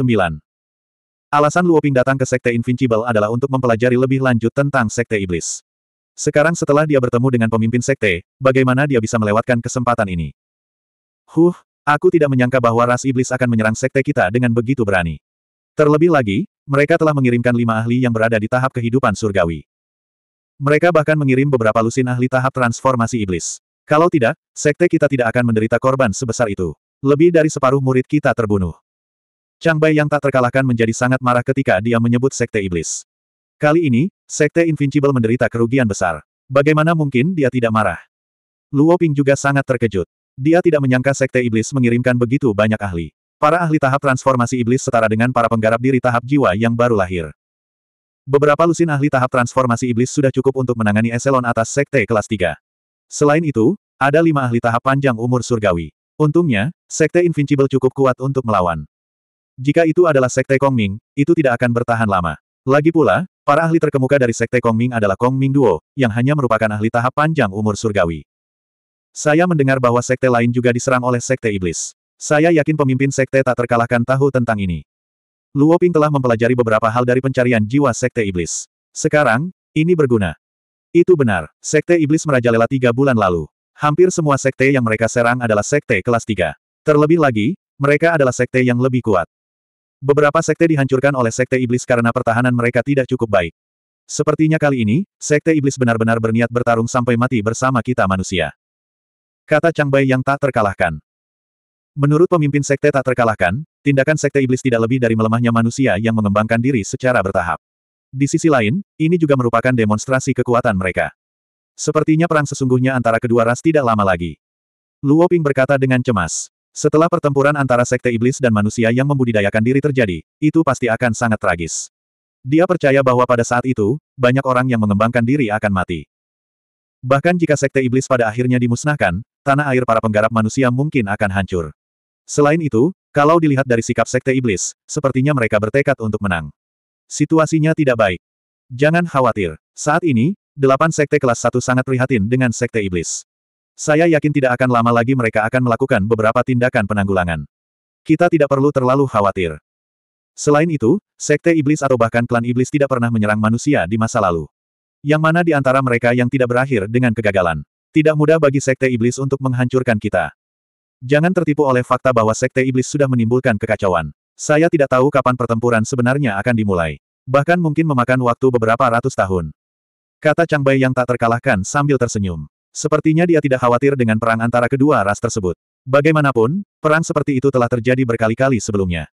Alasan Luoping datang ke Sekte Invincible adalah untuk mempelajari lebih lanjut tentang Sekte Iblis. Sekarang setelah dia bertemu dengan pemimpin Sekte, bagaimana dia bisa melewatkan kesempatan ini? Huh, aku tidak menyangka bahwa ras Iblis akan menyerang Sekte kita dengan begitu berani. Terlebih lagi, mereka telah mengirimkan lima ahli yang berada di tahap kehidupan surgawi. Mereka bahkan mengirim beberapa lusin ahli tahap transformasi Iblis. Kalau tidak, sekte kita tidak akan menderita korban sebesar itu. Lebih dari separuh murid kita terbunuh. Chang Bai yang tak terkalahkan menjadi sangat marah ketika dia menyebut sekte iblis. Kali ini, sekte Invincible menderita kerugian besar. Bagaimana mungkin dia tidak marah? Luo Ping juga sangat terkejut. Dia tidak menyangka sekte iblis mengirimkan begitu banyak ahli. Para ahli tahap transformasi iblis setara dengan para penggarap diri tahap jiwa yang baru lahir. Beberapa lusin ahli tahap transformasi iblis sudah cukup untuk menangani eselon atas sekte kelas 3. Selain itu, ada lima ahli tahap panjang umur surgawi. Untungnya, Sekte Invincible cukup kuat untuk melawan. Jika itu adalah Sekte Kongming, itu tidak akan bertahan lama. Lagi pula, para ahli terkemuka dari Sekte Kongming adalah Kong Ming Duo, yang hanya merupakan ahli tahap panjang umur surgawi. Saya mendengar bahwa Sekte lain juga diserang oleh Sekte Iblis. Saya yakin pemimpin Sekte tak terkalahkan tahu tentang ini. Luo Ping telah mempelajari beberapa hal dari pencarian jiwa Sekte Iblis. Sekarang, ini berguna. Itu benar, Sekte Iblis merajalela tiga bulan lalu. Hampir semua sekte yang mereka serang adalah sekte kelas 3. Terlebih lagi, mereka adalah sekte yang lebih kuat. Beberapa sekte dihancurkan oleh sekte iblis karena pertahanan mereka tidak cukup baik. Sepertinya kali ini, sekte iblis benar-benar berniat bertarung sampai mati bersama kita manusia. Kata Chang Bai yang tak terkalahkan. Menurut pemimpin sekte tak terkalahkan, tindakan sekte iblis tidak lebih dari melemahnya manusia yang mengembangkan diri secara bertahap. Di sisi lain, ini juga merupakan demonstrasi kekuatan mereka. Sepertinya perang sesungguhnya antara kedua ras tidak lama lagi. Luo Ping berkata dengan cemas. Setelah pertempuran antara sekte iblis dan manusia yang membudidayakan diri terjadi, itu pasti akan sangat tragis. Dia percaya bahwa pada saat itu, banyak orang yang mengembangkan diri akan mati. Bahkan jika sekte iblis pada akhirnya dimusnahkan, tanah air para penggarap manusia mungkin akan hancur. Selain itu, kalau dilihat dari sikap sekte iblis, sepertinya mereka bertekad untuk menang. Situasinya tidak baik. Jangan khawatir. Saat ini, Delapan sekte kelas satu sangat prihatin dengan sekte iblis. Saya yakin tidak akan lama lagi mereka akan melakukan beberapa tindakan penanggulangan. Kita tidak perlu terlalu khawatir. Selain itu, sekte iblis atau bahkan klan iblis tidak pernah menyerang manusia di masa lalu. Yang mana di antara mereka yang tidak berakhir dengan kegagalan. Tidak mudah bagi sekte iblis untuk menghancurkan kita. Jangan tertipu oleh fakta bahwa sekte iblis sudah menimbulkan kekacauan. Saya tidak tahu kapan pertempuran sebenarnya akan dimulai. Bahkan mungkin memakan waktu beberapa ratus tahun. Kata Chang Bai yang tak terkalahkan sambil tersenyum. Sepertinya dia tidak khawatir dengan perang antara kedua ras tersebut. Bagaimanapun, perang seperti itu telah terjadi berkali-kali sebelumnya.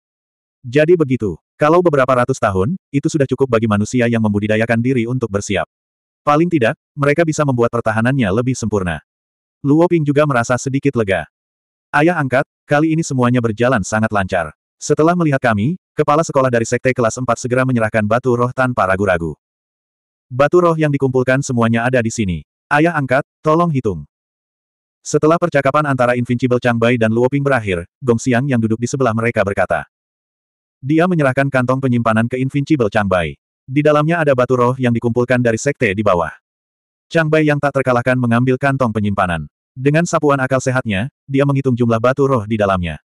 Jadi begitu, kalau beberapa ratus tahun, itu sudah cukup bagi manusia yang membudidayakan diri untuk bersiap. Paling tidak, mereka bisa membuat pertahanannya lebih sempurna. Luo Ping juga merasa sedikit lega. Ayah angkat, kali ini semuanya berjalan sangat lancar. Setelah melihat kami, kepala sekolah dari sekte kelas 4 segera menyerahkan batu roh tanpa ragu-ragu. Batu roh yang dikumpulkan semuanya ada di sini. Ayah angkat, tolong hitung. Setelah percakapan antara Invincible Chang dan Luoping berakhir, Gong Xiang yang duduk di sebelah mereka berkata. Dia menyerahkan kantong penyimpanan ke Invincible Chang Di dalamnya ada batu roh yang dikumpulkan dari sekte di bawah. Chang yang tak terkalahkan mengambil kantong penyimpanan. Dengan sapuan akal sehatnya, dia menghitung jumlah batu roh di dalamnya.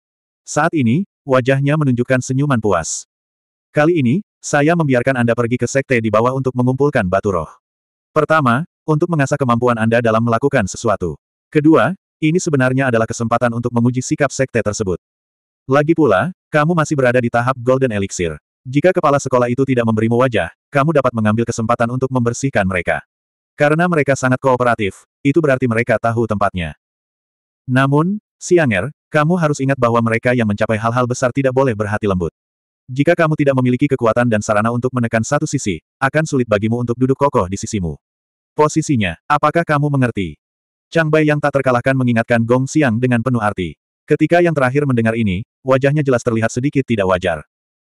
Saat ini, wajahnya menunjukkan senyuman puas. Kali ini, saya membiarkan Anda pergi ke sekte di bawah untuk mengumpulkan batu roh. Pertama, untuk mengasah kemampuan Anda dalam melakukan sesuatu. Kedua, ini sebenarnya adalah kesempatan untuk menguji sikap sekte tersebut. Lagi pula, kamu masih berada di tahap Golden Elixir. Jika kepala sekolah itu tidak memberimu wajah, kamu dapat mengambil kesempatan untuk membersihkan mereka. Karena mereka sangat kooperatif, itu berarti mereka tahu tempatnya. Namun, Sianger, kamu harus ingat bahwa mereka yang mencapai hal-hal besar tidak boleh berhati lembut. Jika kamu tidak memiliki kekuatan dan sarana untuk menekan satu sisi, akan sulit bagimu untuk duduk kokoh di sisimu. Posisinya, apakah kamu mengerti? Chang Bai yang tak terkalahkan mengingatkan Gong Xiang dengan penuh arti. Ketika yang terakhir mendengar ini, wajahnya jelas terlihat sedikit tidak wajar.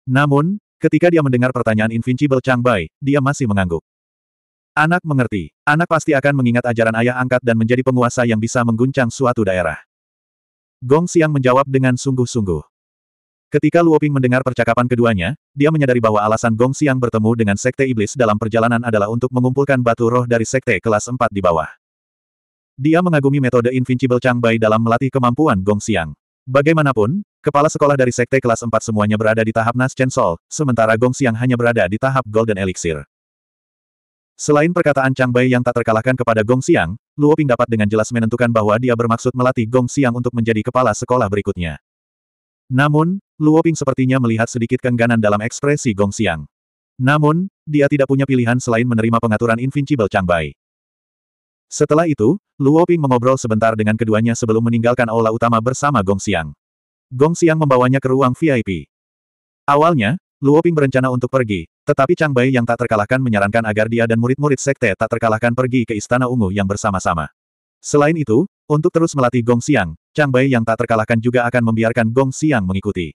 Namun, ketika dia mendengar pertanyaan Invincible Chang Bai, dia masih mengangguk. Anak mengerti. Anak pasti akan mengingat ajaran ayah angkat dan menjadi penguasa yang bisa mengguncang suatu daerah. Gong Xiang menjawab dengan sungguh-sungguh. Ketika Luoping mendengar percakapan keduanya, dia menyadari bahwa alasan Gong Xiang bertemu dengan Sekte Iblis dalam perjalanan adalah untuk mengumpulkan batu roh dari Sekte kelas 4 di bawah. Dia mengagumi metode Invincible Chang Bai dalam melatih kemampuan Gong Xiang. Bagaimanapun, kepala sekolah dari Sekte kelas 4 semuanya berada di tahap Nas Chen Sol, sementara Gong Xiang hanya berada di tahap Golden Elixir. Selain perkataan Chang Bai yang tak terkalahkan kepada Gong Xiang, Luoping dapat dengan jelas menentukan bahwa dia bermaksud melatih Gong Xiang untuk menjadi kepala sekolah berikutnya. Namun, Luo Ping sepertinya melihat sedikit kengganan dalam ekspresi Gong Xiang. Namun, dia tidak punya pilihan selain menerima pengaturan Invincible Chang Bai. Setelah itu, Luo Ping mengobrol sebentar dengan keduanya sebelum meninggalkan aula utama bersama Gong Xiang. Gong Xiang membawanya ke ruang VIP. Awalnya, Luo Ping berencana untuk pergi, tetapi Chang Bai yang tak terkalahkan menyarankan agar dia dan murid-murid sekte tak terkalahkan pergi ke Istana Ungu yang bersama-sama. Selain itu, untuk terus melatih Gong Xiang, Chang Bai yang tak terkalahkan juga akan membiarkan Gong Xiang mengikuti.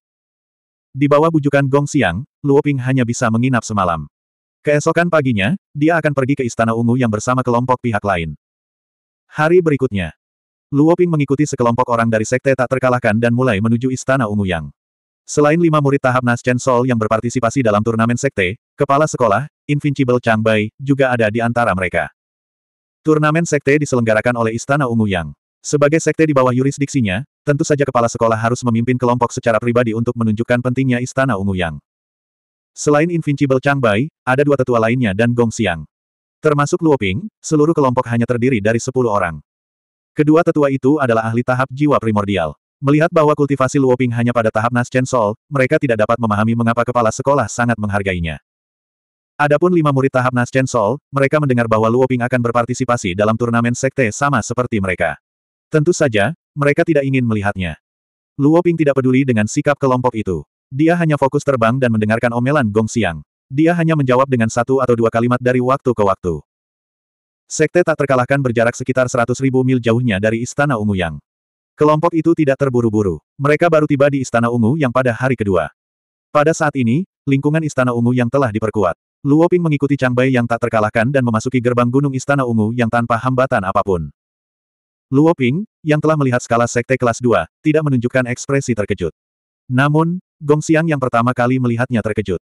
Di bawah bujukan Gong Xiang, Luo Ping hanya bisa menginap semalam. Keesokan paginya, dia akan pergi ke Istana Ungu yang bersama kelompok pihak lain. Hari berikutnya, Luo Ping mengikuti sekelompok orang dari sekte tak terkalahkan dan mulai menuju Istana Ungu Yang. Selain lima murid tahap Nas Chen Sol yang berpartisipasi dalam turnamen sekte, kepala sekolah, Invincible Chang Bai, juga ada di antara mereka. Turnamen sekte diselenggarakan oleh Istana Ungu Yang. Sebagai sekte di bawah yurisdiksinya, tentu saja kepala sekolah harus memimpin kelompok secara pribadi untuk menunjukkan pentingnya Istana Ungu Yang. Selain Invincible Changbai, ada dua tetua lainnya dan Gong Xiang. Termasuk Luoping, seluruh kelompok hanya terdiri dari sepuluh orang. Kedua tetua itu adalah ahli tahap jiwa primordial. Melihat bahwa kultivasi Luoping hanya pada tahap Nas Chen sol, mereka tidak dapat memahami mengapa kepala sekolah sangat menghargainya. Adapun lima murid tahap Chen Sol, mereka mendengar bahwa Luo Ping akan berpartisipasi dalam turnamen sekte sama seperti mereka. Tentu saja, mereka tidak ingin melihatnya. Luo Ping tidak peduli dengan sikap kelompok itu. Dia hanya fokus terbang dan mendengarkan omelan Gong Xiang. Dia hanya menjawab dengan satu atau dua kalimat dari waktu ke waktu. Sekte tak terkalahkan berjarak sekitar ribu mil jauhnya dari Istana Ungu Yang. Kelompok itu tidak terburu-buru. Mereka baru tiba di Istana Ungu yang pada hari kedua. Pada saat ini, lingkungan Istana Ungu yang telah diperkuat. Luo Ping mengikuti Chang Bai yang tak terkalahkan dan memasuki gerbang Gunung Istana Ungu yang tanpa hambatan apapun. Luo Ping, yang telah melihat skala sekte kelas 2, tidak menunjukkan ekspresi terkejut. Namun, Gong Xiang yang pertama kali melihatnya terkejut.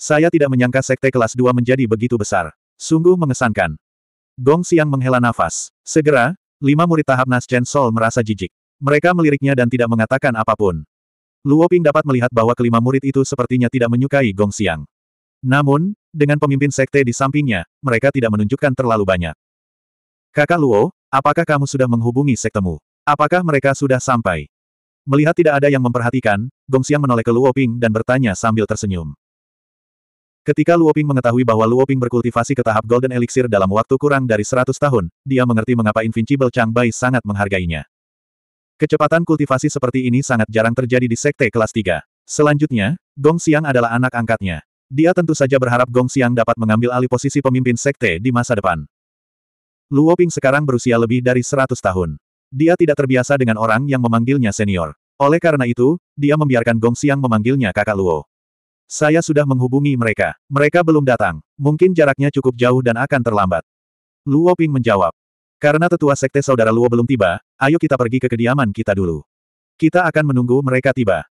Saya tidak menyangka sekte kelas 2 menjadi begitu besar. Sungguh mengesankan. Gong Xiang menghela nafas. Segera, lima murid tahap Nas Chen Sol merasa jijik. Mereka meliriknya dan tidak mengatakan apapun. Luo Ping dapat melihat bahwa kelima murid itu sepertinya tidak menyukai Gong Xiang. Namun, dengan pemimpin sekte di sampingnya, mereka tidak menunjukkan terlalu banyak. Kakak Luo, apakah kamu sudah menghubungi sektemu? Apakah mereka sudah sampai? Melihat tidak ada yang memperhatikan, Gongxiang menoleh ke Luo Ping dan bertanya sambil tersenyum. Ketika Luo Ping mengetahui bahwa Luo Ping berkultivasi ke tahap Golden Elixir dalam waktu kurang dari 100 tahun, dia mengerti mengapa Invincible Chang Bai sangat menghargainya. Kecepatan kultivasi seperti ini sangat jarang terjadi di sekte kelas 3. Selanjutnya, Gong adalah anak angkatnya. Dia tentu saja berharap Gong Xiang dapat mengambil alih posisi pemimpin sekte di masa depan. Luo Ping sekarang berusia lebih dari 100 tahun. Dia tidak terbiasa dengan orang yang memanggilnya senior. Oleh karena itu, dia membiarkan Gong Xiang memanggilnya kakak Luo. Saya sudah menghubungi mereka. Mereka belum datang. Mungkin jaraknya cukup jauh dan akan terlambat. Luo Ping menjawab. Karena tetua sekte saudara Luo belum tiba, ayo kita pergi ke kediaman kita dulu. Kita akan menunggu mereka tiba.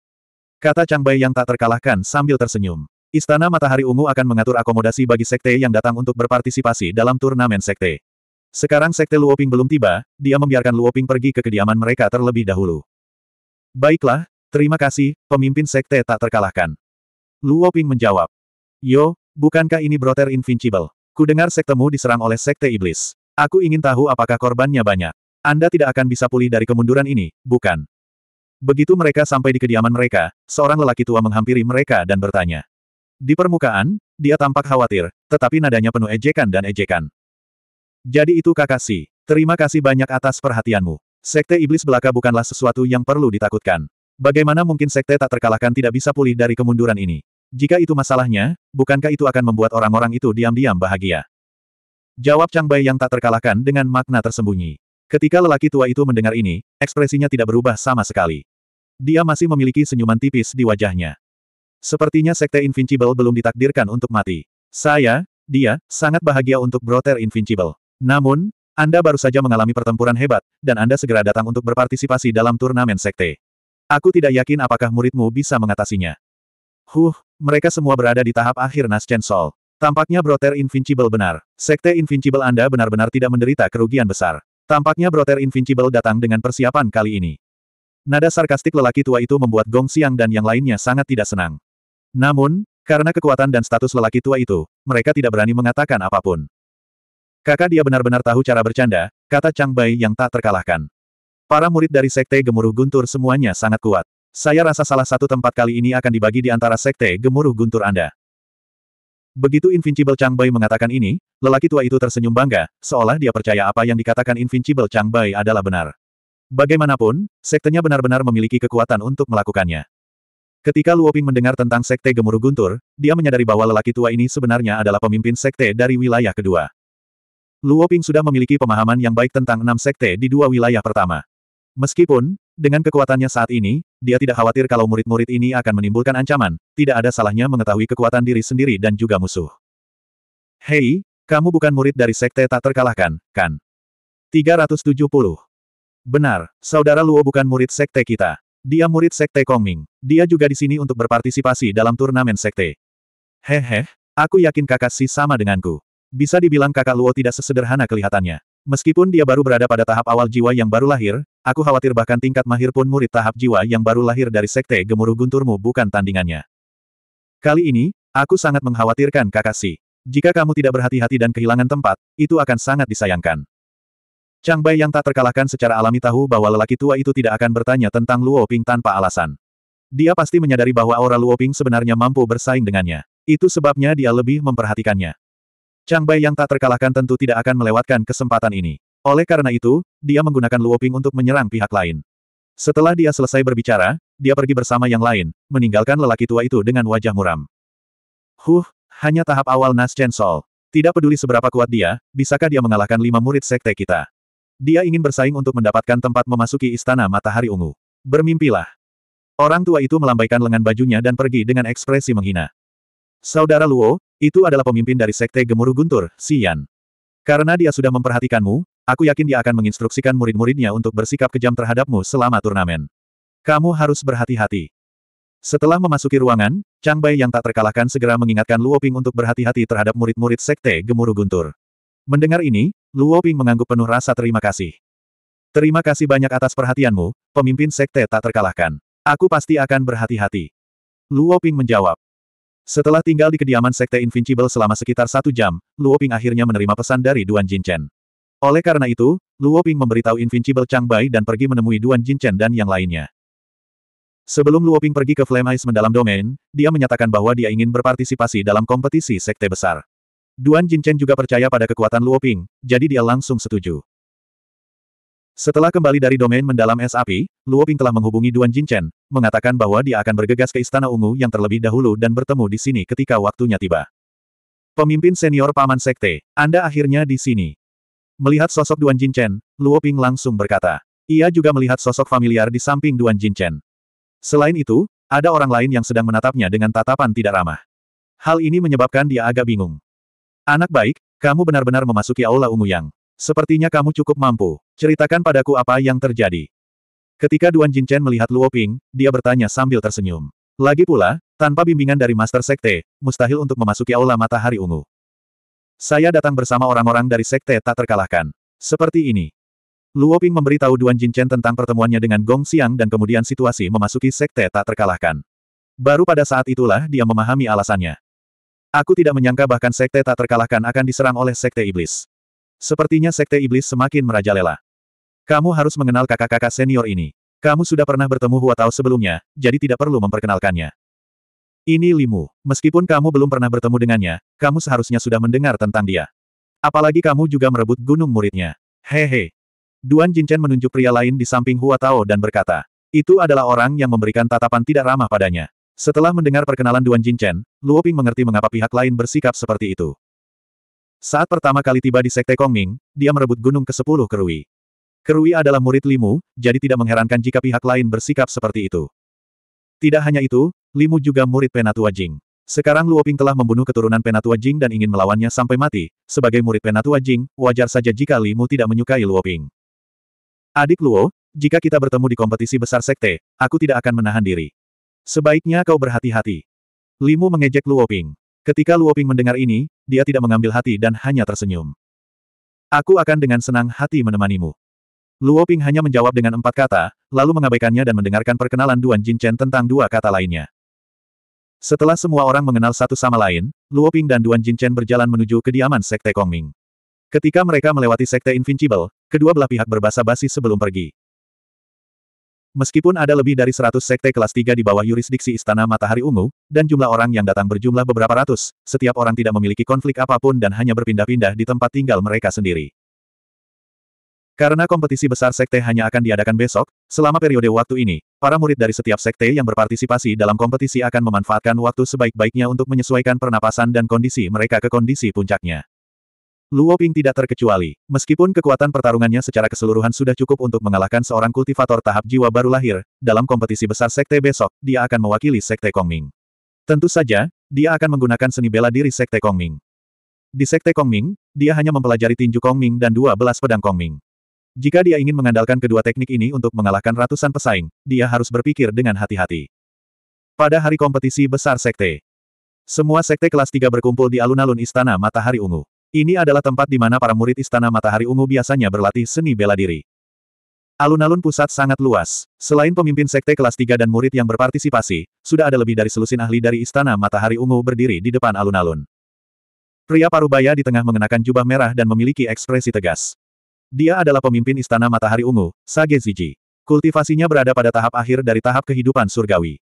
Kata Chang Bai yang tak terkalahkan sambil tersenyum. Istana Matahari Ungu akan mengatur akomodasi bagi sekte yang datang untuk berpartisipasi dalam turnamen sekte. Sekarang sekte Luoping belum tiba, dia membiarkan Luoping pergi ke kediaman mereka terlebih dahulu. Baiklah, terima kasih, pemimpin sekte tak terkalahkan. Luoping menjawab. Yo, bukankah ini Broter Invincible? Kudengar sektemu diserang oleh sekte iblis. Aku ingin tahu apakah korbannya banyak. Anda tidak akan bisa pulih dari kemunduran ini, bukan? Begitu mereka sampai di kediaman mereka, seorang lelaki tua menghampiri mereka dan bertanya. Di permukaan, dia tampak khawatir, tetapi nadanya penuh ejekan dan ejekan. Jadi itu Kakashi, terima kasih banyak atas perhatianmu. Sekte Iblis Belaka bukanlah sesuatu yang perlu ditakutkan. Bagaimana mungkin sekte tak terkalahkan tidak bisa pulih dari kemunduran ini? Jika itu masalahnya, bukankah itu akan membuat orang-orang itu diam-diam bahagia? Jawab Chang Bai yang tak terkalahkan dengan makna tersembunyi. Ketika lelaki tua itu mendengar ini, ekspresinya tidak berubah sama sekali. Dia masih memiliki senyuman tipis di wajahnya. Sepertinya Sekte Invincible belum ditakdirkan untuk mati. Saya, dia, sangat bahagia untuk Brother Invincible. Namun, Anda baru saja mengalami pertempuran hebat, dan Anda segera datang untuk berpartisipasi dalam turnamen Sekte. Aku tidak yakin apakah muridmu bisa mengatasinya. Huh, mereka semua berada di tahap akhir Nascent Sol. Tampaknya Brother Invincible benar. Sekte Invincible Anda benar-benar tidak menderita kerugian besar. Tampaknya Brother Invincible datang dengan persiapan kali ini. Nada sarkastik lelaki tua itu membuat Gong Xiang dan yang lainnya sangat tidak senang. Namun, karena kekuatan dan status lelaki tua itu, mereka tidak berani mengatakan apapun. Kakak dia benar-benar tahu cara bercanda, kata Chang Bai yang tak terkalahkan. Para murid dari Sekte Gemuruh Guntur semuanya sangat kuat. Saya rasa salah satu tempat kali ini akan dibagi di antara Sekte Gemuruh Guntur Anda. Begitu Invincible Chang Bai mengatakan ini, lelaki tua itu tersenyum bangga, seolah dia percaya apa yang dikatakan Invincible Chang Bai adalah benar. Bagaimanapun, sektenya benar-benar memiliki kekuatan untuk melakukannya. Ketika Luoping mendengar tentang Sekte Gemuruh Guntur, dia menyadari bahwa lelaki tua ini sebenarnya adalah pemimpin Sekte dari wilayah kedua. Luoping sudah memiliki pemahaman yang baik tentang enam Sekte di dua wilayah pertama. Meskipun, dengan kekuatannya saat ini, dia tidak khawatir kalau murid-murid ini akan menimbulkan ancaman, tidak ada salahnya mengetahui kekuatan diri sendiri dan juga musuh. Hei, kamu bukan murid dari Sekte tak terkalahkan, kan? 370. Benar, saudara Luo bukan murid Sekte kita. Dia murid Sekte Kongming. Dia juga di sini untuk berpartisipasi dalam turnamen Sekte. Hehe, aku yakin kakak Si sama denganku. Bisa dibilang kakak Luo tidak sesederhana kelihatannya. Meskipun dia baru berada pada tahap awal jiwa yang baru lahir, aku khawatir bahkan tingkat mahir pun murid tahap jiwa yang baru lahir dari Sekte Gemuruh Gunturmu bukan tandingannya. Kali ini, aku sangat mengkhawatirkan kakak Si. Jika kamu tidak berhati-hati dan kehilangan tempat, itu akan sangat disayangkan. Chang Bai yang tak terkalahkan secara alami tahu bahwa lelaki tua itu tidak akan bertanya tentang Luo Ping tanpa alasan. Dia pasti menyadari bahwa aura Luo Ping sebenarnya mampu bersaing dengannya. Itu sebabnya dia lebih memperhatikannya. Chang Bai yang tak terkalahkan tentu tidak akan melewatkan kesempatan ini. Oleh karena itu, dia menggunakan Luo Ping untuk menyerang pihak lain. Setelah dia selesai berbicara, dia pergi bersama yang lain, meninggalkan lelaki tua itu dengan wajah muram. Huh, hanya tahap awal Nas Chen Sol. Tidak peduli seberapa kuat dia, bisakah dia mengalahkan lima murid sekte kita? Dia ingin bersaing untuk mendapatkan tempat memasuki istana matahari ungu. Bermimpilah. Orang tua itu melambaikan lengan bajunya dan pergi dengan ekspresi menghina. Saudara Luo, itu adalah pemimpin dari Sekte Gemuruh Guntur, Xian. Karena dia sudah memperhatikanmu, aku yakin dia akan menginstruksikan murid-muridnya untuk bersikap kejam terhadapmu selama turnamen. Kamu harus berhati-hati. Setelah memasuki ruangan, Chang Bai yang tak terkalahkan segera mengingatkan Luo Ping untuk berhati-hati terhadap murid-murid Sekte Gemuruh Guntur. Mendengar ini, Luo Ping mengangguk penuh rasa terima kasih. Terima kasih banyak atas perhatianmu, pemimpin sekte tak terkalahkan. Aku pasti akan berhati-hati. Luo Ping menjawab. Setelah tinggal di kediaman sekte Invincible selama sekitar satu jam, Luo Ping akhirnya menerima pesan dari Duan Jinchen. Oleh karena itu, Luo Ping memberitahu Invincible Chang Bai dan pergi menemui Duan Jinchen dan yang lainnya. Sebelum Luo Ping pergi ke Flame Ice mendalam domain, dia menyatakan bahwa dia ingin berpartisipasi dalam kompetisi sekte besar. Duan Jinchen juga percaya pada kekuatan Luo Ping, jadi dia langsung setuju. Setelah kembali dari domain mendalam es api, Ping telah menghubungi Duan Jinchen, mengatakan bahwa dia akan bergegas ke Istana Ungu yang terlebih dahulu dan bertemu di sini ketika waktunya tiba. Pemimpin senior Paman Sekte, Anda akhirnya di sini. Melihat sosok Duan Jinchen, Ping langsung berkata. Ia juga melihat sosok familiar di samping Duan Jinchen. Selain itu, ada orang lain yang sedang menatapnya dengan tatapan tidak ramah. Hal ini menyebabkan dia agak bingung. Anak baik, kamu benar-benar memasuki aula ungu yang. Sepertinya kamu cukup mampu. Ceritakan padaku apa yang terjadi. Ketika Duan Jinchen melihat Luo Ping, dia bertanya sambil tersenyum. Lagi pula, tanpa bimbingan dari Master Sekte, mustahil untuk memasuki aula matahari ungu. Saya datang bersama orang-orang dari Sekte tak terkalahkan. Seperti ini. Luo Ping memberitahu Duan Jinchen tentang pertemuannya dengan Gong Xiang dan kemudian situasi memasuki Sekte tak terkalahkan. Baru pada saat itulah dia memahami alasannya. Aku tidak menyangka bahkan sekte tak terkalahkan akan diserang oleh sekte iblis. Sepertinya sekte iblis semakin merajalela. Kamu harus mengenal kakak-kakak senior ini. Kamu sudah pernah bertemu Huatao sebelumnya, jadi tidak perlu memperkenalkannya. Ini Limu. Meskipun kamu belum pernah bertemu dengannya, kamu seharusnya sudah mendengar tentang dia. Apalagi kamu juga merebut gunung muridnya. Hehe. Duan Jinchen menunjuk pria lain di samping Huatao dan berkata, itu adalah orang yang memberikan tatapan tidak ramah padanya. Setelah mendengar perkenalan Duan Jinchen, Luo Ping mengerti mengapa pihak lain bersikap seperti itu. Saat pertama kali tiba di Sekte Kongming, dia merebut gunung ke-10 Kerui. Kerui adalah murid Limu, jadi tidak mengherankan jika pihak lain bersikap seperti itu. Tidak hanya itu, Limu juga murid Penatua Jing. Sekarang Luo Ping telah membunuh keturunan Penatua Jing dan ingin melawannya sampai mati. Sebagai murid Penatua Jing, wajar saja jika Limu tidak menyukai Luo Ping. Adik Luo, jika kita bertemu di kompetisi besar sekte, aku tidak akan menahan diri. Sebaiknya kau berhati-hati. Limu mengejek Luoping. Ketika Luoping mendengar ini, dia tidak mengambil hati dan hanya tersenyum. Aku akan dengan senang hati menemanimu. Luoping hanya menjawab dengan empat kata, lalu mengabaikannya dan mendengarkan perkenalan Duan Jinchen tentang dua kata lainnya. Setelah semua orang mengenal satu sama lain, Luoping dan Duan Jinchen berjalan menuju kediaman Sekte Kongming. Ketika mereka melewati Sekte Invincible, kedua belah pihak berbasa basi sebelum pergi. Meskipun ada lebih dari 100 sekte kelas 3 di bawah yurisdiksi Istana Matahari Ungu, dan jumlah orang yang datang berjumlah beberapa ratus, setiap orang tidak memiliki konflik apapun dan hanya berpindah-pindah di tempat tinggal mereka sendiri. Karena kompetisi besar sekte hanya akan diadakan besok, selama periode waktu ini, para murid dari setiap sekte yang berpartisipasi dalam kompetisi akan memanfaatkan waktu sebaik-baiknya untuk menyesuaikan pernapasan dan kondisi mereka ke kondisi puncaknya. Luo Ping tidak terkecuali. Meskipun kekuatan pertarungannya secara keseluruhan sudah cukup untuk mengalahkan seorang kultivator tahap jiwa baru lahir, dalam kompetisi besar sekte besok, dia akan mewakili sekte Kongming. Tentu saja, dia akan menggunakan seni bela diri sekte Kongming. Di sekte Kongming, dia hanya mempelajari tinju Kongming dan dua belas pedang Kongming. Jika dia ingin mengandalkan kedua teknik ini untuk mengalahkan ratusan pesaing, dia harus berpikir dengan hati-hati. Pada hari kompetisi besar sekte, semua sekte kelas 3 berkumpul di alun-alun Istana Matahari Ungu. Ini adalah tempat di mana para murid Istana Matahari Ungu biasanya berlatih seni bela diri. Alun-alun pusat sangat luas. Selain pemimpin sekte kelas 3 dan murid yang berpartisipasi, sudah ada lebih dari selusin ahli dari Istana Matahari Ungu berdiri di depan alun-alun. Pria parubaya di tengah mengenakan jubah merah dan memiliki ekspresi tegas. Dia adalah pemimpin Istana Matahari Ungu, Sage Ziji. Kultivasinya berada pada tahap akhir dari tahap kehidupan surgawi.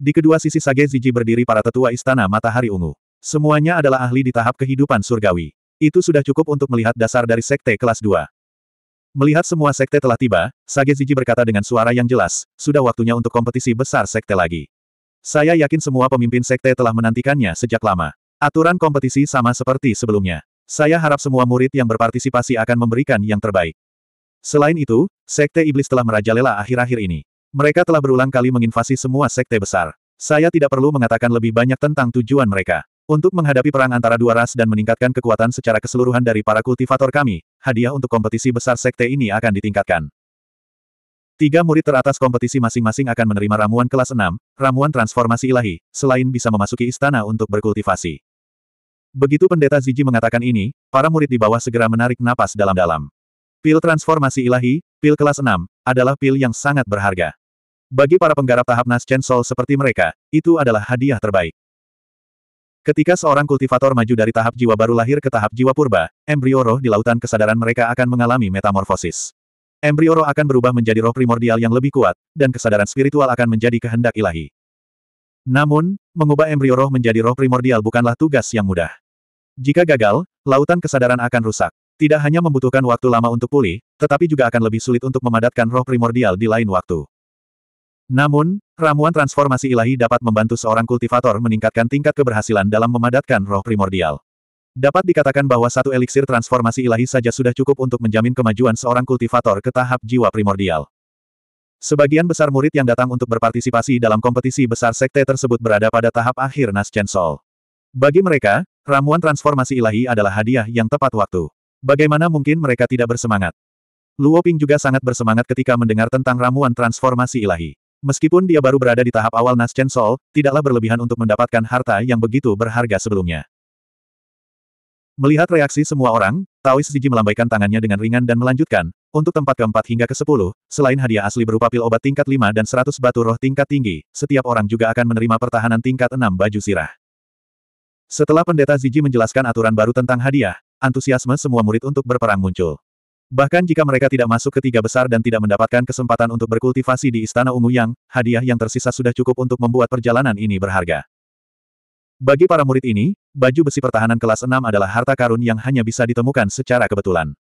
Di kedua sisi Sage Ziji berdiri para tetua Istana Matahari Ungu. Semuanya adalah ahli di tahap kehidupan surgawi. Itu sudah cukup untuk melihat dasar dari sekte kelas 2. Melihat semua sekte telah tiba, Sage Ziji berkata dengan suara yang jelas, sudah waktunya untuk kompetisi besar sekte lagi. Saya yakin semua pemimpin sekte telah menantikannya sejak lama. Aturan kompetisi sama seperti sebelumnya. Saya harap semua murid yang berpartisipasi akan memberikan yang terbaik. Selain itu, sekte iblis telah merajalela akhir-akhir ini. Mereka telah berulang kali menginvasi semua sekte besar. Saya tidak perlu mengatakan lebih banyak tentang tujuan mereka. Untuk menghadapi perang antara dua ras dan meningkatkan kekuatan secara keseluruhan dari para kultivator kami, hadiah untuk kompetisi besar sekte ini akan ditingkatkan. Tiga murid teratas kompetisi masing-masing akan menerima ramuan kelas 6, ramuan transformasi ilahi, selain bisa memasuki istana untuk berkultivasi. Begitu pendeta Ziji mengatakan ini, para murid di bawah segera menarik napas dalam-dalam. Pil transformasi ilahi, pil kelas 6, adalah pil yang sangat berharga. Bagi para penggarap tahap Chen Sol seperti mereka, itu adalah hadiah terbaik. Ketika seorang kultivator maju dari tahap jiwa baru lahir ke tahap jiwa purba, embrio roh di lautan kesadaran mereka akan mengalami metamorfosis. Embrio roh akan berubah menjadi roh primordial yang lebih kuat, dan kesadaran spiritual akan menjadi kehendak ilahi. Namun, mengubah embrio roh menjadi roh primordial bukanlah tugas yang mudah. Jika gagal, lautan kesadaran akan rusak. Tidak hanya membutuhkan waktu lama untuk pulih, tetapi juga akan lebih sulit untuk memadatkan roh primordial di lain waktu. Namun, ramuan transformasi ilahi dapat membantu seorang kultivator meningkatkan tingkat keberhasilan dalam memadatkan roh primordial. Dapat dikatakan bahwa satu eliksir transformasi ilahi saja sudah cukup untuk menjamin kemajuan seorang kultivator ke tahap jiwa primordial. Sebagian besar murid yang datang untuk berpartisipasi dalam kompetisi besar sekte tersebut berada pada tahap akhir Nascent Soul. Bagi mereka, ramuan transformasi ilahi adalah hadiah yang tepat waktu. Bagaimana mungkin mereka tidak bersemangat? Luo Ping juga sangat bersemangat ketika mendengar tentang ramuan transformasi ilahi. Meskipun dia baru berada di tahap awal Naschen Sol, tidaklah berlebihan untuk mendapatkan harta yang begitu berharga sebelumnya. Melihat reaksi semua orang, Tawis Ziji melambaikan tangannya dengan ringan dan melanjutkan, untuk tempat keempat hingga ke sepuluh, selain hadiah asli berupa pil obat tingkat lima dan seratus batu roh tingkat tinggi, setiap orang juga akan menerima pertahanan tingkat enam baju sirah. Setelah pendeta Ziji menjelaskan aturan baru tentang hadiah, antusiasme semua murid untuk berperang muncul. Bahkan jika mereka tidak masuk ke tiga besar dan tidak mendapatkan kesempatan untuk berkultivasi di Istana Ungu Yang, hadiah yang tersisa sudah cukup untuk membuat perjalanan ini berharga. Bagi para murid ini, baju besi pertahanan kelas 6 adalah harta karun yang hanya bisa ditemukan secara kebetulan.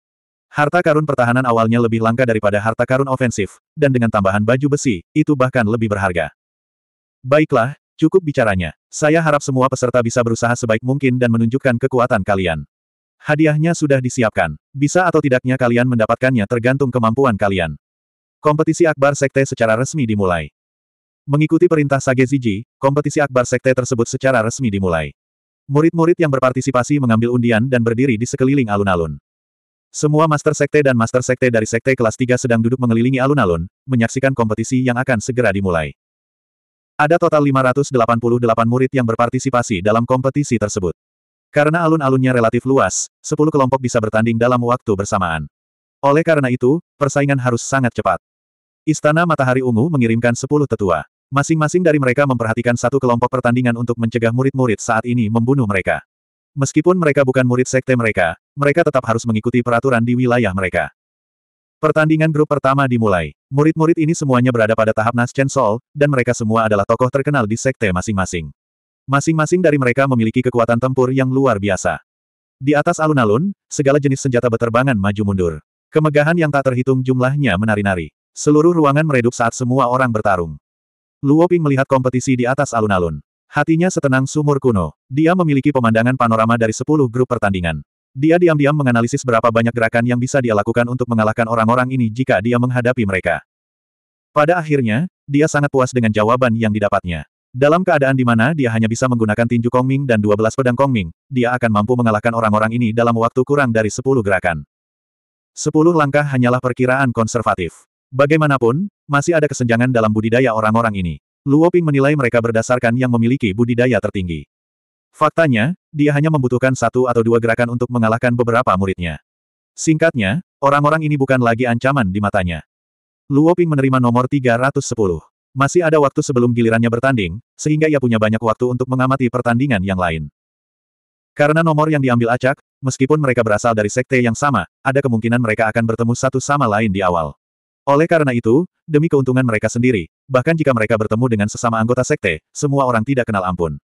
Harta karun pertahanan awalnya lebih langka daripada harta karun ofensif, dan dengan tambahan baju besi, itu bahkan lebih berharga. Baiklah, cukup bicaranya. Saya harap semua peserta bisa berusaha sebaik mungkin dan menunjukkan kekuatan kalian. Hadiahnya sudah disiapkan. Bisa atau tidaknya kalian mendapatkannya tergantung kemampuan kalian. Kompetisi akbar sekte secara resmi dimulai. Mengikuti perintah Sage Ziji, kompetisi akbar sekte tersebut secara resmi dimulai. Murid-murid yang berpartisipasi mengambil undian dan berdiri di sekeliling alun-alun. Semua Master Sekte dan Master Sekte dari Sekte kelas 3 sedang duduk mengelilingi alun-alun, menyaksikan kompetisi yang akan segera dimulai. Ada total 588 murid yang berpartisipasi dalam kompetisi tersebut. Karena alun-alunnya relatif luas, 10 kelompok bisa bertanding dalam waktu bersamaan. Oleh karena itu, persaingan harus sangat cepat. Istana Matahari Ungu mengirimkan 10 tetua. Masing-masing dari mereka memperhatikan satu kelompok pertandingan untuk mencegah murid-murid saat ini membunuh mereka. Meskipun mereka bukan murid sekte mereka, mereka tetap harus mengikuti peraturan di wilayah mereka. Pertandingan grup pertama dimulai. Murid-murid ini semuanya berada pada tahap Naschen Sol, dan mereka semua adalah tokoh terkenal di sekte masing-masing. Masing-masing dari mereka memiliki kekuatan tempur yang luar biasa. Di atas alun-alun, segala jenis senjata beterbangan maju-mundur. Kemegahan yang tak terhitung jumlahnya menari-nari. Seluruh ruangan meredup saat semua orang bertarung. Luo Ping melihat kompetisi di atas alun-alun. Hatinya setenang sumur kuno. Dia memiliki pemandangan panorama dari 10 grup pertandingan. Dia diam-diam menganalisis berapa banyak gerakan yang bisa dia lakukan untuk mengalahkan orang-orang ini jika dia menghadapi mereka. Pada akhirnya, dia sangat puas dengan jawaban yang didapatnya. Dalam keadaan di mana dia hanya bisa menggunakan tinju Kongming dan 12 pedang Kongming, dia akan mampu mengalahkan orang-orang ini dalam waktu kurang dari 10 gerakan. 10 langkah hanyalah perkiraan konservatif. Bagaimanapun, masih ada kesenjangan dalam budidaya orang-orang ini. Luo Ping menilai mereka berdasarkan yang memiliki budidaya tertinggi. Faktanya, dia hanya membutuhkan satu atau dua gerakan untuk mengalahkan beberapa muridnya. Singkatnya, orang-orang ini bukan lagi ancaman di matanya. Luo Ping menerima nomor 310. Masih ada waktu sebelum gilirannya bertanding, sehingga ia punya banyak waktu untuk mengamati pertandingan yang lain. Karena nomor yang diambil acak, meskipun mereka berasal dari sekte yang sama, ada kemungkinan mereka akan bertemu satu sama lain di awal. Oleh karena itu, demi keuntungan mereka sendiri, bahkan jika mereka bertemu dengan sesama anggota sekte, semua orang tidak kenal ampun.